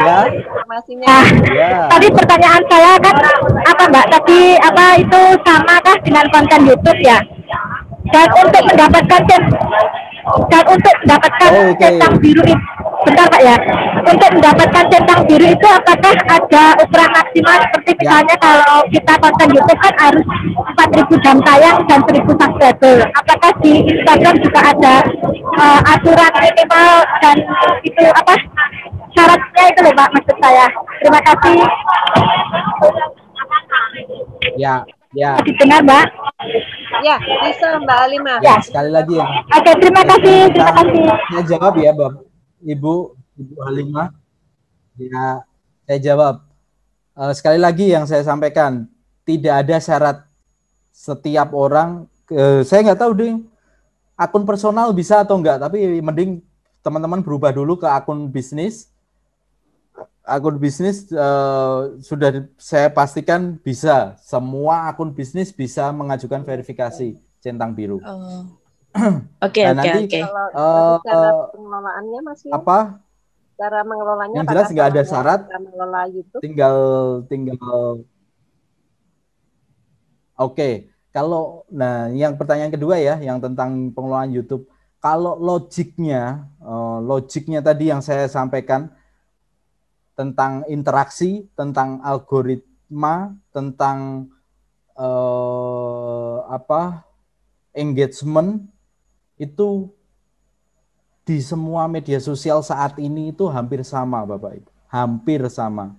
Ya. ya. ya. Tadi pertanyaan saya kan apa Mbak? Tadi apa itu sama kah dengan konten YouTube ya? Dan untuk mendapatkan dan untuk mendapatkan oh, okay. centang biru itu Bentar Pak ya. Untuk mendapatkan centang biru itu apakah ada ukuran maksimal seperti ya. misalnya ya. kalau kita konten YouTube kan harus 4000 jam tayang dan 1000 subscriber. Apakah di Instagram juga ada uh, aturan minimal dan itu apa syaratnya itu loh Pak maksud saya. Terima kasih. Ya, ya. Dengar, Mbak? Ya, bisa Mbak Alima. Ya, sekali lagi ya. Oke, terima kasih, terima kasih. Ya, jawab ya, Bob. Ibu Ibu Halimah. Ya, saya jawab. Eh, sekali lagi yang saya sampaikan, tidak ada syarat setiap orang. Eh, saya nggak tahu deh, akun personal bisa atau enggak, tapi mending teman-teman berubah dulu ke akun bisnis. Akun bisnis eh, sudah saya pastikan bisa, semua akun bisnis bisa mengajukan verifikasi centang biru. Oh. Oke nah, oke oke. Eh, cara eh, pengelolaannya masih apa? Cara mengelolanya. Yang jelas nggak ada syarat. Mengelola YouTube. Tinggal tinggal. Oke, okay. kalau nah yang pertanyaan kedua ya, yang tentang pengelolaan YouTube. Kalau logiknya, eh, logiknya tadi yang saya sampaikan tentang interaksi, tentang algoritma, tentang uh, apa engagement itu di semua media sosial saat ini itu hampir sama Bapak Ibu. Hampir sama.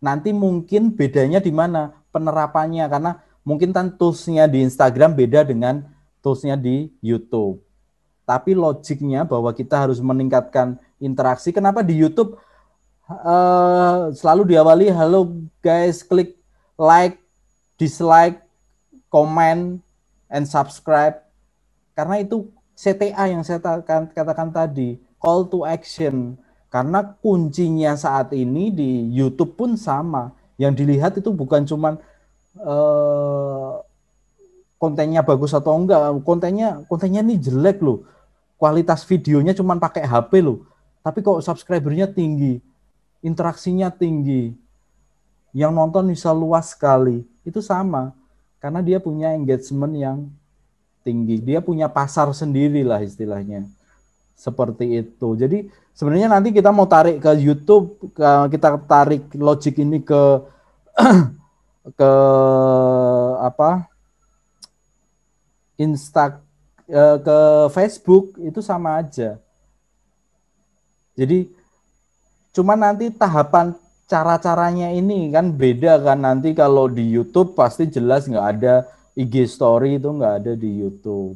Nanti mungkin bedanya di mana penerapannya karena mungkin kan toolsnya di Instagram beda dengan toolsnya di YouTube. Tapi logiknya bahwa kita harus meningkatkan interaksi. Kenapa di YouTube uh, selalu diawali halo guys, klik like, dislike, comment and subscribe. Karena itu CTA yang saya kan- katakan, tadi, call to action. Karena kuncinya saat ini di YouTube pun sama. Yang dilihat itu bukan cuma uh, eh, kontennya bagus atau enggak, kontennya kontennya ini jelek loh. Kualitas videonya cuma pakai HP loh. Tapi kok subscribernya tinggi, interaksinya tinggi. Yang nonton bisa luas sekali. Itu sama karena dia punya engagement yang tinggi. Dia punya pasar sendiri lah istilahnya. Seperti itu. Jadi sebenarnya nanti kita mau tarik ke YouTube, kita tarik logic ini ke ke apa? Insta e, ke Facebook itu sama aja. Jadi cuman nanti tahapan cara-caranya ini kan beda kan nanti kalau di YouTube pasti jelas nggak ada IG story itu nggak ada di YouTube.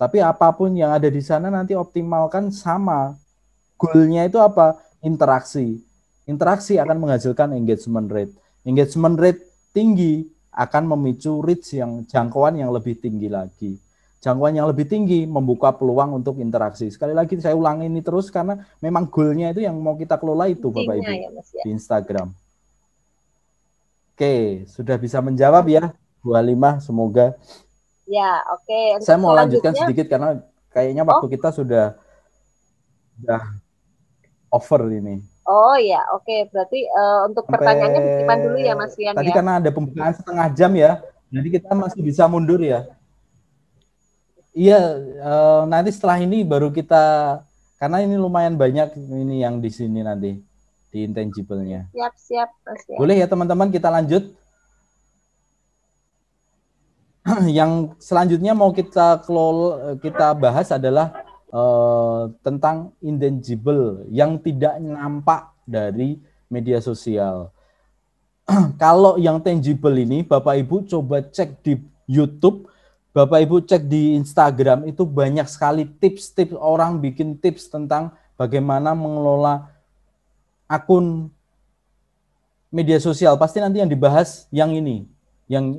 Tapi apapun yang ada di sana nanti optimalkan sama. Goalnya itu apa? Interaksi. Interaksi akan menghasilkan engagement rate. Engagement rate tinggi akan memicu reach yang jangkauan yang lebih tinggi lagi. Jangkauan yang lebih tinggi membuka peluang untuk interaksi. Sekali lagi saya ulangi ini terus karena memang goalnya itu yang mau kita kelola itu Bapak Ibu ya, ya. di Instagram. Oke, sudah bisa menjawab ya? 25 semoga. Ya, oke. Okay. Saya mau lanjutkan sedikit karena kayaknya oh. waktu oh. kita sudah sudah over ini. Oh ya, oke. Okay. Berarti uh, untuk Sampai, pertanyaannya disimpan dulu ya Mas Rian Tadi ya. karena ada pembukaan setengah jam ya. Jadi kita masih bisa mundur ya. Iya, uh, nanti setelah ini baru kita karena ini lumayan banyak ini yang di sini nanti di intangible-nya. Siap, siap, siap. Boleh ya teman-teman kita lanjut yang selanjutnya mau kita kelola, kita bahas adalah uh, tentang intangible yang tidak nampak dari media sosial. Kalau yang tangible ini Bapak Ibu coba cek di YouTube, Bapak Ibu cek di Instagram itu banyak sekali tips-tips orang bikin tips tentang bagaimana mengelola akun media sosial. Pasti nanti yang dibahas yang ini, yang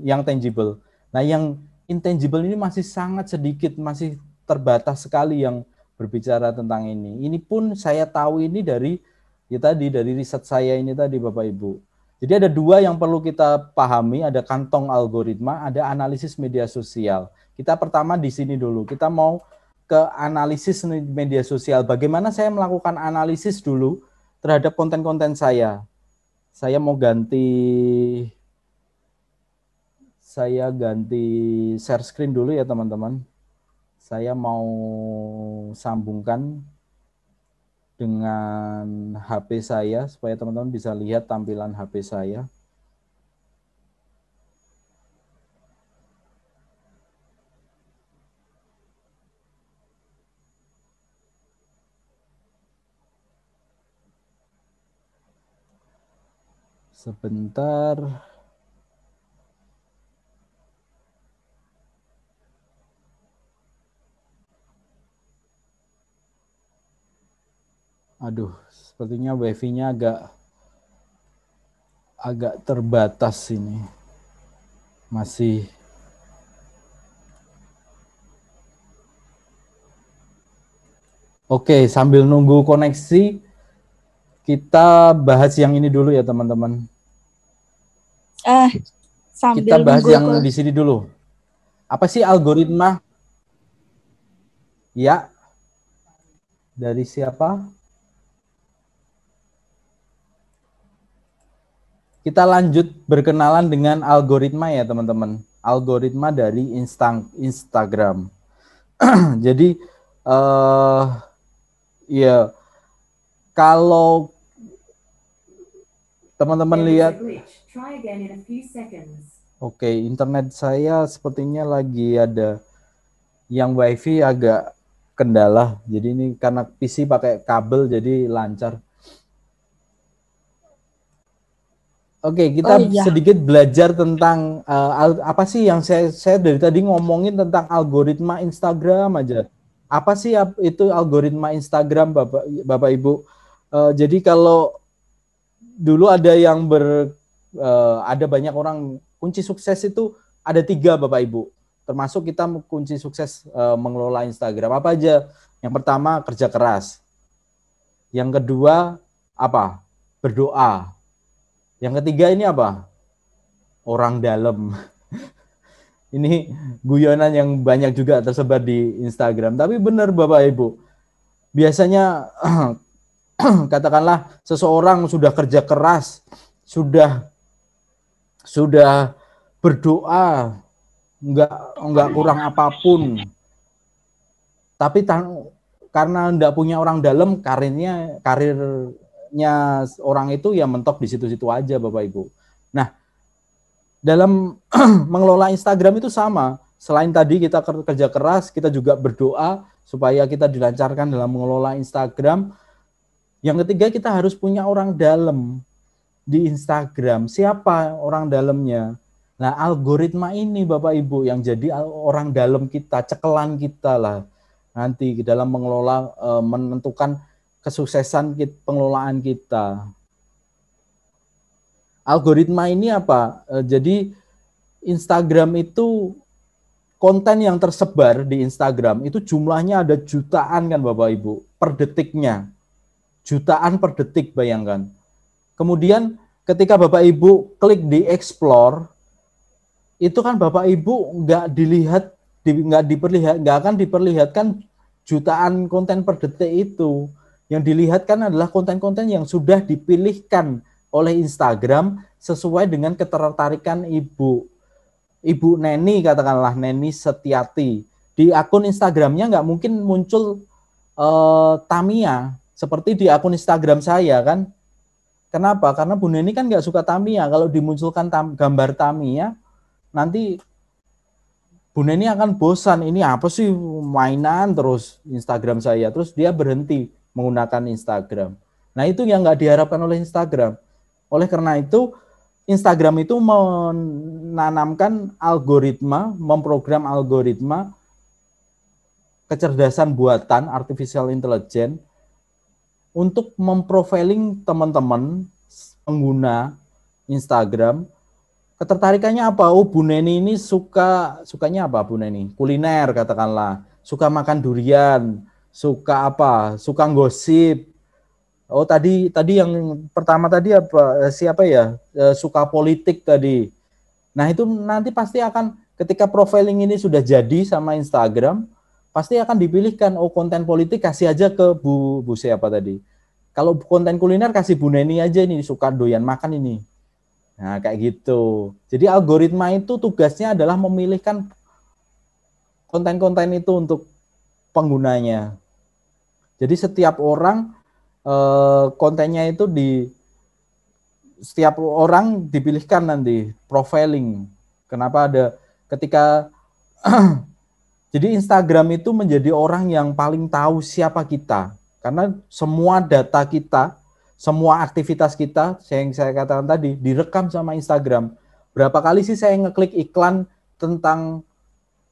yang tangible. Nah, yang intangible ini masih sangat sedikit, masih terbatas sekali yang berbicara tentang ini. Ini pun saya tahu ini dari ya tadi dari riset saya ini tadi Bapak Ibu. Jadi ada dua yang perlu kita pahami, ada kantong algoritma, ada analisis media sosial. Kita pertama di sini dulu, kita mau ke analisis media sosial. Bagaimana saya melakukan analisis dulu terhadap konten-konten saya? Saya mau ganti saya ganti share screen dulu ya teman-teman. Saya mau sambungkan dengan HP saya supaya teman-teman bisa lihat tampilan HP saya. Sebentar. Aduh, sepertinya wifi-nya agak agak terbatas ini. Masih Oke, sambil nunggu koneksi, kita bahas yang ini dulu ya teman-teman. Eh, sambil kita bahas yang di sini dulu. Apa sih algoritma? Ya, dari siapa? kita lanjut berkenalan dengan algoritma ya teman-teman. Algoritma dari Insta Instagram. Jadi eh uh, ya kalau teman-teman lihat Oke, okay, internet saya sepertinya lagi ada yang wifi agak kendala. Jadi ini karena PC pakai kabel jadi lancar. Oke, okay, kita oh, iya. sedikit belajar tentang uh, apa sih yang saya saya dari tadi ngomongin tentang algoritma Instagram aja. Apa sih itu algoritma Instagram Bapak Bapak Ibu? Uh, jadi kalau dulu ada yang ber uh, ada banyak orang kunci sukses itu ada tiga Bapak Ibu. Termasuk kita kunci sukses uh, mengelola Instagram apa aja? Yang pertama kerja keras. Yang kedua apa? Berdoa yang ketiga ini apa? Orang dalam. ini guyonan yang banyak juga tersebar di Instagram. Tapi benar Bapak Ibu, biasanya katakanlah seseorang sudah kerja keras, sudah sudah berdoa, nggak nggak kurang apapun. Tapi karena nggak punya orang dalam, karirnya karir nya orang itu ya mentok di situ-situ aja Bapak Ibu. Nah, dalam mengelola Instagram itu sama. Selain tadi kita kerja keras, kita juga berdoa supaya kita dilancarkan dalam mengelola Instagram. Yang ketiga kita harus punya orang dalam di Instagram. Siapa orang dalamnya? Nah, algoritma ini Bapak Ibu yang jadi orang dalam kita, cekelan kita lah nanti dalam mengelola e, menentukan kesuksesan pengelolaan kita. Algoritma ini apa? Eh, jadi Instagram itu konten yang tersebar di Instagram itu jumlahnya ada jutaan kan Bapak Ibu per detiknya. Jutaan per detik bayangkan. Kemudian ketika Bapak Ibu klik di explore itu kan Bapak Ibu nggak dilihat nggak diperlihat nggak akan diperlihatkan jutaan konten per detik itu yang dilihat kan adalah konten-konten yang sudah dipilihkan oleh Instagram sesuai dengan ketertarikan ibu ibu Neni katakanlah Neni Setiati di akun Instagramnya nggak mungkin muncul uh, Tamia seperti di akun Instagram saya kan kenapa karena Bu Neni kan nggak suka Tamia kalau dimunculkan tam gambar Tamia nanti Bu Neni akan bosan ini apa sih mainan terus Instagram saya terus dia berhenti menggunakan Instagram. Nah itu yang nggak diharapkan oleh Instagram. Oleh karena itu Instagram itu menanamkan algoritma, memprogram algoritma kecerdasan buatan artificial intelligence untuk memprofiling teman-teman pengguna Instagram ketertarikannya apa? Oh, Bu Neni ini suka sukanya apa Bu Neni? Kuliner katakanlah, suka makan durian, suka apa? Suka gosip. Oh tadi tadi yang pertama tadi apa eh, siapa ya? Eh, suka politik tadi. Nah itu nanti pasti akan ketika profiling ini sudah jadi sama Instagram pasti akan dipilihkan oh konten politik kasih aja ke Bu Bu siapa tadi. Kalau konten kuliner kasih Bu Neni aja ini suka doyan makan ini. Nah, kayak gitu. Jadi algoritma itu tugasnya adalah memilihkan konten-konten itu untuk penggunanya. Jadi setiap orang eh, kontennya itu di setiap orang dipilihkan nanti profiling. Kenapa ada ketika jadi Instagram itu menjadi orang yang paling tahu siapa kita karena semua data kita, semua aktivitas kita yang saya katakan tadi direkam sama Instagram. Berapa kali sih saya ngeklik iklan tentang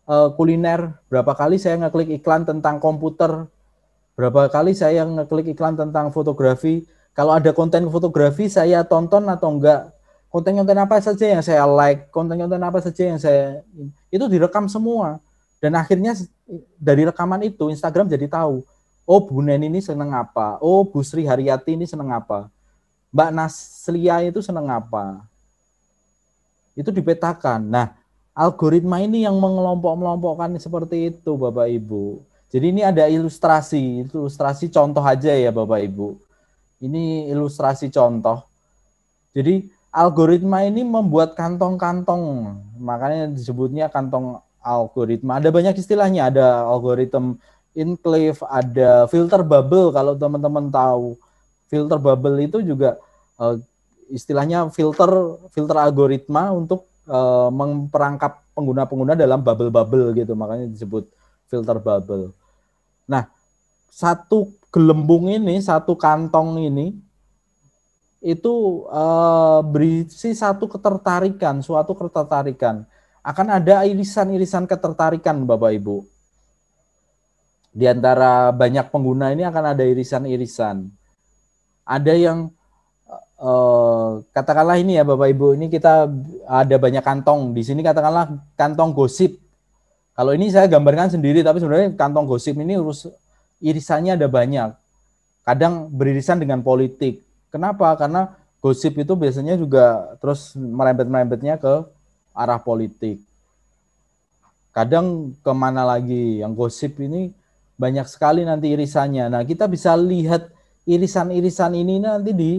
uh, kuliner, berapa kali saya ngeklik iklan tentang komputer, Berapa kali saya ngeklik iklan tentang fotografi, kalau ada konten fotografi saya tonton atau enggak, konten-konten apa saja yang saya like, konten-konten apa saja yang saya itu direkam semua. Dan akhirnya dari rekaman itu Instagram jadi tahu, oh Bu Nen ini seneng apa, oh Bu Sri Haryati ini seneng apa, Mbak Naslia itu seneng apa. Itu dipetakan. Nah, algoritma ini yang mengelompok-melompokkan seperti itu Bapak Ibu. Jadi ini ada ilustrasi, ilustrasi contoh aja ya Bapak Ibu. Ini ilustrasi contoh. Jadi algoritma ini membuat kantong-kantong, makanya disebutnya kantong algoritma. Ada banyak istilahnya, ada algoritma enclave, ada filter bubble kalau teman-teman tahu. Filter bubble itu juga uh, istilahnya filter filter algoritma untuk uh, memperangkap pengguna-pengguna dalam bubble-bubble gitu, makanya disebut filter bubble. Nah, satu gelembung ini, satu kantong ini itu e, berisi satu ketertarikan, suatu ketertarikan. Akan ada irisan-irisan ketertarikan, Bapak Ibu. Di antara banyak pengguna ini akan ada irisan-irisan. Ada yang e, katakanlah ini ya Bapak Ibu, ini kita ada banyak kantong. Di sini katakanlah kantong gosip kalau ini saya gambarkan sendiri, tapi sebenarnya kantong gosip ini urus irisannya ada banyak. Kadang beririsan dengan politik. Kenapa? Karena gosip itu biasanya juga terus merembet-merembetnya ke arah politik. Kadang kemana lagi yang gosip ini banyak sekali nanti irisannya. Nah kita bisa lihat irisan-irisan ini nanti di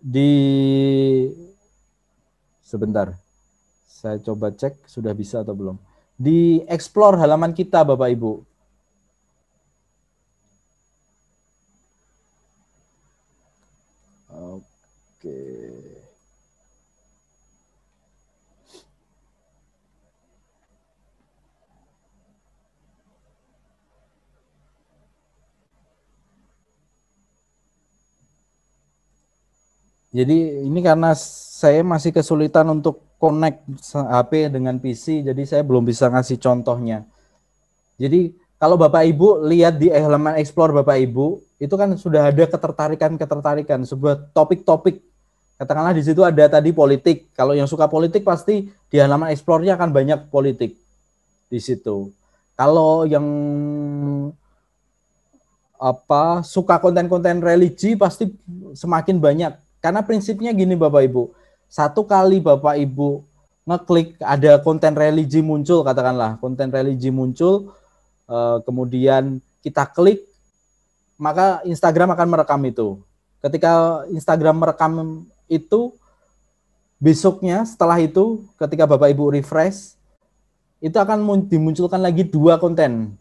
di sebentar saya coba cek sudah bisa atau belum di explore halaman kita Bapak Ibu. Oke. Jadi ini karena saya masih kesulitan untuk connect HP dengan PC, jadi saya belum bisa ngasih contohnya. Jadi kalau Bapak Ibu lihat di halaman Explore Bapak Ibu, itu kan sudah ada ketertarikan-ketertarikan, sebuah topik-topik. Katakanlah di situ ada tadi politik. Kalau yang suka politik pasti di halaman Explore-nya akan banyak politik di situ. Kalau yang apa suka konten-konten religi pasti semakin banyak. Karena prinsipnya gini Bapak Ibu, satu kali Bapak Ibu ngeklik ada konten religi muncul katakanlah konten religi muncul eh, kemudian kita klik maka Instagram akan merekam itu ketika Instagram merekam itu besoknya setelah itu ketika Bapak Ibu refresh itu akan dimunculkan lagi dua konten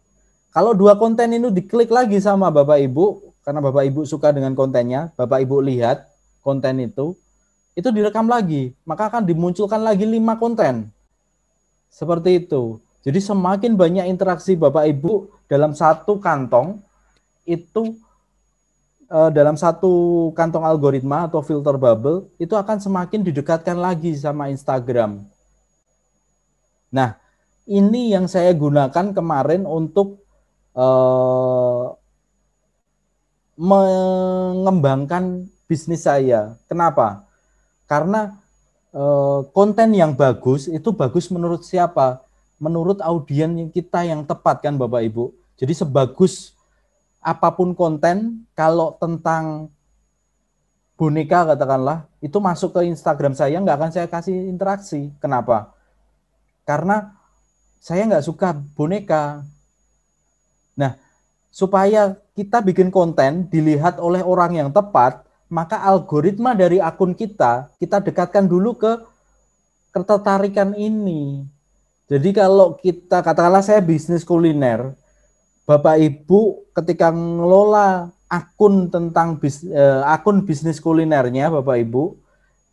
kalau dua konten ini diklik lagi sama Bapak Ibu karena Bapak Ibu suka dengan kontennya Bapak Ibu lihat konten itu itu direkam lagi, maka akan dimunculkan lagi lima konten. Seperti itu. Jadi semakin banyak interaksi Bapak Ibu dalam satu kantong itu eh, dalam satu kantong algoritma atau filter bubble itu akan semakin didekatkan lagi sama Instagram. Nah, ini yang saya gunakan kemarin untuk uh, mengembangkan bisnis saya. Kenapa? Karena e, konten yang bagus itu bagus menurut siapa? Menurut audien kita yang tepat kan Bapak Ibu. Jadi sebagus apapun konten kalau tentang boneka katakanlah itu masuk ke Instagram saya nggak akan saya kasih interaksi. Kenapa? Karena saya nggak suka boneka. Nah, supaya kita bikin konten dilihat oleh orang yang tepat, maka algoritma dari akun kita kita dekatkan dulu ke ketertarikan ini. Jadi kalau kita katakanlah saya bisnis kuliner, Bapak Ibu ketika ngelola akun tentang bis, eh, akun bisnis kulinernya Bapak Ibu,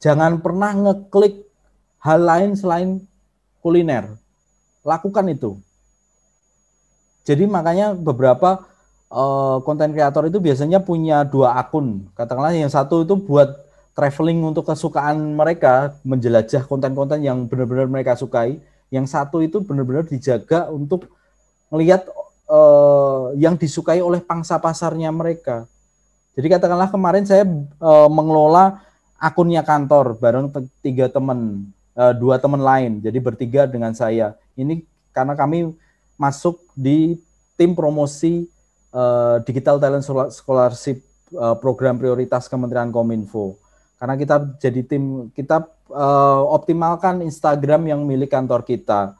jangan pernah ngeklik hal lain selain kuliner. Lakukan itu. Jadi makanya beberapa Eh, konten uh, kreator itu biasanya punya dua akun. Katakanlah yang satu itu buat traveling untuk kesukaan mereka, menjelajah konten-konten yang benar-benar mereka sukai. Yang satu itu benar-benar dijaga untuk melihat uh, eh, yang disukai oleh pangsa pasarnya mereka. Jadi katakanlah kemarin saya uh, mengelola akunnya kantor bareng tiga teman, uh, dua teman lain. Jadi bertiga dengan saya. Ini karena kami masuk di tim promosi Eh, digital Talent Scholarship eh, program prioritas Kementerian Kominfo. Karena kita jadi tim kita eh, optimalkan Instagram yang milik kantor kita.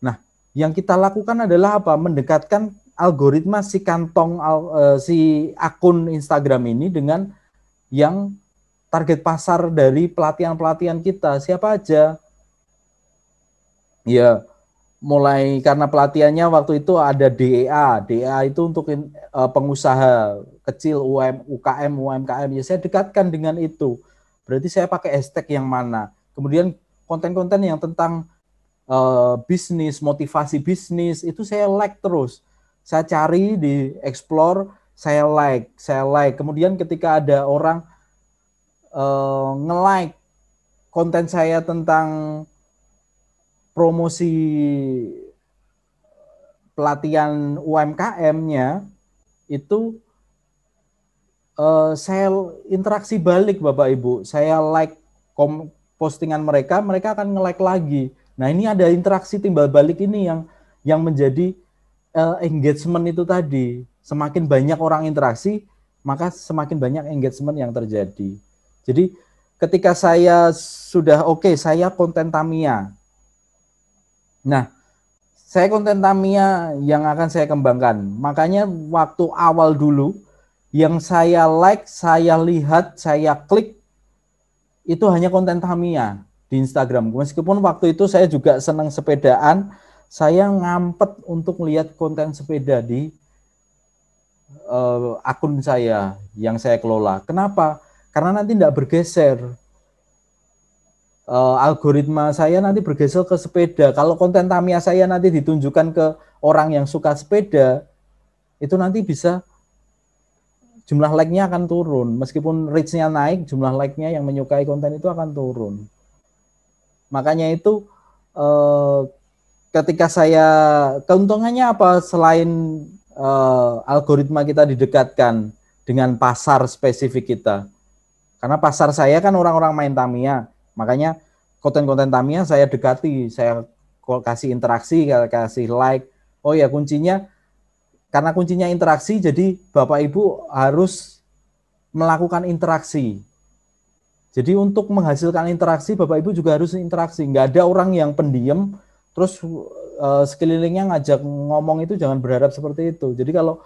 Nah, yang kita lakukan adalah apa? Mendekatkan algoritma si kantong si akun Instagram ini dengan yang target pasar dari pelatihan-pelatihan kita siapa aja ya mulai karena pelatihannya waktu itu ada DEA. DEA itu untuk uh, pengusaha kecil UM, UKM, UMKM. Ya saya dekatkan dengan itu. Berarti saya pakai hashtag yang mana. Kemudian konten-konten yang tentang uh, bisnis, motivasi bisnis itu saya like terus. Saya cari di explore, saya like, saya like. Kemudian ketika ada orang uh, nge-like konten saya tentang promosi pelatihan UMKM-nya itu uh, saya interaksi balik Bapak Ibu. Saya like kom postingan mereka, mereka akan nge-like lagi. Nah, ini ada interaksi timbal balik ini yang yang menjadi uh, engagement itu tadi. Semakin banyak orang interaksi, maka semakin banyak engagement yang terjadi. Jadi ketika saya sudah oke, okay, saya konten Tamia, Nah, saya konten Tamiya yang akan saya kembangkan. Makanya waktu awal dulu yang saya like, saya lihat, saya klik itu hanya konten Tamiya di Instagram. Meskipun waktu itu saya juga senang sepedaan, saya ngampet untuk lihat konten sepeda di uh, akun saya yang saya kelola. Kenapa? Karena nanti tidak bergeser uh, algoritma saya nanti bergeser ke sepeda. Kalau konten Tamiya saya nanti ditunjukkan ke orang yang suka sepeda, itu nanti bisa jumlah like-nya akan turun. Meskipun reach-nya naik, jumlah like-nya yang menyukai konten itu akan turun. Makanya itu uh, ketika saya keuntungannya apa selain uh, algoritma kita didekatkan dengan pasar spesifik kita. Karena pasar saya kan orang-orang main Tamiya Makanya konten-konten Tamiya saya dekati, saya kasih interaksi, kasih like. Oh ya kuncinya karena kuncinya interaksi, jadi Bapak Ibu harus melakukan interaksi. Jadi untuk menghasilkan interaksi, Bapak Ibu juga harus interaksi. Nggak ada orang yang pendiam, terus uh, sekelilingnya ngajak ngomong itu jangan berharap seperti itu. Jadi kalau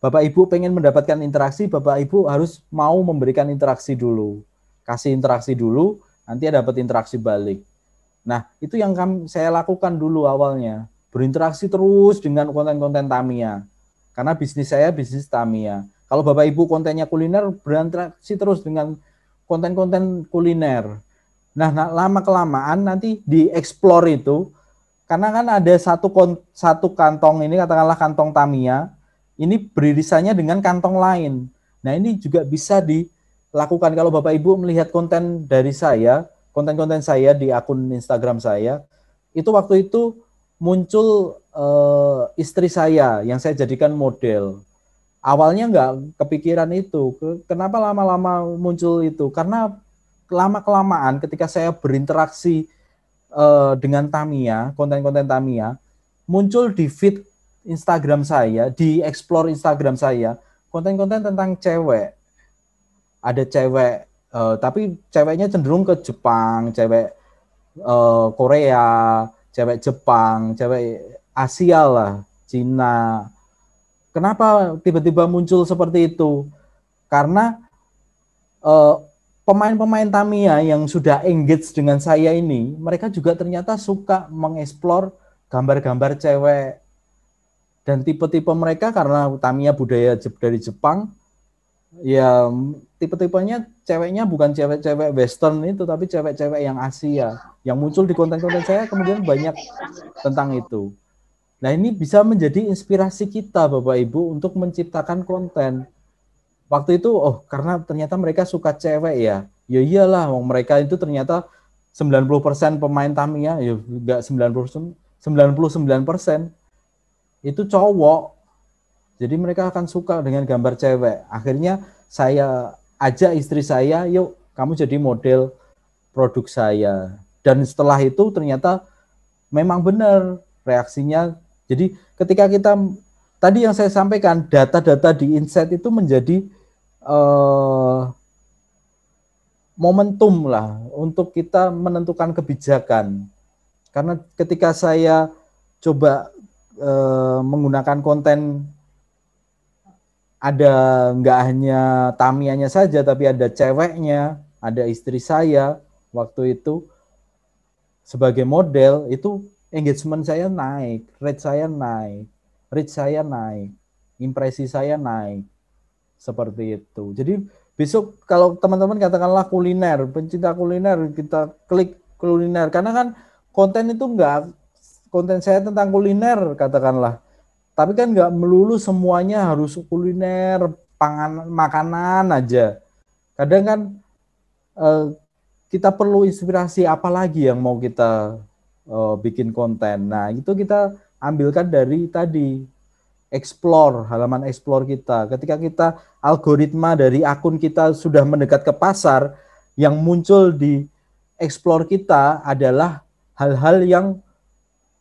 Bapak Ibu pengen mendapatkan interaksi, Bapak Ibu harus mau memberikan interaksi dulu. Kasih interaksi dulu, nanti dapat interaksi balik. Nah, itu yang kami, saya lakukan dulu awalnya. Berinteraksi terus dengan konten-konten Tamia, Karena bisnis saya bisnis Tamia. Kalau Bapak Ibu kontennya kuliner, berinteraksi terus dengan konten-konten kuliner. Nah, nah lama-kelamaan nanti dieksplor itu, karena kan ada satu kon, satu kantong ini, katakanlah kantong Tamia ini beririsannya dengan kantong lain. Nah, ini juga bisa di lakukan kalau Bapak Ibu melihat konten dari saya, konten-konten saya di akun Instagram saya, itu waktu itu muncul uh, istri saya yang saya jadikan model. Awalnya nggak kepikiran itu. Kenapa lama-lama muncul itu? Karena lama-kelamaan ketika saya berinteraksi uh, dengan Tamia, konten-konten Tamia, muncul di feed Instagram saya, di explore Instagram saya, konten-konten tentang cewek ada cewek uh, tapi ceweknya cenderung ke Jepang, cewek uh, Korea, cewek Jepang, cewek Asia lah, Cina. Kenapa tiba-tiba muncul seperti itu? Karena uh, pemain-pemain Tamiya yang sudah engage dengan saya ini, mereka juga ternyata suka mengeksplor gambar-gambar cewek dan tipe-tipe mereka karena Tamiya budaya dari Jepang ya tipe-tipenya ceweknya bukan cewek-cewek western itu tapi cewek-cewek yang Asia yang muncul di konten-konten saya kemudian banyak tentang itu. Nah, ini bisa menjadi inspirasi kita Bapak Ibu untuk menciptakan konten. Waktu itu oh karena ternyata mereka suka cewek ya. Ya iyalah mereka itu ternyata 90% pemain Tamiya ya enggak 90% 99% itu cowok. Jadi mereka akan suka dengan gambar cewek. Akhirnya saya ajak istri saya, yuk kamu jadi model produk saya. Dan setelah itu ternyata memang benar reaksinya. Jadi ketika kita tadi yang saya sampaikan data-data di inset itu menjadi uh, momentum lah untuk kita menentukan kebijakan. Karena ketika saya coba uh, menggunakan konten ada nggak hanya tamianya saja tapi ada ceweknya, ada istri saya waktu itu sebagai model itu engagement saya naik, rate saya naik, reach saya naik, impresi saya naik. Seperti itu. Jadi besok kalau teman-teman katakanlah kuliner, pencinta kuliner kita klik kuliner karena kan konten itu enggak konten saya tentang kuliner katakanlah tapi kan nggak melulu semuanya harus kuliner, pangan, makanan aja. Kadang kan eh, kita perlu inspirasi apa lagi yang mau kita eh, bikin konten. Nah itu kita ambilkan dari tadi explore halaman explore kita. Ketika kita algoritma dari akun kita sudah mendekat ke pasar, yang muncul di explore kita adalah hal-hal yang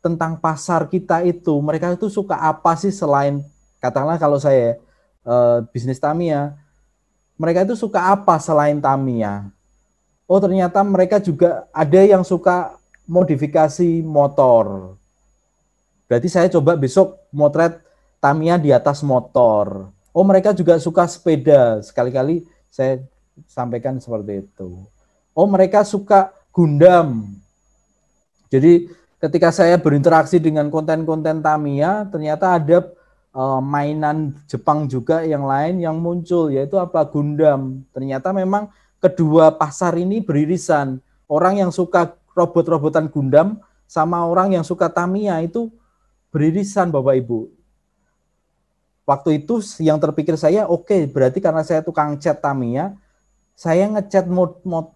tentang pasar kita itu mereka itu suka apa sih selain katakanlah kalau saya e, bisnis Tamia mereka itu suka apa selain Tamia oh ternyata mereka juga ada yang suka modifikasi motor berarti saya coba besok motret Tamia di atas motor oh mereka juga suka sepeda sekali-kali saya sampaikan seperti itu oh mereka suka Gundam jadi ketika saya berinteraksi dengan konten-konten Tamiya, ternyata ada uh, mainan Jepang juga yang lain yang muncul yaitu apa Gundam. Ternyata memang kedua pasar ini beririsan. Orang yang suka robot-robotan Gundam sama orang yang suka Tamiya itu beririsan Bapak Ibu. Waktu itu yang terpikir saya, oke okay, berarti karena saya tukang cat Tamiya, saya ngecat mod mod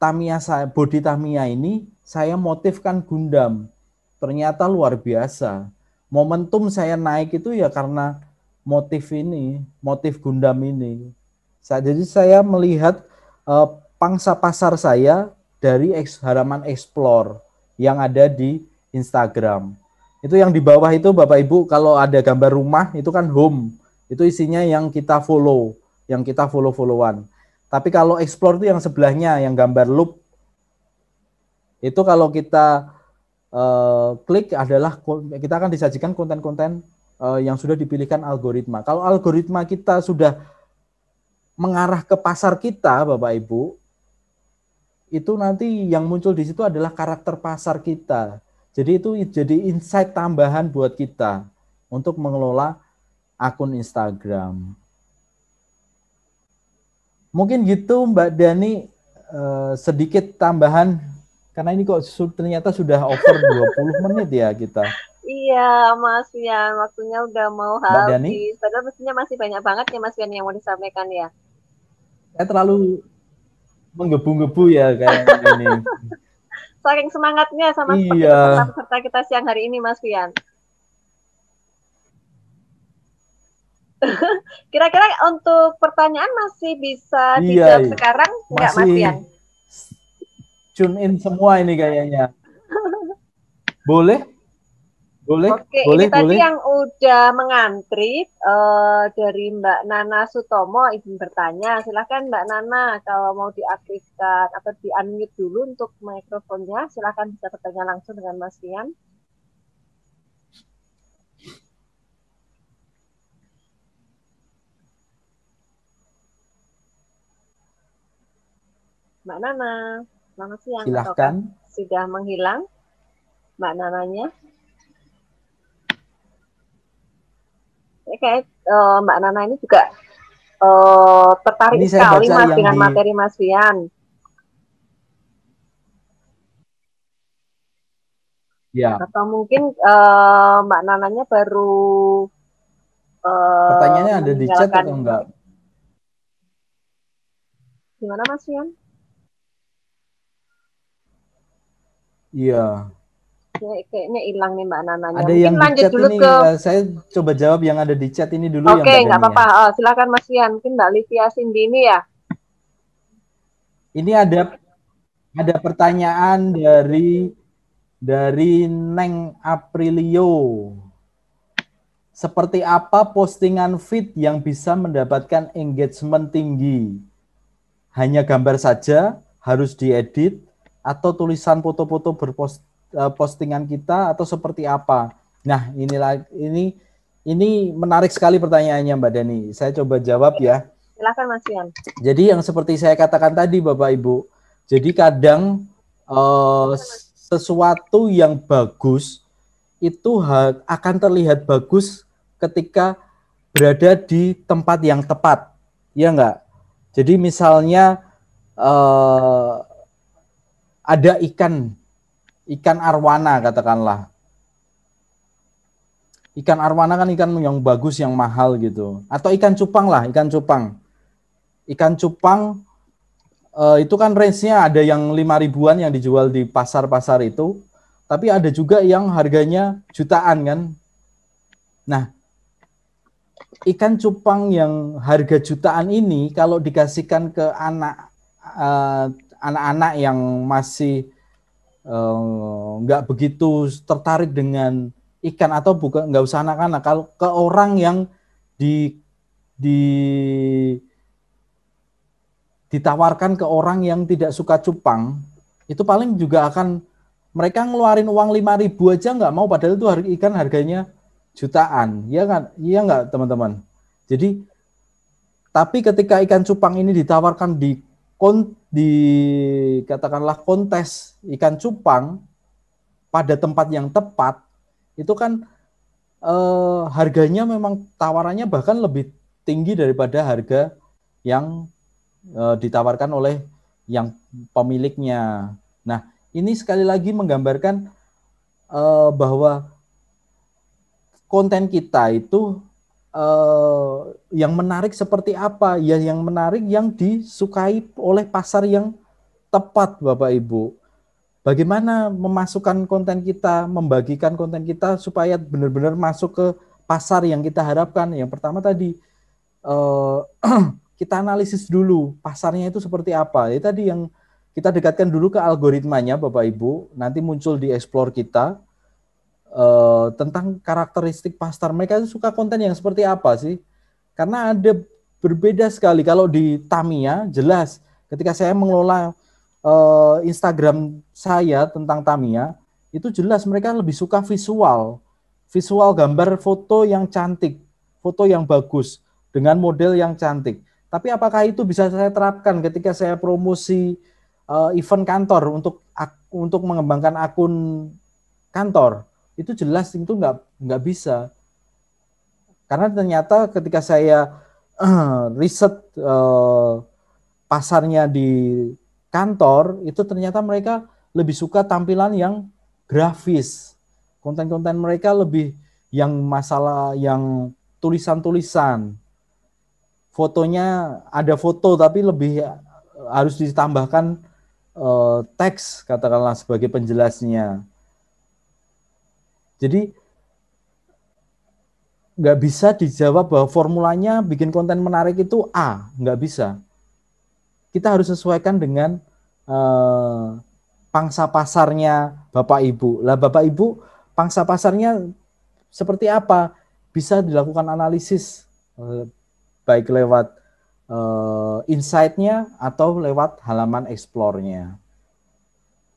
Tamiya saya, body Tamiya ini saya motifkan Gundam. Ternyata luar biasa. Momentum saya naik itu ya karena motif ini, motif Gundam ini. jadi saya melihat uh, pangsa pasar saya dari eks, explore yang ada di Instagram. Itu yang di bawah itu Bapak Ibu kalau ada gambar rumah itu kan home. Itu isinya yang kita follow, yang kita follow-followan. Tapi kalau explore itu yang sebelahnya yang gambar loop itu kalau kita uh, klik adalah kita akan disajikan konten-konten uh, yang sudah dipilihkan algoritma. Kalau algoritma kita sudah mengarah ke pasar kita, Bapak Ibu, itu nanti yang muncul di situ adalah karakter pasar kita. Jadi itu jadi insight tambahan buat kita untuk mengelola akun Instagram. Mungkin gitu Mbak Dani eh, sedikit tambahan karena ini kok ternyata sudah over 20 menit ya kita. Iya, Mas Fian, waktunya udah mau habis. Dhani? Padahal mestinya masih banyak banget ya Mas Fian yang mau disampaikan ya. Saya terlalu menggebu-gebu ya kayak ini. Saking semangatnya sama iya. peserta kita siang hari ini Mas Fian. Kira-kira untuk pertanyaan masih bisa iya, dijawab iya. sekarang enggak Mas Fian? tune in semua ini kayaknya. Boleh? Boleh? Oke, boleh, ini tadi yang udah mengantri uh, dari Mbak Nana Sutomo izin bertanya. Silahkan Mbak Nana kalau mau diaktifkan atau di-unmute dulu untuk mikrofonnya. Silahkan bisa bertanya langsung dengan Mas Rian. Mbak Nana. Selamat siang. Silahkan. Sudah menghilang Mbak Nananya? Oke, uh, Mbak Nana ini juga uh, tertarik ini sekali Mas dengan di... materi Mas Fian. Ya. Atau mungkin uh, Mbak Nananya baru uh, Pertanyaannya ada di chat atau enggak? Gimana Mas Fian? Iya. kayaknya hilang nih Mbak Nananya. Ada Mungkin yang lanjut dulu ini, ke eh, saya coba jawab yang ada di chat ini dulu ya, Oke, nggak ya. apa-apa. Oh, silakan Mas Ian. Mungkin Mbak Livia Cindy ini ya. Ini ada ada pertanyaan dari dari Neng Aprilio. Seperti apa postingan feed yang bisa mendapatkan engagement tinggi? Hanya gambar saja, harus diedit, atau tulisan foto-foto berpostingan eh, kita atau seperti apa. Nah, inilah ini ini menarik sekali pertanyaannya Mbak Dani. Saya coba jawab ya. Silakan Mas Ian. Jadi yang seperti saya katakan tadi Bapak Ibu. Jadi kadang uh, sesuatu yang bagus itu akan terlihat bagus ketika berada di tempat yang tepat. Ya enggak? Jadi misalnya uh, ada ikan ikan arwana katakanlah. Ikan arwana kan ikan yang bagus, yang mahal gitu. Atau ikan cupang lah, ikan cupang. Ikan cupang uh, itu kan range-nya ada yang lima ribuan yang dijual di pasar-pasar itu, tapi ada juga yang harganya jutaan kan. Nah, ikan cupang yang harga jutaan ini kalau dikasihkan ke anak eh, anak-anak yang masih eh, nggak uh, begitu tertarik dengan ikan atau bukan nggak usah anak-anak kalau ke orang yang di di ditawarkan ke orang yang tidak suka cupang itu paling juga akan mereka ngeluarin uang 5000 aja nggak mau padahal itu harga ikan harganya jutaan ya kan iya nggak teman-teman jadi tapi ketika ikan cupang ini ditawarkan di kon, di katakanlah kontes ikan cupang pada tempat yang tepat itu kan eh, harganya memang tawarannya bahkan lebih tinggi daripada harga yang eh, ditawarkan oleh yang pemiliknya. Nah, ini sekali lagi menggambarkan eh, bahwa konten kita itu uh, yang menarik seperti apa? Ya yang menarik yang disukai oleh pasar yang tepat Bapak Ibu. Bagaimana memasukkan konten kita, membagikan konten kita supaya benar-benar masuk ke pasar yang kita harapkan. Yang pertama tadi uh, kita analisis dulu pasarnya itu seperti apa. Ya tadi yang kita dekatkan dulu ke algoritmanya Bapak Ibu, nanti muncul di explore kita Eh, tentang karakteristik pasar mereka itu suka konten yang seperti apa sih? Karena ada berbeda sekali kalau di Tamia jelas ketika saya mengelola uh, Instagram saya tentang Tamia itu jelas mereka lebih suka visual, visual gambar foto yang cantik, foto yang bagus dengan model yang cantik. Tapi apakah itu bisa saya terapkan ketika saya promosi uh, event kantor untuk untuk mengembangkan akun kantor? itu jelas itu nggak nggak bisa karena ternyata ketika saya uh, riset uh, pasarnya di kantor itu ternyata mereka lebih suka tampilan yang grafis konten-konten mereka lebih yang masalah yang tulisan-tulisan fotonya ada foto tapi lebih harus ditambahkan uh, teks katakanlah sebagai penjelasnya jadi nggak bisa dijawab bahwa formulanya bikin konten menarik itu A, nggak bisa. Kita harus sesuaikan dengan eh, pangsa pasarnya Bapak Ibu. Lah Bapak Ibu pangsa pasarnya seperti apa? Bisa dilakukan analisis eh, baik lewat eh, insight-nya atau lewat halaman explore-nya.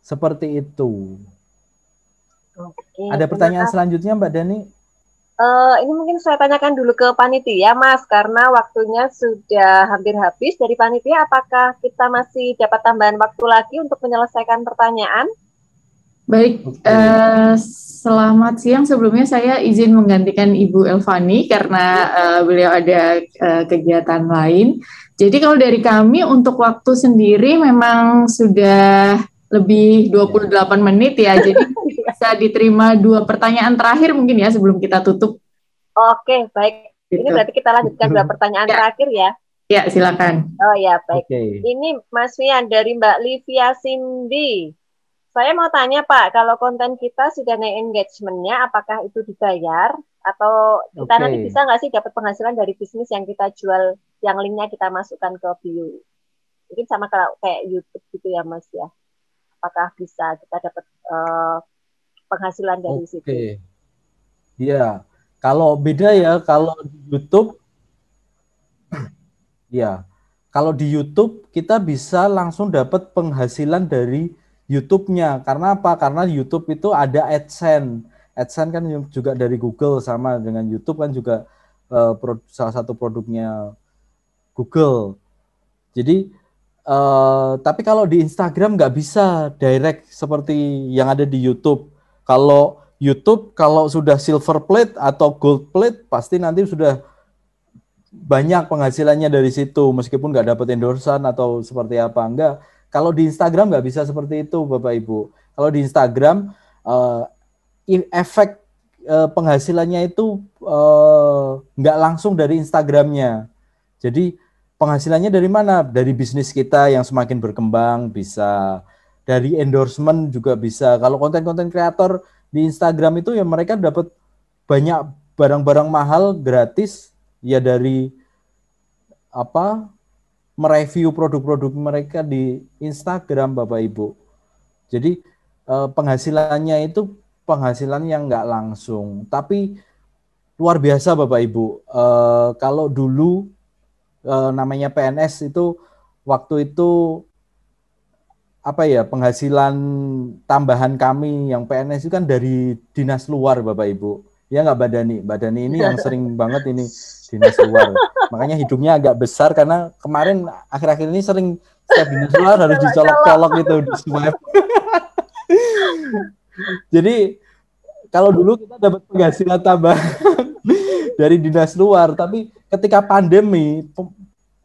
Seperti itu. Oke, Ada pertanyaan selanjutnya Mbak Dani? Uh, ini mungkin saya tanyakan dulu ke panitia, Mas, karena waktunya sudah hampir habis. Dari panitia, apakah kita masih dapat tambahan waktu lagi untuk menyelesaikan pertanyaan? Baik, okay. uh, eh, selamat siang. Sebelumnya saya izin menggantikan Ibu Elvani karena uh, beliau ada uh, kegiatan lain. Jadi kalau dari kami untuk waktu sendiri memang sudah lebih 28 menit ya. Jadi bisa diterima dua pertanyaan terakhir mungkin ya sebelum kita tutup. Oke, baik. Gitu. Ini berarti kita lanjutkan dua pertanyaan ya. terakhir ya. Ya, silakan. Oh ya, baik. Okay. Ini Mas Fian dari Mbak Livia Cindy. Saya mau tanya Pak, kalau konten kita sudah naik engagementnya, apakah itu dibayar atau kita okay. nanti bisa nggak sih dapat penghasilan dari bisnis yang kita jual, yang linknya kita masukkan ke bio? Mungkin sama kayak YouTube gitu ya Mas ya apakah bisa kita dapat uh, penghasilan dari okay. situ? Iya, kalau beda ya kalau di YouTube, ya kalau di YouTube kita bisa langsung dapat penghasilan dari YouTube-nya karena apa? Karena YouTube itu ada AdSense. AdSense kan juga dari Google sama dengan YouTube kan juga uh, salah satu produknya Google. Jadi Uh, tapi kalau di Instagram nggak bisa direct seperti yang ada di YouTube. Kalau YouTube kalau sudah silver plate atau gold plate pasti nanti sudah banyak penghasilannya dari situ meskipun nggak dapat endorsan atau seperti apa enggak. Kalau di Instagram nggak bisa seperti itu Bapak Ibu. Kalau di Instagram uh, efek uh, penghasilannya itu uh, langsung dari Instagramnya. Jadi penghasilannya dari mana? Dari bisnis kita yang semakin berkembang bisa dari endorsement juga bisa. Kalau konten-konten kreator di Instagram itu ya mereka dapat banyak barang-barang mahal gratis ya dari apa mereview produk-produk mereka di Instagram Bapak Ibu. Jadi eh, penghasilannya itu penghasilan yang nggak langsung, tapi luar biasa Bapak Ibu. Eh, kalau dulu eh, namanya PNS itu waktu itu apa ya penghasilan tambahan kami yang PNS itu kan dari dinas luar Bapak Ibu. Ya nggak Badani. Badani ini yang sering banget ini dinas luar. Makanya hidungnya agak besar karena kemarin akhir-akhir ini sering setiap dinas luar harus dicolok-colok gitu di Jadi kalau dulu kita dapat penghasilan tambahan dari dinas luar tapi ketika pandemi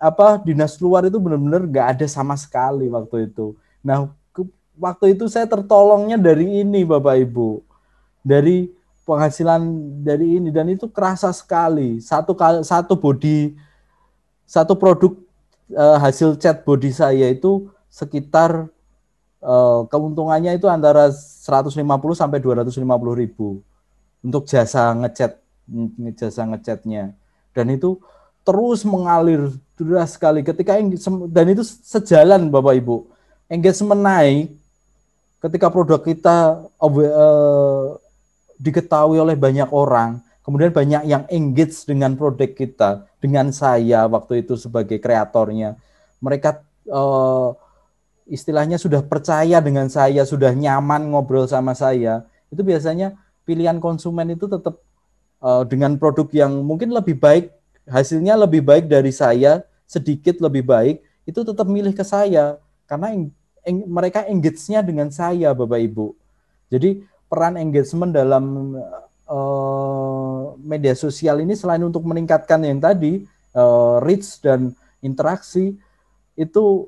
apa dinas luar itu benar-benar nggak ada sama sekali waktu itu nah ke, waktu itu saya tertolongnya dari ini bapak ibu dari penghasilan dari ini dan itu kerasa sekali satu kali satu body satu produk uh, hasil cat body saya itu sekitar uh, keuntungannya itu antara 150 sampai 250 ribu untuk jasa ngecat jasa ngechatnya dan itu terus mengalir deras sekali ketika dan itu sejalan Bapak Ibu engagement naik ketika produk kita uh, diketahui oleh banyak orang kemudian banyak yang engage dengan produk kita, dengan saya waktu itu sebagai kreatornya. Mereka uh, istilahnya sudah percaya dengan saya, sudah nyaman ngobrol sama saya. Itu biasanya pilihan konsumen itu tetap uh, dengan produk yang mungkin lebih baik hasilnya lebih baik dari saya sedikit lebih baik itu tetap milih ke saya karena eng, eng, mereka engage-nya dengan saya Bapak Ibu. Jadi peran engagement dalam uh, media sosial ini selain untuk meningkatkan yang tadi uh, reach dan interaksi itu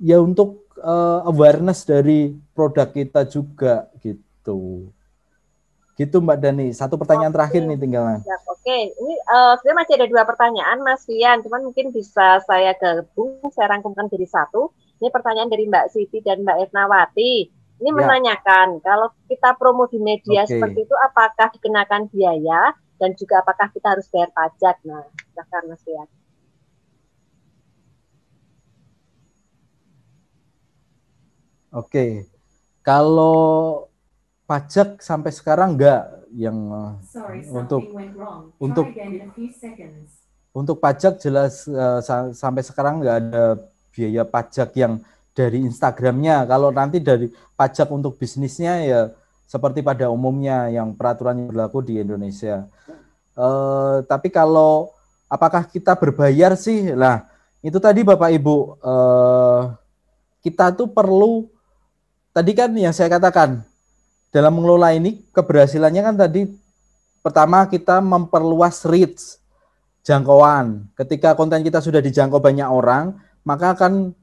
ya untuk uh, awareness dari produk kita juga gitu. Gitu Mbak Dani. Satu pertanyaan oke. terakhir nih tinggalan. Oke, ya, oke, ini uh, sebenarnya masih ada dua pertanyaan Mas Fian, cuman mungkin bisa saya gabung, saya rangkumkan jadi satu. Ini pertanyaan dari Mbak Siti dan Mbak Etnawati. Ini ya. menanyakan kalau kita promo di media okay. seperti itu apakah dikenakan biaya dan juga apakah kita harus bayar pajak? Nah, silakan Mas Fian. Oke. Kalau pajak sampai sekarang nggak yang Sorry, untuk untuk untuk pajak jelas uh, sa sampai sekarang nggak ada biaya pajak yang dari Instagramnya. Kalau nanti dari pajak untuk bisnisnya ya seperti pada umumnya yang peraturan yang berlaku di Indonesia. Uh, tapi kalau apakah kita berbayar sih? lah itu tadi Bapak Ibu uh, kita tuh perlu tadi kan yang saya katakan dalam mengelola ini keberhasilannya kan tadi pertama kita memperluas reach jangkauan. Ketika konten kita sudah dijangkau banyak orang, maka akan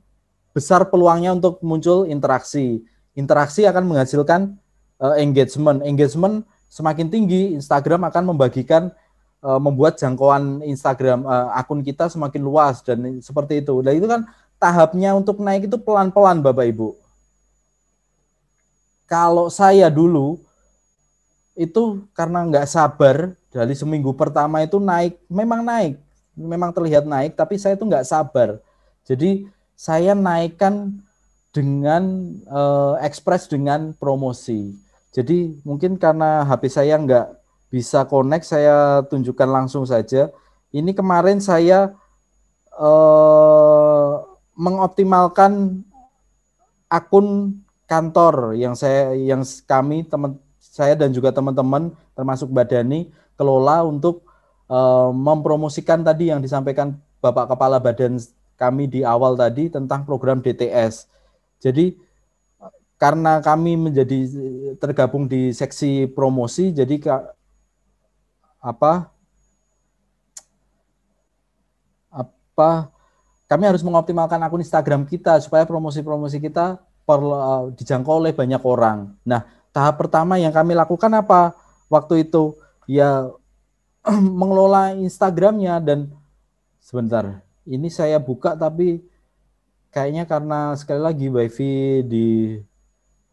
besar peluangnya untuk muncul interaksi. Interaksi akan menghasilkan uh, engagement. Engagement semakin tinggi, Instagram akan membagikan uh, membuat jangkauan Instagram uh, akun kita semakin luas dan seperti itu. Dan nah, itu kan tahapnya untuk naik itu pelan-pelan Bapak Ibu kalau saya dulu itu karena nggak sabar dari seminggu pertama itu naik, memang naik, memang terlihat naik, tapi saya itu nggak sabar. Jadi saya naikkan dengan uh, ekspres dengan promosi. Jadi mungkin karena HP saya nggak bisa connect, saya tunjukkan langsung saja. Ini kemarin saya uh, mengoptimalkan akun kantor yang saya yang kami teman saya dan juga teman-teman termasuk Badani kelola untuk uh, mempromosikan tadi yang disampaikan Bapak Kepala Badan kami di awal tadi tentang program DTS. Jadi karena kami menjadi eh, tergabung di seksi promosi jadi ke, apa apa kami harus mengoptimalkan akun Instagram kita supaya promosi-promosi kita perlu eh, dijangkau oleh banyak orang. Nah, tahap pertama yang kami lakukan apa waktu itu? Ya mengelola Instagramnya dan sebentar, ini saya buka tapi kayaknya karena sekali lagi wifi di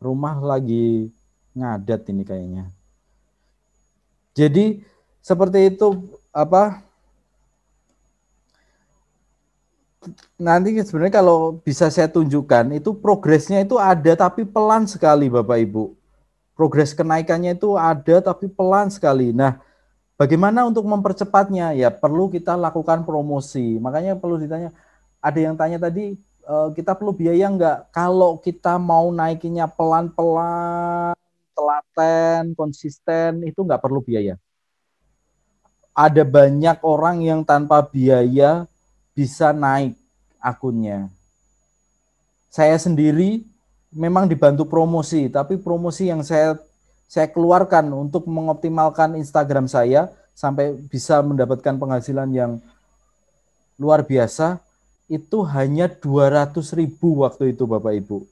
rumah lagi ngadat ini kayaknya. Jadi seperti itu apa nanti sebenarnya kalau bisa saya tunjukkan itu progresnya itu ada tapi pelan sekali Bapak Ibu. Progres kenaikannya itu ada tapi pelan sekali. Nah, bagaimana untuk mempercepatnya? Ya perlu kita lakukan promosi. Makanya perlu ditanya ada yang tanya tadi eh, kita perlu biaya enggak? Kalau kita mau naikinnya pelan-pelan, telaten, konsisten itu enggak perlu biaya. Ada banyak orang yang tanpa biaya bisa naik akunnya. Saya sendiri memang dibantu promosi, tapi promosi yang saya saya keluarkan untuk mengoptimalkan Instagram saya sampai bisa mendapatkan penghasilan yang luar biasa itu hanya 200.000 ribu waktu itu Bapak Ibu.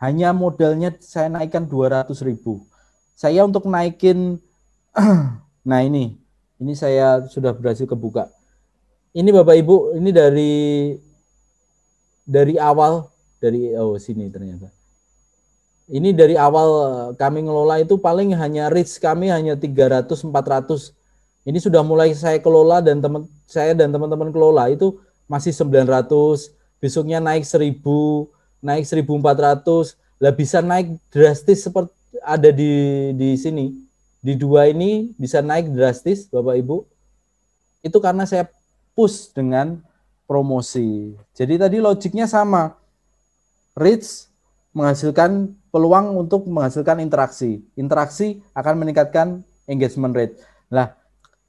Hanya modalnya saya naikkan 200.000 ribu. Saya untuk naikin, nah ini, ini saya sudah berhasil kebuka ini Bapak Ibu, ini dari dari awal dari oh sini ternyata. Ini dari awal eh, kami ngelola itu paling hanya reach kami hanya 300 400. Ini sudah mulai saya kelola dan teman saya dan teman-teman kelola itu masih 900, besoknya naik 1000, naik 1400, lah bisa naik drastis seperti ada di di sini. Di dua ini bisa naik drastis Bapak Ibu. Itu karena saya push dengan promosi. Jadi tadi logiknya sama. Reach menghasilkan peluang untuk menghasilkan interaksi. Interaksi akan meningkatkan engagement rate. Nah,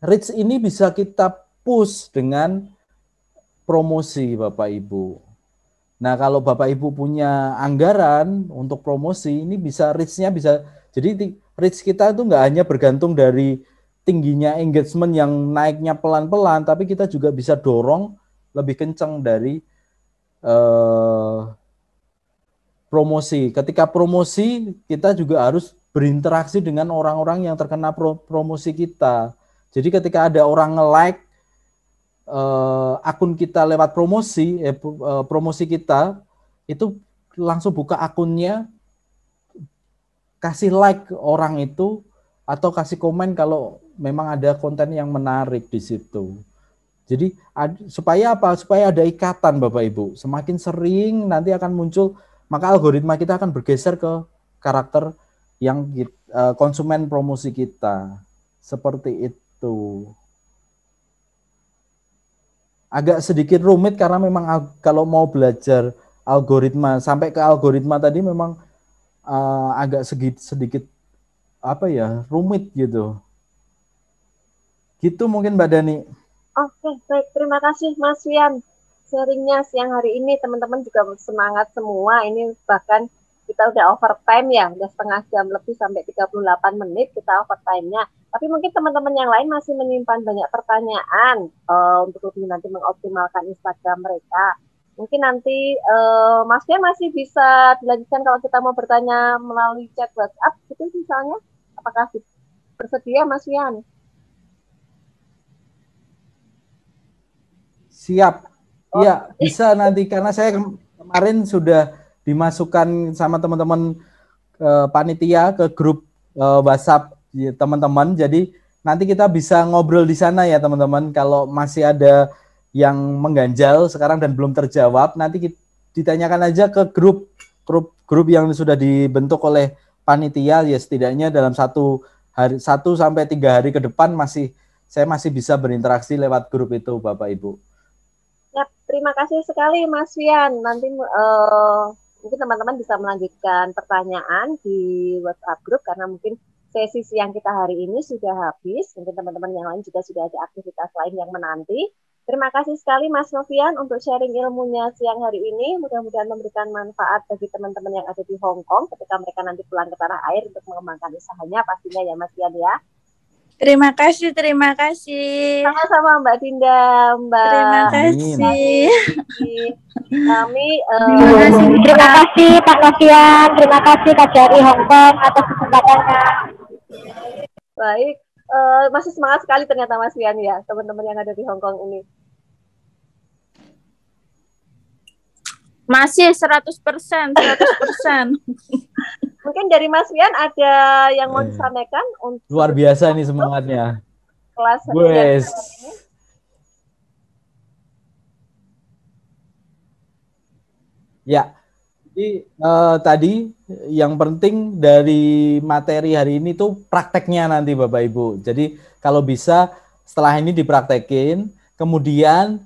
reach ini bisa kita push dengan promosi Bapak Ibu. Nah, kalau Bapak Ibu punya anggaran untuk promosi, ini bisa reach-nya bisa jadi reach kita itu enggak hanya bergantung dari tingginya engagement yang naiknya pelan-pelan, tapi kita juga bisa dorong lebih kencang dari uh, promosi. Ketika promosi, kita juga harus berinteraksi dengan orang-orang yang terkena pro promosi kita. Jadi ketika ada orang nge-like uh, akun kita lewat promosi, eh, uh, promosi kita itu langsung buka akunnya, kasih like orang itu atau kasih komen kalau memang ada konten yang menarik di situ. Jadi ad, supaya apa? Supaya ada ikatan Bapak Ibu. Semakin sering nanti akan muncul maka algoritma kita akan bergeser ke karakter yang kita, eh, konsumen promosi kita. Seperti itu. Agak sedikit rumit karena memang kalau mau belajar algoritma sampai ke algoritma tadi memang uh, agak sedikit sedikit apa ya rumit gitu Gitu mungkin Mbak Dani. Oke, okay, baik. Terima kasih Mas Wian. Seringnya siang hari ini teman-teman juga semangat semua. Ini bahkan kita udah overtime ya, udah setengah jam lebih sampai 38 menit kita overtime-nya. Tapi mungkin teman-teman yang lain masih menyimpan banyak pertanyaan uh, untuk lebih nanti mengoptimalkan Instagram mereka. Mungkin nanti uh, Mas Wian masih bisa dilanjutkan kalau kita mau bertanya melalui chat WhatsApp itu misalnya. Apakah bersedia Mas Wian? Siap. Oh. Iya, oh. bisa nanti karena saya kemarin sudah dimasukkan sama teman-teman ke panitia ke grup eh, WhatsApp teman-teman. Jadi nanti kita bisa ngobrol di sana ya teman-teman. Kalau masih ada yang mengganjal sekarang dan belum terjawab, nanti kita ditanyakan aja ke grup grup grup yang sudah dibentuk oleh panitia ya setidaknya dalam satu hari satu sampai tiga hari ke depan masih saya masih bisa berinteraksi lewat grup itu Bapak Ibu. Ya, terima kasih sekali Mas Fian. Nanti uh, mungkin teman-teman bisa melanjutkan pertanyaan di WhatsApp grup karena mungkin sesi siang kita hari ini sudah habis. Mungkin teman-teman yang lain juga sudah ada aktivitas lain yang menanti. Terima kasih sekali Mas Novian untuk sharing ilmunya siang hari ini. Mudah-mudahan memberikan manfaat bagi teman-teman yang ada di Hong Kong ketika mereka nanti pulang ke tanah air untuk mengembangkan usahanya pastinya ya Mas Fian ya. Terima kasih, terima kasih. Sama-sama Mbak Tinda, Mbak. Terima kasih. Kami eh, terima kasih, uh, terima kasih Pak Sofian, terima kasih KJRI Hong Kong atas kesempatannya. Baik, uh, masih semangat sekali ternyata Mas Rian ya, teman-teman yang ada di Hong Kong ini. Masih 100%, 100%. Mungkin dari Mas Rian ada yang mau iya. disampaikan untuk Luar biasa nih semangatnya. Kelas ini. Ya. Jadi uh, tadi yang penting dari materi hari ini tuh prakteknya nanti Bapak Ibu. Jadi kalau bisa setelah ini dipraktekin, kemudian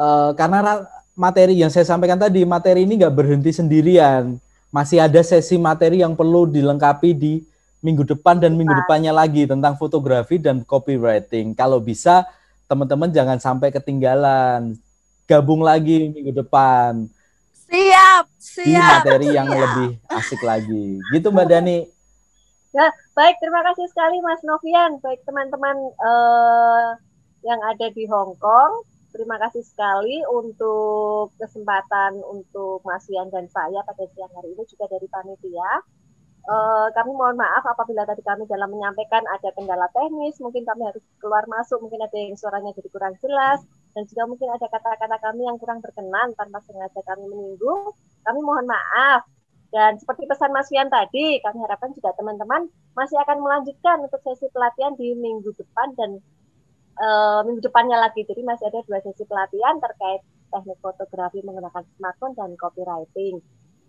uh, karena materi yang saya sampaikan tadi, materi ini nggak berhenti sendirian. Masih ada sesi materi yang perlu dilengkapi di minggu depan dan minggu depannya lagi tentang fotografi dan copywriting. Kalau bisa, teman-teman jangan sampai ketinggalan. Gabung lagi minggu depan. Siap, siap. Di materi yang siap. lebih asik lagi. Gitu Mbak Dani. Ya, baik. Terima kasih sekali Mas Novian. Baik teman-teman uh, yang ada di Hong Kong, Terima kasih sekali untuk kesempatan untuk Mas Ian dan saya pada siang hari ini juga dari panitia. Uh, kami mohon maaf apabila tadi kami dalam menyampaikan ada kendala teknis, mungkin kami harus keluar masuk, mungkin ada yang suaranya jadi kurang jelas, dan juga mungkin ada kata-kata kami yang kurang berkenan tanpa sengaja kami menyinggung. Kami mohon maaf. Dan seperti pesan Mas Fian tadi, kami harapkan juga teman-teman masih akan melanjutkan untuk sesi pelatihan di minggu depan dan uh, minggu depannya lagi. Jadi masih ada dua sesi pelatihan terkait teknik fotografi menggunakan smartphone dan copywriting.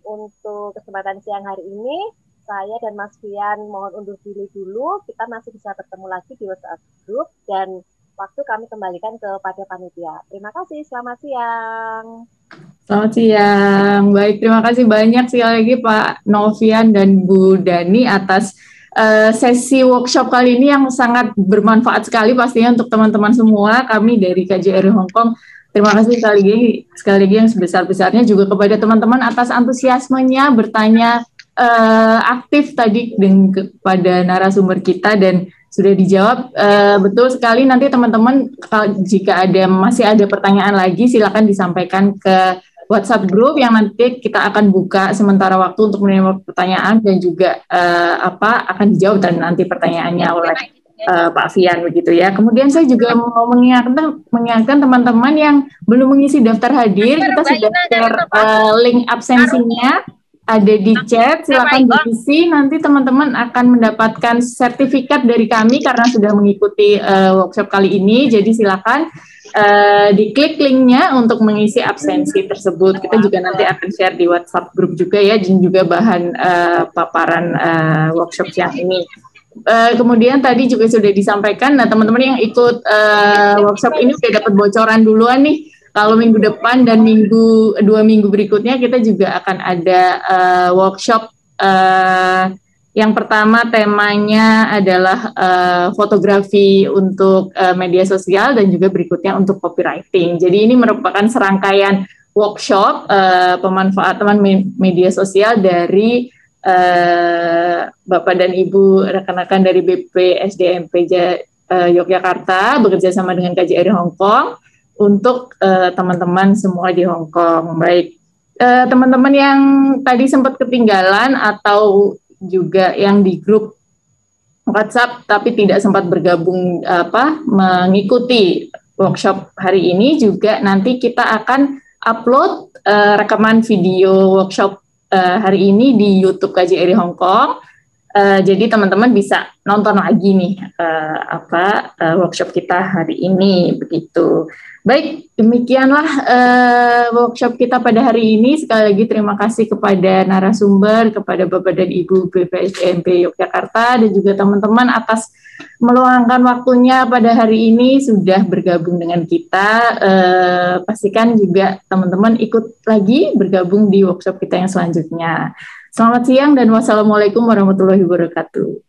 Untuk kesempatan siang hari ini, saya dan Mas Fian mohon undur diri dulu. Kita masih bisa bertemu lagi di WhatsApp group dan waktu kami kembalikan kepada panitia. Terima kasih, selamat siang. Selamat siang. Baik, terima kasih banyak sekali lagi Pak Novian dan Bu Dani atas Eh, sesi workshop kali ini yang sangat bermanfaat sekali pastinya untuk teman-teman semua. Kami dari KJRI Hong Kong Terima kasih sekali lagi, sekali lagi yang sebesar-besarnya juga kepada teman-teman atas antusiasmenya bertanya uh, aktif tadi dengan kepada narasumber kita dan sudah dijawab uh, betul sekali nanti teman-teman jika ada masih ada pertanyaan lagi silakan disampaikan ke WhatsApp group yang nanti kita akan buka sementara waktu untuk menerima pertanyaan dan juga uh, apa akan dijawab dan nanti pertanyaannya oleh uh, Pak Fian begitu ya. Kemudian saya juga mau mengingatkan mengingatkan teman-teman yang belum mengisi daftar hadir, kita sudah share uh, link absensinya ada di chat, silakan diisi. Nanti teman-teman akan mendapatkan sertifikat dari kami karena sudah mengikuti uh, workshop kali ini. Jadi silakan uh, eh, klik linknya untuk mengisi absensi tersebut. Kita juga nanti akan share di WhatsApp grup juga ya, dan juga bahan uh, paparan uh, workshop yang ini. Uh, kemudian tadi juga sudah disampaikan, nah teman-teman yang ikut uh, workshop ini sudah dapat bocoran duluan nih. Kalau minggu depan dan minggu dua minggu berikutnya kita juga akan ada uh, workshop uh, yang pertama temanya adalah uh, fotografi untuk uh, media sosial dan juga berikutnya untuk copywriting. Jadi ini merupakan serangkaian workshop uh, pemanfaatan media sosial dari uh, Bapak dan Ibu rekan-rekan dari BP SDMP uh, Yogyakarta bekerja sama dengan KJRI Hong Kong untuk teman teman-teman semua di Hong Kong. Baik, teman-teman uh, teman -teman yang tadi sempat ketinggalan atau juga yang di grup WhatsApp tapi tidak sempat bergabung apa mengikuti workshop hari ini juga nanti kita akan upload uh, rekaman video workshop uh, hari ini di YouTube KJRI Hong Kong Eh, jadi teman-teman bisa nonton lagi nih uh, apa uh, workshop kita hari ini begitu. Baik, demikianlah uh, workshop kita pada hari ini. Sekali lagi terima kasih kepada narasumber, kepada Bapak dan Ibu BPSMP Yogyakarta dan juga teman-teman atas meluangkan waktunya pada hari ini sudah bergabung dengan kita. Uh, pastikan juga teman-teman ikut lagi bergabung di workshop kita yang selanjutnya. Selamat siang dan wassalamualaikum warahmatullahi wabarakatuh.